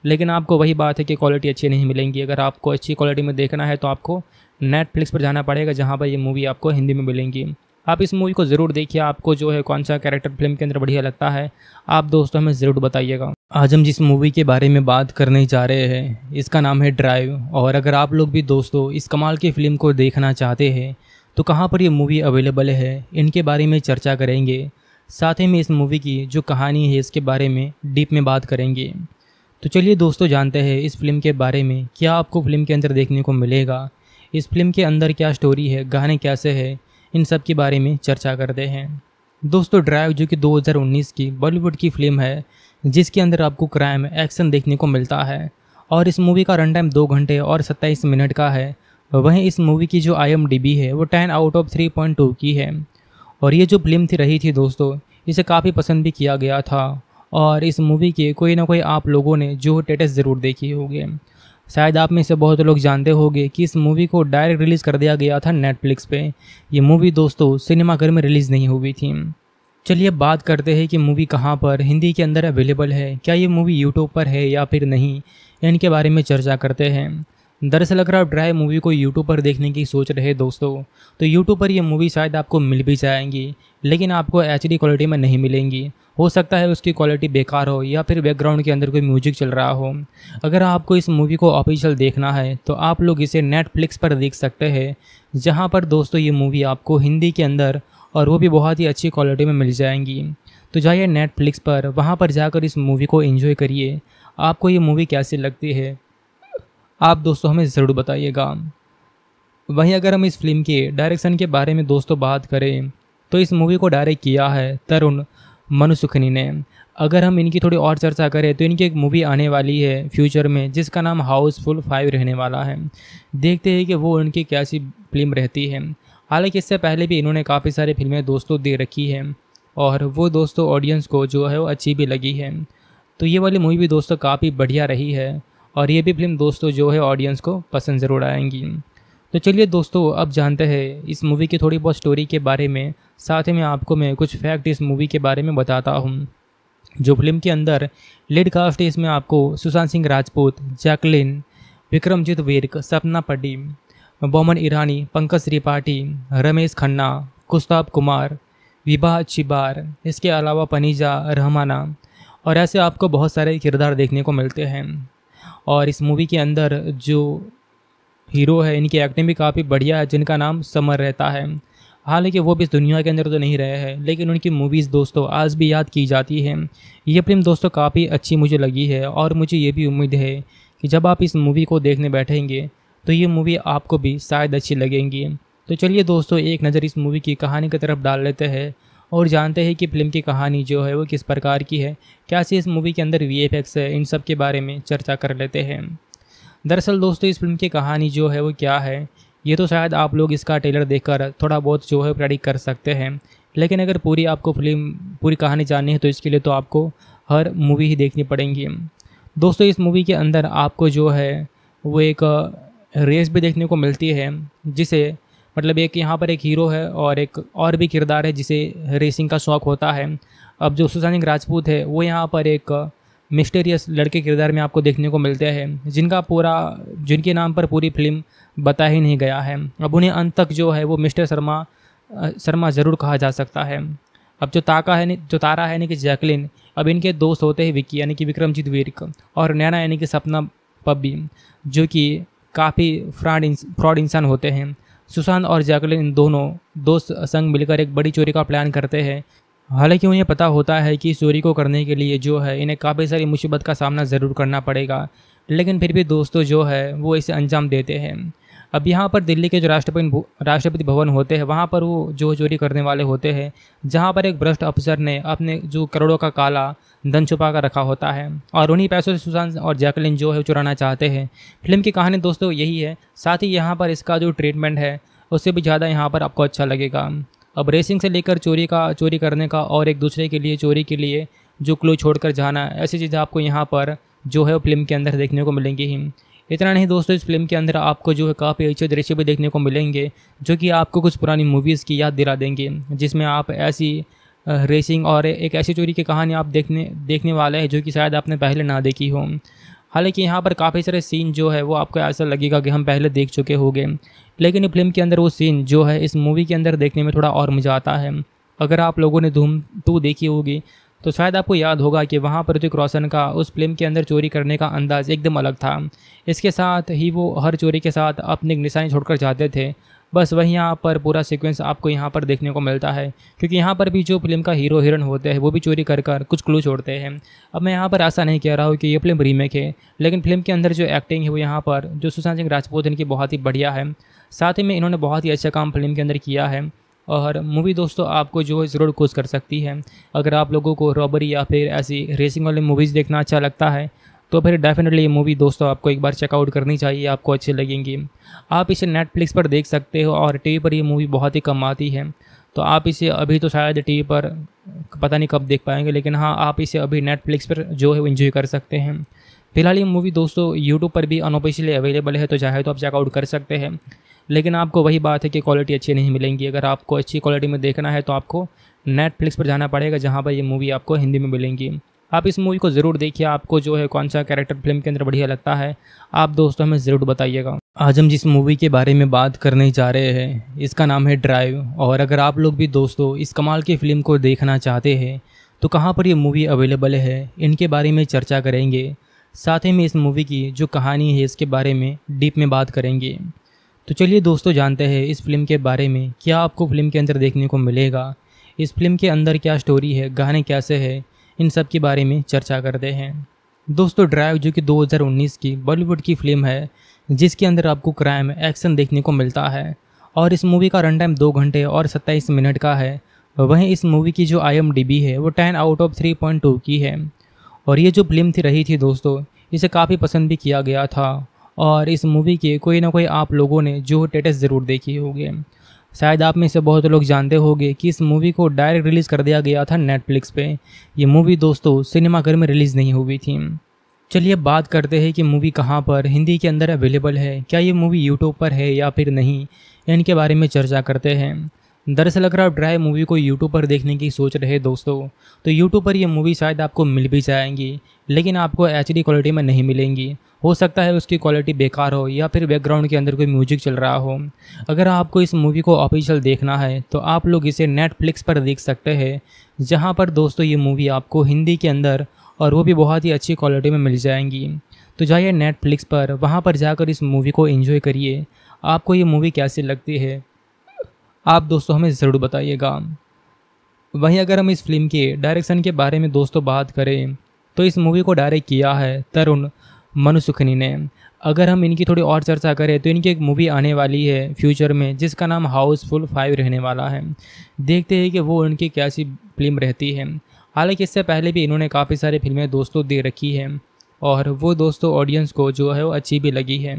लेकिन आपको वही बात है कि क्वालिटी अच्छी नहीं मिलेंगी अगर आपको अच्छी क्वालिटी में देखना है तो आपको नेटफ्लिक्स पर जाना पड़ेगा जहाँ पर ये मूवी आपको हिंदी में मिलेंगी आप इस मूवी को ज़रूर देखिए आपको जो है कौन सा कैरेक्टर फिल्म के अंदर बढ़िया लगता है आप दोस्तों हमें ज़रूर बताइएगा आज हम जिस मूवी के बारे में बात करने जा रहे हैं इसका नाम है ड्राइव और अगर आप लोग भी दोस्तों इस कमाल की फ़िल्म को देखना चाहते हैं तो कहाँ पर ये मूवी अवेलेबल है इनके बारे में चर्चा करेंगे साथ ही में इस मूवी की जो कहानी है इसके बारे में डीप में बात करेंगे तो चलिए दोस्तों जानते हैं इस फिल्म के बारे में क्या आपको फिल्म के अंदर देखने को मिलेगा इस फिल्म के अंदर क्या स्टोरी है गाने कैसे है इन सब के बारे में चर्चा करते हैं दोस्तों ड्राइव जो कि 2019 की बॉलीवुड की फिल्म है जिसके अंदर आपको क्राइम एक्शन देखने को मिलता है और इस मूवी का रन टाइम दो घंटे और सत्ताईस मिनट का है वहीं इस मूवी की जो आई है वो ten out of three point two की है और ये जो फिल्म थी रही थी दोस्तों इसे काफ़ी पसंद भी किया गया था और इस मूवी के कोई ना कोई आप लोगों ने जो टेटस ज़रूर देखी होगी शायद आप में से बहुत लोग जानते होंगे कि इस मूवी को डायरेक्ट रिलीज़ कर दिया गया था नेटफ्लिक्स पे ये मूवी दोस्तों सिनेमाघर में रिलीज़ नहीं हुई थी चलिए बात करते हैं कि मूवी कहाँ पर हिंदी के अंदर अवेलेबल है क्या ये मूवी यूट्यूब पर है या फिर नहीं इनके बारे में चर्चा करते हैं दरअसल अगर आप ड्राई मूवी को यूट्यूब पर देखने की सोच रहे दोस्तों तो यूट्यूब पर ये मूवी शायद आपको मिल भी जाएंगी लेकिन आपको एच क्वालिटी में नहीं मिलेंगी हो सकता है उसकी क्वालिटी बेकार हो या फिर बैकग्राउंड के अंदर कोई म्यूजिक चल रहा हो अगर आपको इस मूवी को ऑफिशियल देखना है तो आप लोग इसे नेटफ्लिक्स पर देख सकते हैं जहाँ पर दोस्तों ये मूवी आपको हिंदी के अंदर और वो भी बहुत ही अच्छी क्वालिटी में मिल जाएंगी तो जाइए नेटफ्लिक्स पर वहाँ पर जाकर इस मूवी को एंजॉय करिए आपको ये मूवी कैसी लगती है आप दोस्तों हमें ज़रूर बताइएगा वहीं अगर हम इस फिल्म के डायरेक्शन के बारे में दोस्तों बात करें तो इस मूवी को डायरेक्ट किया है तरुण मनुसुखनी ने अगर हम इनकी थोड़ी और चर्चा करें तो इनकी एक मूवी आने वाली है फ्यूचर में जिसका नाम हाउसफुल फाइव रहने वाला है देखते हैं कि वो उनकी कैसी फिल्म रहती है हालांकि इससे पहले भी इन्होंने काफ़ी सारी फिल्में दोस्तों दे रखी हैं और वो दोस्तों ऑडियंस को जो है वो अच्छी भी लगी है तो ये वाली मूवी भी दोस्तों काफ़ी बढ़िया रही है और ये भी फिल्म दोस्तों जो है ऑडियंस को पसंद ज़रूर आएंगी तो चलिए दोस्तों अब जानते हैं इस मूवी की थोड़ी बहुत स्टोरी के बारे में साथ ही में आपको मैं कुछ फैक्ट इस मूवी के बारे में बताता हूँ जो फिल्म के अंदर लीड कास्ट इसमें आपको सुशांत सिंह राजपूत जैकलिन विक्रमजीत वीरक सपना पड्डी बोमन ईरानी पंकज त्रिपाठी रमेश खन्ना कुस्ताब कुमार विभा चिबार इसके अलावा पनीजा रहमाना और ऐसे आपको बहुत सारे किरदार देखने को मिलते हैं और इस मूवी के अंदर जो हीरो है इनकी एक्टिंग भी काफ़ी बढ़िया है जिनका नाम समर रहता है हालांकि वो भी इस दुनिया के अंदर तो नहीं रहे हैं लेकिन उनकी मूवीज़ दोस्तों आज भी याद की जाती हैं ये फिल्म दोस्तों काफ़ी अच्छी मुझे लगी है और मुझे ये भी उम्मीद है कि जब आप इस मूवी को देखने बैठेंगे तो ये मूवी आपको भी शायद अच्छी लगेंगी तो चलिए दोस्तों एक नज़र इस मूवी की कहानी की तरफ डाल लेते हैं और जानते हैं कि फिल्म की कहानी जो है वो किस प्रकार की है क्या इस मूवी के अंदर वी है इन सब के बारे में चर्चा कर लेते हैं दरअसल दोस्तों इस फिल्म की कहानी जो है वो क्या है ये तो शायद आप लोग इसका ट्रेलर देखकर थोड़ा बहुत जो है प्रेडिक्ट कर सकते हैं लेकिन अगर पूरी आपको फिल्म पूरी कहानी जाननी है तो इसके लिए तो आपको हर मूवी ही देखनी पड़ेंगी दोस्तों इस मूवी के अंदर आपको जो है वो एक रेस भी देखने को मिलती है जिसे मतलब एक यहाँ पर एक हीरो है और एक और भी किरदार है जिसे रेसिंग का शौक़ होता है अब जो सिंह राजपूत है वो यहाँ पर एक मिस्टेरियस लड़के किरदार में आपको देखने को मिलते हैं जिनका पूरा जिनके नाम पर पूरी फिल्म बता ही नहीं गया है अब उन्हें अंत तक जो है वो मिस्टर शर्मा शर्मा ज़रूर कहा जा सकता है अब जो ताका है जो तारा है यानी कि जैकलिन अब इनके दोस्त होते हैं विक्की यानी कि विक्रमजीत वीरक और नैना यानी कि सपना पब्बी जो कि काफ़ी फ्रॉड फ्रॉड इंसान होते हैं सुशांत और जैकलिन इन दोनों दोस्त संग मिलकर एक बड़ी चोरी का प्लान करते हैं हालांकि उन्हें पता होता है कि इस चोरी को करने के लिए जो है इन्हें काफ़ी सारी मुसीबत का सामना ज़रूर करना पड़ेगा लेकिन फिर भी दोस्तों जो है वो इसे अंजाम देते हैं अब यहाँ पर दिल्ली के जो राष्ट्रपति राष्ट्रपति भवन होते हैं वहाँ पर वो जो चोरी करने वाले होते हैं जहाँ पर एक भ्रष्ट अफसर ने अपने जो करोड़ों का काला धन छुपा कर रखा होता है और उन्हीं पैसों से सुशांत और जैकलिन जो है चुराना चाहते हैं फिल्म की कहानी दोस्तों यही है साथ ही यहाँ पर इसका जो ट्रीटमेंट है उससे भी ज़्यादा यहाँ पर आपको अच्छा लगेगा अब रेसिंग से लेकर चोरी का चोरी करने का और एक दूसरे के लिए चोरी के लिए जो क्लू छोड़कर जाना ऐसी चीज़ें आपको यहाँ पर जो है वो फिल्म के अंदर देखने को मिलेंगी ही इतना नहीं दोस्तों इस फिल्म के अंदर आपको जो है काफ़ी अच्छे दृश्य भी देखने को मिलेंगे जो कि आपको कुछ पुरानी मूवीज़ की याद दिला देंगे जिसमें आप ऐसी रेसिंग और एक ऐसी चोरी की कहानी आप देखने देखने वाले हैं जो कि शायद आपने पहले ना देखी हो हालांकि यहाँ पर काफ़ी सारे सीन जो है वो आपको ऐसा लगेगा कि हम पहले देख चुके होंगे लेकिन फिल्म के अंदर वो सीन जो है इस मूवी के अंदर देखने में थोड़ा और मज़ा आता है अगर आप लोगों ने धूम टू देखी होगी तो शायद आपको याद होगा कि वहाँ ऋतिक रोशन का उस फिल्म के अंदर चोरी करने का अंदाज एकदम अलग था इसके साथ ही वो हर चोरी के साथ अपनी निशानी छोड़कर जाते थे बस वहीं यहाँ पर पूरा सीक्वेंस आपको यहाँ पर देखने को मिलता है क्योंकि यहाँ पर भी जो फिल्म का हीरो हीरोइन होते हैं वो भी चोरी कर कर कुछ क्लू छोड़ते हैं अब मैं यहाँ पर ऐसा नहीं कह रहा हूँ कि ये फिल्म रीमेक है लेकिन फिल्म के अंदर जो एक्टिंग है वो यहाँ पर जो सुशांत सिंह राजपूत इनकी बहुत ही बढ़िया है साथ ही में इन्होंने बहुत ही अच्छा काम फिल्म के अंदर किया है और मूवी दोस्तों आपको जो है ज़रूर कोश कर सकती है अगर आप लोगों को रॉबरी या फिर ऐसी रेसिंग वाली मूवीज़ देखना अच्छा लगता है तो फिर डेफिनेटली ये मूवी दोस्तों आपको एक बार चेकआउट करनी चाहिए आपको अच्छी लगेंगी आप इसे नेटफ्लिक्स पर देख सकते हो और टीवी पर ये मूवी बहुत ही कम आती है तो आप इसे अभी तो शायद टीवी पर पता नहीं कब देख पाएंगे लेकिन हाँ आप इसे अभी नेटफ्लिक्स पर जो है वो इन्जॉय कर सकते हैं फिलहाल ये मूवी दोस्तों यूट्यूब पर भी अनऑफिशियली अवेलेबल है तो चाहे तो आप चेकआउट कर सकते हैं लेकिन आपको वही बात है कि क्वालिटी अच्छी नहीं मिलेंगी अगर आपको अच्छी क्वालिटी में देखना है तो आपको नेटफ्लिक्स पर जाना पड़ेगा जहाँ पर ये मूवी आपको हिंदी में मिलेंगी आप इस मूवी को ज़रूर देखिए आपको जो है कौन सा कैरेक्टर फिल्म के अंदर बढ़िया लगता है आप दोस्तों हमें ज़रूर बताइएगा आज हम जिस मूवी के बारे में बात करने जा रहे हैं इसका नाम है ड्राइव और अगर आप लोग भी दोस्तों इस कमाल की फ़िल्म को देखना चाहते हैं तो कहाँ पर ये मूवी अवेलेबल है इनके बारे में चर्चा करेंगे साथ ही में इस मूवी की जो कहानी है इसके बारे में डीप में बात करेंगे तो चलिए दोस्तों जानते हैं इस फिल्म के बारे में क्या आपको फिल्म के अंदर देखने को मिलेगा इस फिल्म के अंदर क्या स्टोरी है गाने कैसे है इन सब के बारे में चर्चा करते हैं दोस्तों ड्राइव जो कि 2019 की बॉलीवुड की फिल्म है जिसके अंदर आपको क्राइम एक्शन देखने को मिलता है और इस मूवी का रन टाइम दो घंटे और सत्ताईस मिनट का है वहीं इस मूवी की जो आई है वो ten out of three point two की है और ये जो फिल्म थी रही थी दोस्तों इसे काफ़ी पसंद भी किया गया था और इस मूवी के कोई ना कोई आप लोगों ने जो टेटस ज़रूर देखी होगी शायद आप में से बहुत लोग जानते होंगे कि इस मूवी को डायरेक्ट रिलीज़ कर दिया गया था नेटफ्लिक्स पे ये मूवी दोस्तों सिनेमाघर में रिलीज़ नहीं हुई थी चलिए बात करते हैं कि मूवी कहाँ पर हिंदी के अंदर अवेलेबल है क्या ये मूवी यूट्यूब पर है या फिर नहीं इनके बारे में चर्चा करते हैं दरअसल अगर आप ड्राई मूवी को यूट्यूब पर देखने की सोच रहे दोस्तों तो यूट्यूब पर ये मूवी शायद आपको मिल भी जाएंगी लेकिन आपको एच क्वालिटी में नहीं मिलेंगी हो सकता है उसकी क्वालिटी बेकार हो या फिर बैकग्राउंड के अंदर कोई म्यूजिक चल रहा हो अगर आपको इस मूवी को ऑफिशियल देखना है तो आप लोग इसे नेटफ्लिक्स पर देख सकते हैं जहाँ पर दोस्तों ये मूवी आपको हिंदी के अंदर और वो भी बहुत ही अच्छी क्वालिटी में मिल जाएंगी तो जाइए नेटफ्लिक्स पर वहाँ पर जाकर इस मूवी को एंजॉय करिए आपको ये मूवी कैसी लगती है आप दोस्तों हमें ज़रूर बताइएगा वहीं अगर हम इस फिल्म के डायरेक्शन के बारे में दोस्तों बात करें तो इस मूवी को डायरेक्ट किया है तरुण मनु सुखनी ने अगर हम इनकी थोड़ी और चर्चा करें तो इनकी एक मूवी आने वाली है फ्यूचर में जिसका नाम हाउसफुल फाइव रहने वाला है देखते हैं कि वो उनकी कैसी फिल्म रहती है हालांकि इससे पहले भी इन्होंने काफ़ी सारी फिल्में दोस्तों दे रखी हैं और वो दोस्तों ऑडियंस को जो है वो अच्छी भी लगी है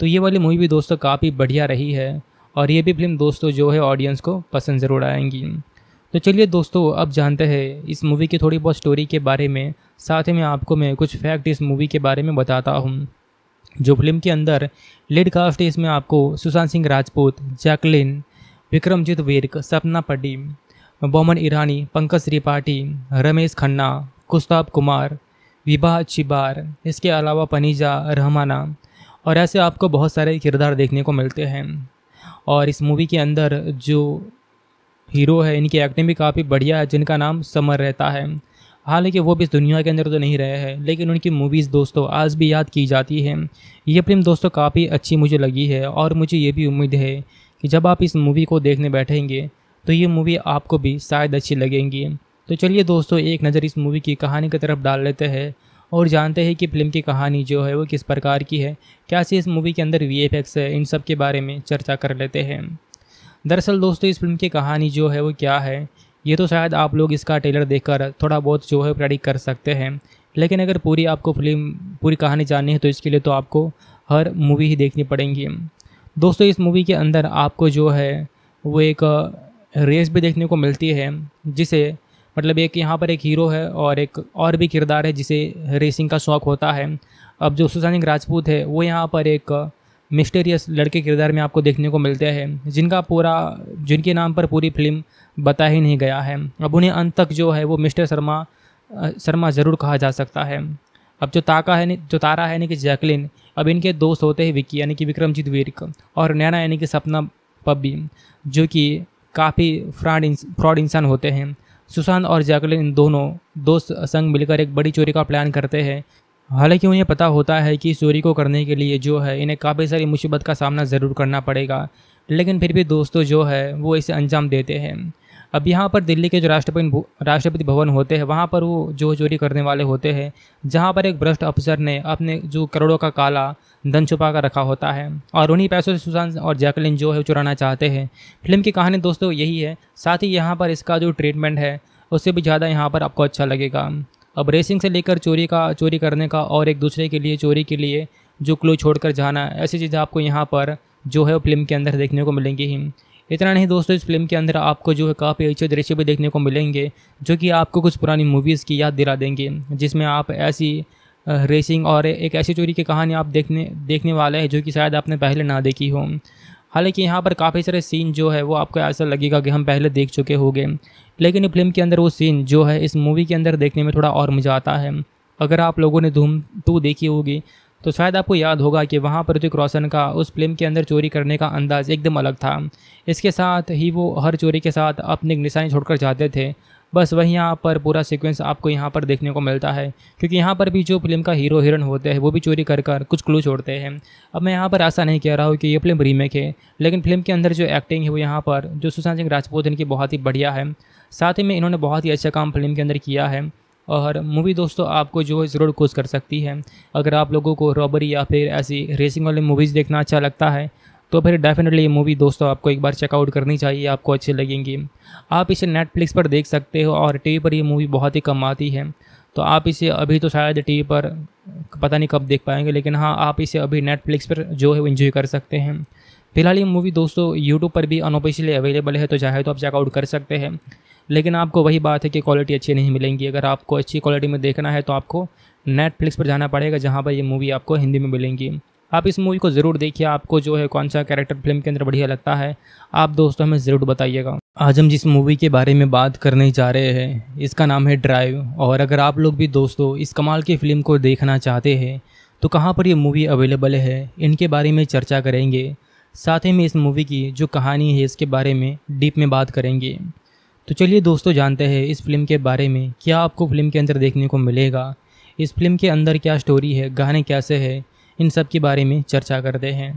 तो ये वाली मूवी भी दोस्तों काफ़ी बढ़िया रही है और ये भी फिल्म दोस्तों जो है ऑडियंस को पसंद ज़रूर आएंगी तो चलिए दोस्तों अब जानते हैं इस मूवी की थोड़ी बहुत स्टोरी के बारे में साथ ही में आपको मैं कुछ फैक्ट इस मूवी के बारे में बताता हूँ जो फिल्म के अंदर लीड कास्ट है इसमें आपको सुशांत सिंह राजपूत जैकलिन विक्रमजीत वीरक सपना पड्डी बोमन ईरानी पंकज त्रिपाठी रमेश खन्ना कुस्ताब कुमार विभा चिबार इसके अलावा पनीजा रहमाना और ऐसे आपको बहुत सारे किरदार देखने को मिलते हैं और इस मूवी के अंदर जो हीरो है इनकी एक्टिंग भी काफ़ी बढ़िया है जिनका नाम समर रहता है हालांकि वो भी इस दुनिया के अंदर तो नहीं रहे हैं लेकिन उनकी मूवीज़ दोस्तों आज भी याद की जाती हैं ये फिल्म दोस्तों काफ़ी अच्छी मुझे लगी है और मुझे ये भी उम्मीद है कि जब आप इस मूवी को देखने बैठेंगे तो ये मूवी आपको भी शायद अच्छी लगेंगी तो चलिए दोस्तों एक नज़र इस मूवी की कहानी की तरफ डाल लेते हैं और जानते हैं कि फिल्म की कहानी जो है वो किस प्रकार की है क्या से इस मूवी के अंदर वी है इन सब के बारे में चर्चा कर लेते हैं दरअसल दोस्तों इस फिल्म की कहानी जो है वो क्या है ये तो शायद आप लोग इसका ट्रेलर देखकर थोड़ा बहुत जो है प्रेडिक कर सकते हैं लेकिन अगर पूरी आपको फिल्म पूरी कहानी जाननी है तो इसके लिए तो आपको हर मूवी ही देखनी पड़ेंगी दोस्तों इस मूवी के अंदर आपको जो है वो एक रेस भी देखने को मिलती है जिसे मतलब एक यहाँ पर एक हीरो है और एक और भी किरदार है जिसे रेसिंग का शौक़ होता है अब जो सुशांत राजपूत है वो यहाँ पर एक मिस्टेरियस लड़के किरदार में आपको देखने को मिलते हैं जिनका पूरा जिनके नाम पर पूरी फिल्म बता ही नहीं गया है अब उन्हें अंत तक जो है वो मिस्टर शर्मा शर्मा ज़रूर कहा जा सकता है अब जो ताका है जो तारा है यानी कि जैकलिन अब इनके दोस्त होते हैं विक्की यानी कि विक्रमजीत वीरक और नैना यानी कि सपना पब्बी जो कि काफ़ी फ्रॉड फ्रॉड इंसान होते हैं सुशांत और जैकलिन इन दोनों दोस्त संग मिलकर एक बड़ी चोरी का प्लान करते हैं हालांकि उन्हें पता होता है कि चोरी को करने के लिए जो है इन्हें काफ़ी सारी मुसीबत का सामना ज़रूर करना पड़ेगा लेकिन फिर भी दोस्तों जो है वो इसे अंजाम देते हैं अब यहाँ पर दिल्ली के जो राष्ट्रपति राष्ट्रपति भवन होते हैं वहाँ पर वो जो चोरी करने वाले होते हैं जहाँ पर एक भ्रष्ट अफसर ने अपने जो करोड़ों का काला धन छुपा कर रखा होता है और उन्हीं पैसों से सुशांत और जैकलिन जो है चुराना चाहते हैं फिल्म की कहानी दोस्तों यही है साथ ही यहाँ पर इसका जो ट्रीटमेंट है उससे भी ज़्यादा यहाँ पर आपको अच्छा लगेगा अब रेसिंग से लेकर चोरी का चोरी करने का और एक दूसरे के लिए चोरी के लिए जो क्लू छोड़कर जाना ऐसी चीज़ें आपको यहाँ पर जो है वो फिल्म के अंदर देखने को मिलेंगी ही इतना नहीं दोस्तों इस फिल्म के अंदर आपको जो है काफ़ी अच्छे दृश्य भी देखने को मिलेंगे जो कि आपको कुछ पुरानी मूवीज़ की याद दिला देंगे जिसमें आप ऐसी रेसिंग और एक ऐसी चोरी की कहानी आप देखने देखने वाले हैं जो कि शायद आपने पहले ना देखी हो हालांकि यहाँ पर काफ़ी सारे सीन जो है वो आपको ऐसा लगेगा कि हम पहले देख चुके होंगे लेकिन इस फिल्म के अंदर वो सीन जो है इस मूवी के अंदर देखने में थोड़ा और मज़ा आता है अगर आप लोगों ने धूम टू देखी होगी तो शायद आपको याद होगा कि वहाँ पर ऋतिक रोशन का उस फिल्म के अंदर चोरी करने का अंदाज़ एकदम अलग था इसके साथ ही वो हर चोरी के साथ अपनी निशानी छोड़कर जाते थे बस वही यहाँ पर पूरा सीक्वेंस आपको यहाँ पर देखने को मिलता है क्योंकि यहाँ पर भी जो फिल्म का हीरो हीरोइन होते हैं वो भी चोरी कर कर कुछ क्लू छोड़ते हैं अब मैं यहाँ पर ऐसा नहीं कह रहा हूँ कि ये फिल्म रीमेक है लेकिन फिल्म के अंदर जो एक्टिंग है वो यहाँ पर जो सुशांत सिंह राजपूत इनकी बहुत ही बढ़िया है साथ ही में इन्होंने बहुत ही अच्छा काम फिल्म के अंदर किया है और मूवी दोस्तों आपको जो है ज़रूर खुश कर सकती है अगर आप लोगों को रॉबरी या फिर ऐसी रेसिंग वाली मूवीज़ देखना अच्छा लगता है तो फिर डेफिनेटली ये मूवी दोस्तों आपको एक बार चेकआउट करनी चाहिए आपको अच्छी लगेंगी आप इसे नेटफ्लिक्स पर देख सकते हो और टीवी पर ये मूवी बहुत ही कम आती है तो आप इसे अभी तो शायद टीवी पर पता नहीं कब देख पाएंगे लेकिन हाँ आप इसे अभी नेटफ्लिक्स पर जो है वो इन्जॉय कर सकते हैं फिलहाल ये मूवी दोस्तों यूट्यूब पर भी अनऑफिशियली अवेलेबल है तो चाहे तो आप चेकआउट कर सकते हैं लेकिन आपको वही बात है कि क्वालिटी अच्छी नहीं मिलेंगी अगर आपको अच्छी क्वालिटी में देखना है तो आपको नेटफ्लिक्स पर जाना पड़ेगा जहाँ पर ये मूवी आपको हिंदी में मिलेंगी आप इस मूवी को ज़रूर देखिए आपको जो है कौन सा कैरेक्टर फिल्म के अंदर बढ़िया लगता है आप दोस्तों हमें ज़रूर बताइएगा आज हम जिस मूवी के बारे में बात करने जा रहे हैं इसका नाम है ड्राइव और अगर आप लोग भी दोस्तों इस कमाल की फ़िल्म को देखना चाहते हैं तो कहाँ पर ये मूवी अवेलेबल है इनके बारे में चर्चा करेंगे साथ ही में इस मूवी की जो कहानी है इसके बारे में डीप में बात करेंगे तो चलिए दोस्तों जानते हैं इस फिल्म के बारे में क्या आपको फिल्म के अंदर देखने को मिलेगा इस फिल्म के अंदर क्या स्टोरी है गाने कैसे है इन सब के बारे में चर्चा करते हैं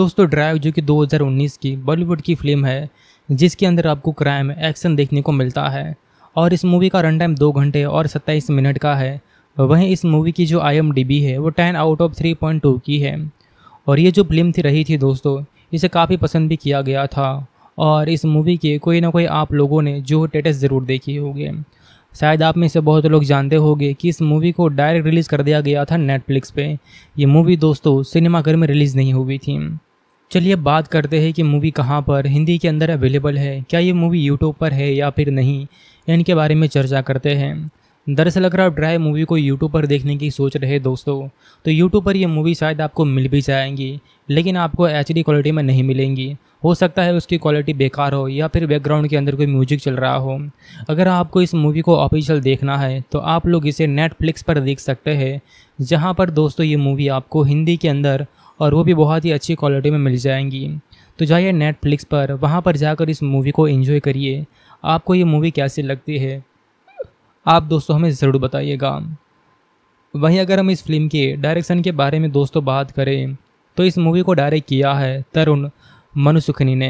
दोस्तों ड्राइव जो कि 2019 की बॉलीवुड की फिल्म है जिसके अंदर आपको क्राइम एक्शन देखने को मिलता है और इस मूवी का रन टाइम दो घंटे और सत्ताईस मिनट का है वहीं इस मूवी की जो आई है वो ten out of three point two की है और ये जो फिल्म थी रही थी दोस्तों इसे काफ़ी पसंद भी किया गया था और इस मूवी के कोई ना कोई आप लोगों ने जो टेटस ज़रूर देखी होगी शायद आप में से बहुत लोग जानते होंगे कि इस मूवी को डायरेक्ट रिलीज़ कर दिया गया था नेटफ्लिक्स पे ये मूवी दोस्तों सिनेमाघर में रिलीज़ नहीं हुई थी चलिए बात करते हैं कि मूवी कहाँ पर हिंदी के अंदर अवेलेबल है क्या ये मूवी यूट्यूब पर है या फिर नहीं इनके बारे में चर्चा करते हैं दरअसल अगर आप ड्राई मूवी को यूट्यूब पर देखने की सोच रहे दोस्तों तो यूट्यूब पर ये मूवी शायद आपको मिल भी जाएंगी लेकिन आपको एच क्वालिटी में नहीं मिलेंगी हो सकता है उसकी क्वालिटी बेकार हो या फिर बैकग्राउंड के अंदर कोई म्यूजिक चल रहा हो अगर आपको इस मूवी को ऑफिशियल देखना है तो आप लोग इसे नेटफ्लिक्स पर देख सकते हैं जहाँ पर दोस्तों ये मूवी आपको हिंदी के अंदर और वो भी बहुत ही अच्छी क्वालिटी में मिल जाएंगी तो जाइए नेटफ्लिक्स पर वहाँ पर जाकर इस मूवी को एंजॉय करिए आपको ये मूवी कैसी लगती है आप दोस्तों हमें ज़रूर बताइएगा वहीं अगर हम इस फिल्म के डायरेक्शन के बारे में दोस्तों बात करें तो इस मूवी को डायरेक्ट किया है तरुण मनुसुखनी ने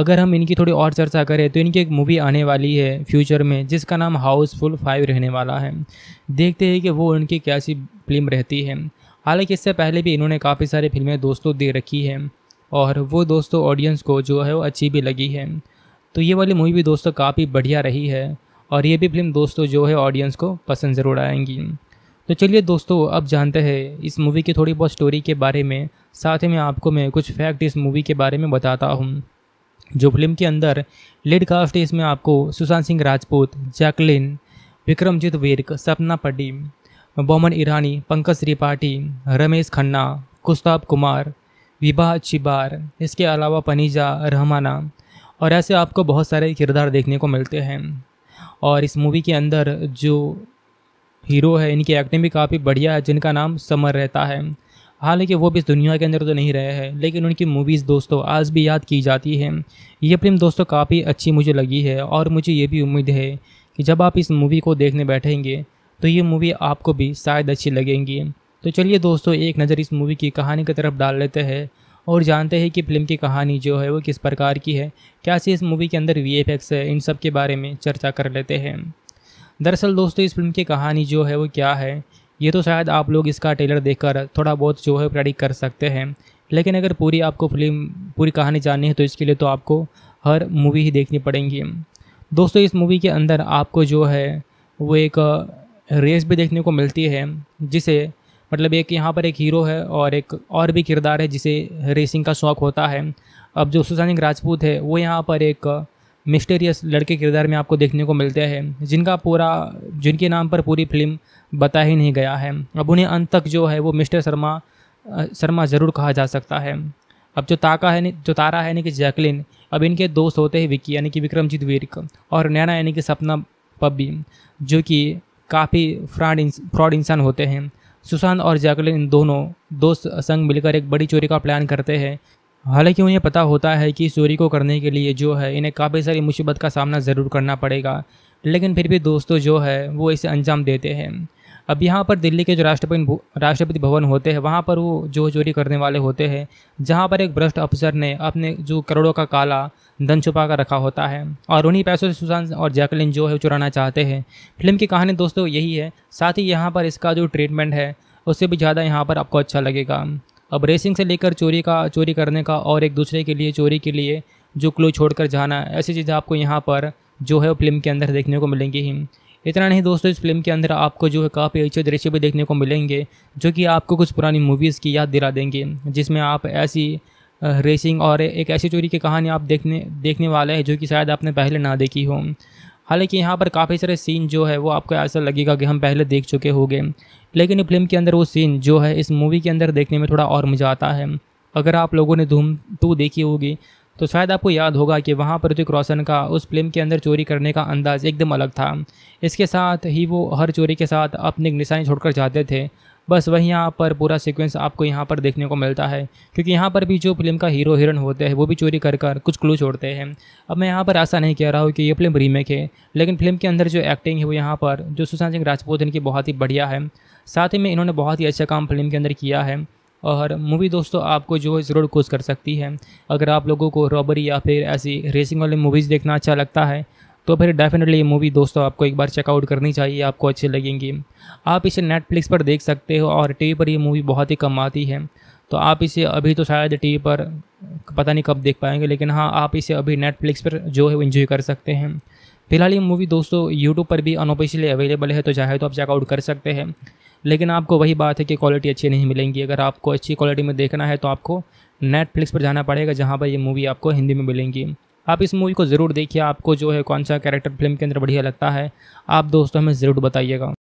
अगर हम इनकी थोड़ी और चर्चा करें तो इनकी एक मूवी आने वाली है फ्यूचर में जिसका नाम हाउसफुल फाइव रहने वाला है देखते हैं कि वो उनकी कैसी फिल्म रहती है हालांकि इससे पहले भी इन्होंने काफ़ी सारी फिल्में दोस्तों दे रखी हैं और वो दोस्तों ऑडियंस को जो है वो अच्छी भी लगी है तो ये वाली मूवी भी दोस्तों काफ़ी बढ़िया रही है और ये भी फिल्म दोस्तों जो है ऑडियंस को पसंद ज़रूर आएंगी तो चलिए दोस्तों अब जानते हैं इस मूवी की थोड़ी बहुत स्टोरी के बारे में साथ ही में आपको मैं कुछ फैक्ट इस मूवी के बारे में बताता हूँ जो फिल्म के अंदर लीड कास्ट इसमें आपको सुशांत सिंह राजपूत जैकलिन विक्रमजीत वीरक सपना पड्डी बोमन ईरानी पंकज त्रिपाठी रमेश खन्ना कुस्ताब कुमार विभा चिबार इसके अलावा पनीजा रहमाना और ऐसे आपको बहुत सारे किरदार देखने को मिलते हैं और इस मूवी के अंदर जो हीरो है इनकी एक्टिंग भी काफ़ी बढ़िया है जिनका नाम समर रहता है हालांकि वो भी इस दुनिया के अंदर तो नहीं रहे हैं लेकिन उनकी मूवीज़ दोस्तों आज भी याद की जाती हैं ये फिल्म दोस्तों काफ़ी अच्छी मुझे लगी है और मुझे ये भी उम्मीद है कि जब आप इस मूवी को देखने बैठेंगे तो ये मूवी आपको भी शायद अच्छी लगेंगी तो चलिए दोस्तों एक नज़र इस मूवी की कहानी की तरफ डाल लेते हैं और जानते हैं कि फिल्म की कहानी जो है वो किस प्रकार की है क्या सी इस मूवी के अंदर वी है इन सब के बारे में चर्चा कर लेते हैं दरअसल दोस्तों इस फिल्म की कहानी जो है वो क्या है ये तो शायद आप लोग इसका ट्रेलर देखकर थोड़ा बहुत जो है प्रेडिक्ट कर सकते हैं लेकिन अगर पूरी आपको फिल्म पूरी कहानी जाननी है तो इसके लिए तो आपको हर मूवी ही देखनी पड़ेंगी दोस्तों इस मूवी के अंदर आपको जो है वो एक रेस भी देखने को मिलती है जिसे मतलब एक यहाँ पर एक हीरो है और एक और भी किरदार है जिसे रेसिंग का शौक़ होता है अब जो सिंह राजपूत है वो यहाँ पर एक मिस्टेरियस लड़के किरदार में आपको देखने को मिलते हैं जिनका पूरा जिनके नाम पर पूरी फिल्म बता ही नहीं गया है अब उन्हें अंत तक जो है वो मिस्टर शर्मा शर्मा ज़रूर कहा जा सकता है अब जो ताका है जो तारा है यानी कि जैकलिन अब इनके दोस्त होते हैं विक्की यानी कि विक्रमजीत वीरक और नैना यानी कि सपना पब्बी जो कि काफ़ी फ्रॉड फ्रॉड इंसान होते हैं सुशांत और जैकलिन इन दोनों दोस्त संग मिलकर एक बड़ी चोरी का प्लान करते हैं हालांकि उन्हें पता होता है कि इस चोरी को करने के लिए जो है इन्हें काफ़ी सारी मुसीबत का सामना ज़रूर करना पड़ेगा लेकिन फिर भी दोस्तों जो है वो इसे अंजाम देते हैं अब यहाँ पर दिल्ली के जो राष्ट्रपति राष्ट्रपति भवन होते हैं वहाँ पर वो जो चोरी करने वाले होते हैं जहाँ पर एक भ्रष्ट अफसर ने अपने जो करोड़ों का काला धन छुपा कर रखा होता है और उन्हीं पैसों से सुशांत और जैकलिन जो है चुराना चाहते हैं फिल्म की कहानी दोस्तों यही है साथ ही यहाँ पर इसका जो ट्रीटमेंट है उससे भी ज़्यादा यहाँ पर आपको अच्छा लगेगा अब रेसिंग से लेकर चोरी का चोरी करने का और एक दूसरे के लिए चोरी के लिए जो क्लू छोड़कर जाना ऐसी चीज़ें आपको यहाँ पर जो है वो फिल्म के अंदर देखने को मिलेंगी ही इतना नहीं दोस्तों इस फिल्म के अंदर आपको जो है काफ़ी अच्छे दृश्य भी देखने को मिलेंगे जो कि आपको कुछ पुरानी मूवीज़ की याद दिला देंगे जिसमें आप ऐसी रेसिंग और एक ऐसी चोरी की कहानी आप देखने देखने वाले हैं जो कि शायद आपने पहले ना देखी हो हालांकि यहाँ पर काफ़ी सारे सीन जो है वो आपको ऐसा लगेगा कि हम पहले देख चुके होंगे लेकिन फिल्म के अंदर वो सीन जो है इस मूवी के अंदर देखने में थोड़ा और मज़ा आता है अगर आप लोगों ने धूम टू देखी होगी तो शायद आपको याद होगा कि वहाँ ऋतिक रोशन का उस फिल्म के अंदर चोरी करने का अंदाज एकदम अलग था इसके साथ ही वो हर चोरी के साथ अपनी निशानी छोड़कर जाते थे बस वहीं यहाँ पर पूरा सीक्वेंस आपको यहाँ पर देखने को मिलता है क्योंकि यहाँ पर भी जो फिल्म का हीरो हीरोइन होते हैं वो भी चोरी कर कर कुछ क्लू छोड़ते हैं अब मैं यहाँ पर ऐसा नहीं कह रहा हूँ कि ये फिल्म रीमेक है लेकिन फिल्म के अंदर जो एक्टिंग है वो यहाँ पर जो सुशांत सिंह राजपूत इनकी बहुत ही बढ़िया है साथ ही में इन्होंने बहुत ही अच्छा काम फिल्म के अंदर किया है और मूवी दोस्तों आपको जो है ज़रूर कोश कर सकती है अगर आप लोगों को रॉबरी या फिर ऐसी रेसिंग वाली मूवीज़ देखना अच्छा लगता है तो फिर डेफिनेटली ये मूवी दोस्तों आपको एक बार चेकआउट करनी चाहिए आपको अच्छी लगेंगी आप इसे नेटफ्लिक्स पर देख सकते हो और टीवी पर ये मूवी बहुत ही कम आती है तो आप इसे अभी तो शायद टीवी पर पता नहीं कब देख पाएंगे लेकिन हाँ आप इसे अभी नेटफ्लिक्स पर जो है इन्जॉय कर सकते हैं फिलहाल ये मूवी दोस्तों यूट्यूब पर भी अनऑफिशियली अवेलेबल है तो चाहे तो आप चेकआउट कर सकते हैं लेकिन आपको वही बात है कि क्वालिटी अच्छी नहीं मिलेंगी अगर आपको अच्छी क्वालिटी में देखना है तो आपको नेटफ्लिक्स पर जाना पड़ेगा जहाँ पर ये मूवी आपको हिंदी में मिलेंगी आप इस मूवी को ज़रूर देखिए आपको जो है कौन सा कैरेक्टर फिल्म के अंदर बढ़िया लगता है आप दोस्तों हमें ज़रूर बताइएगा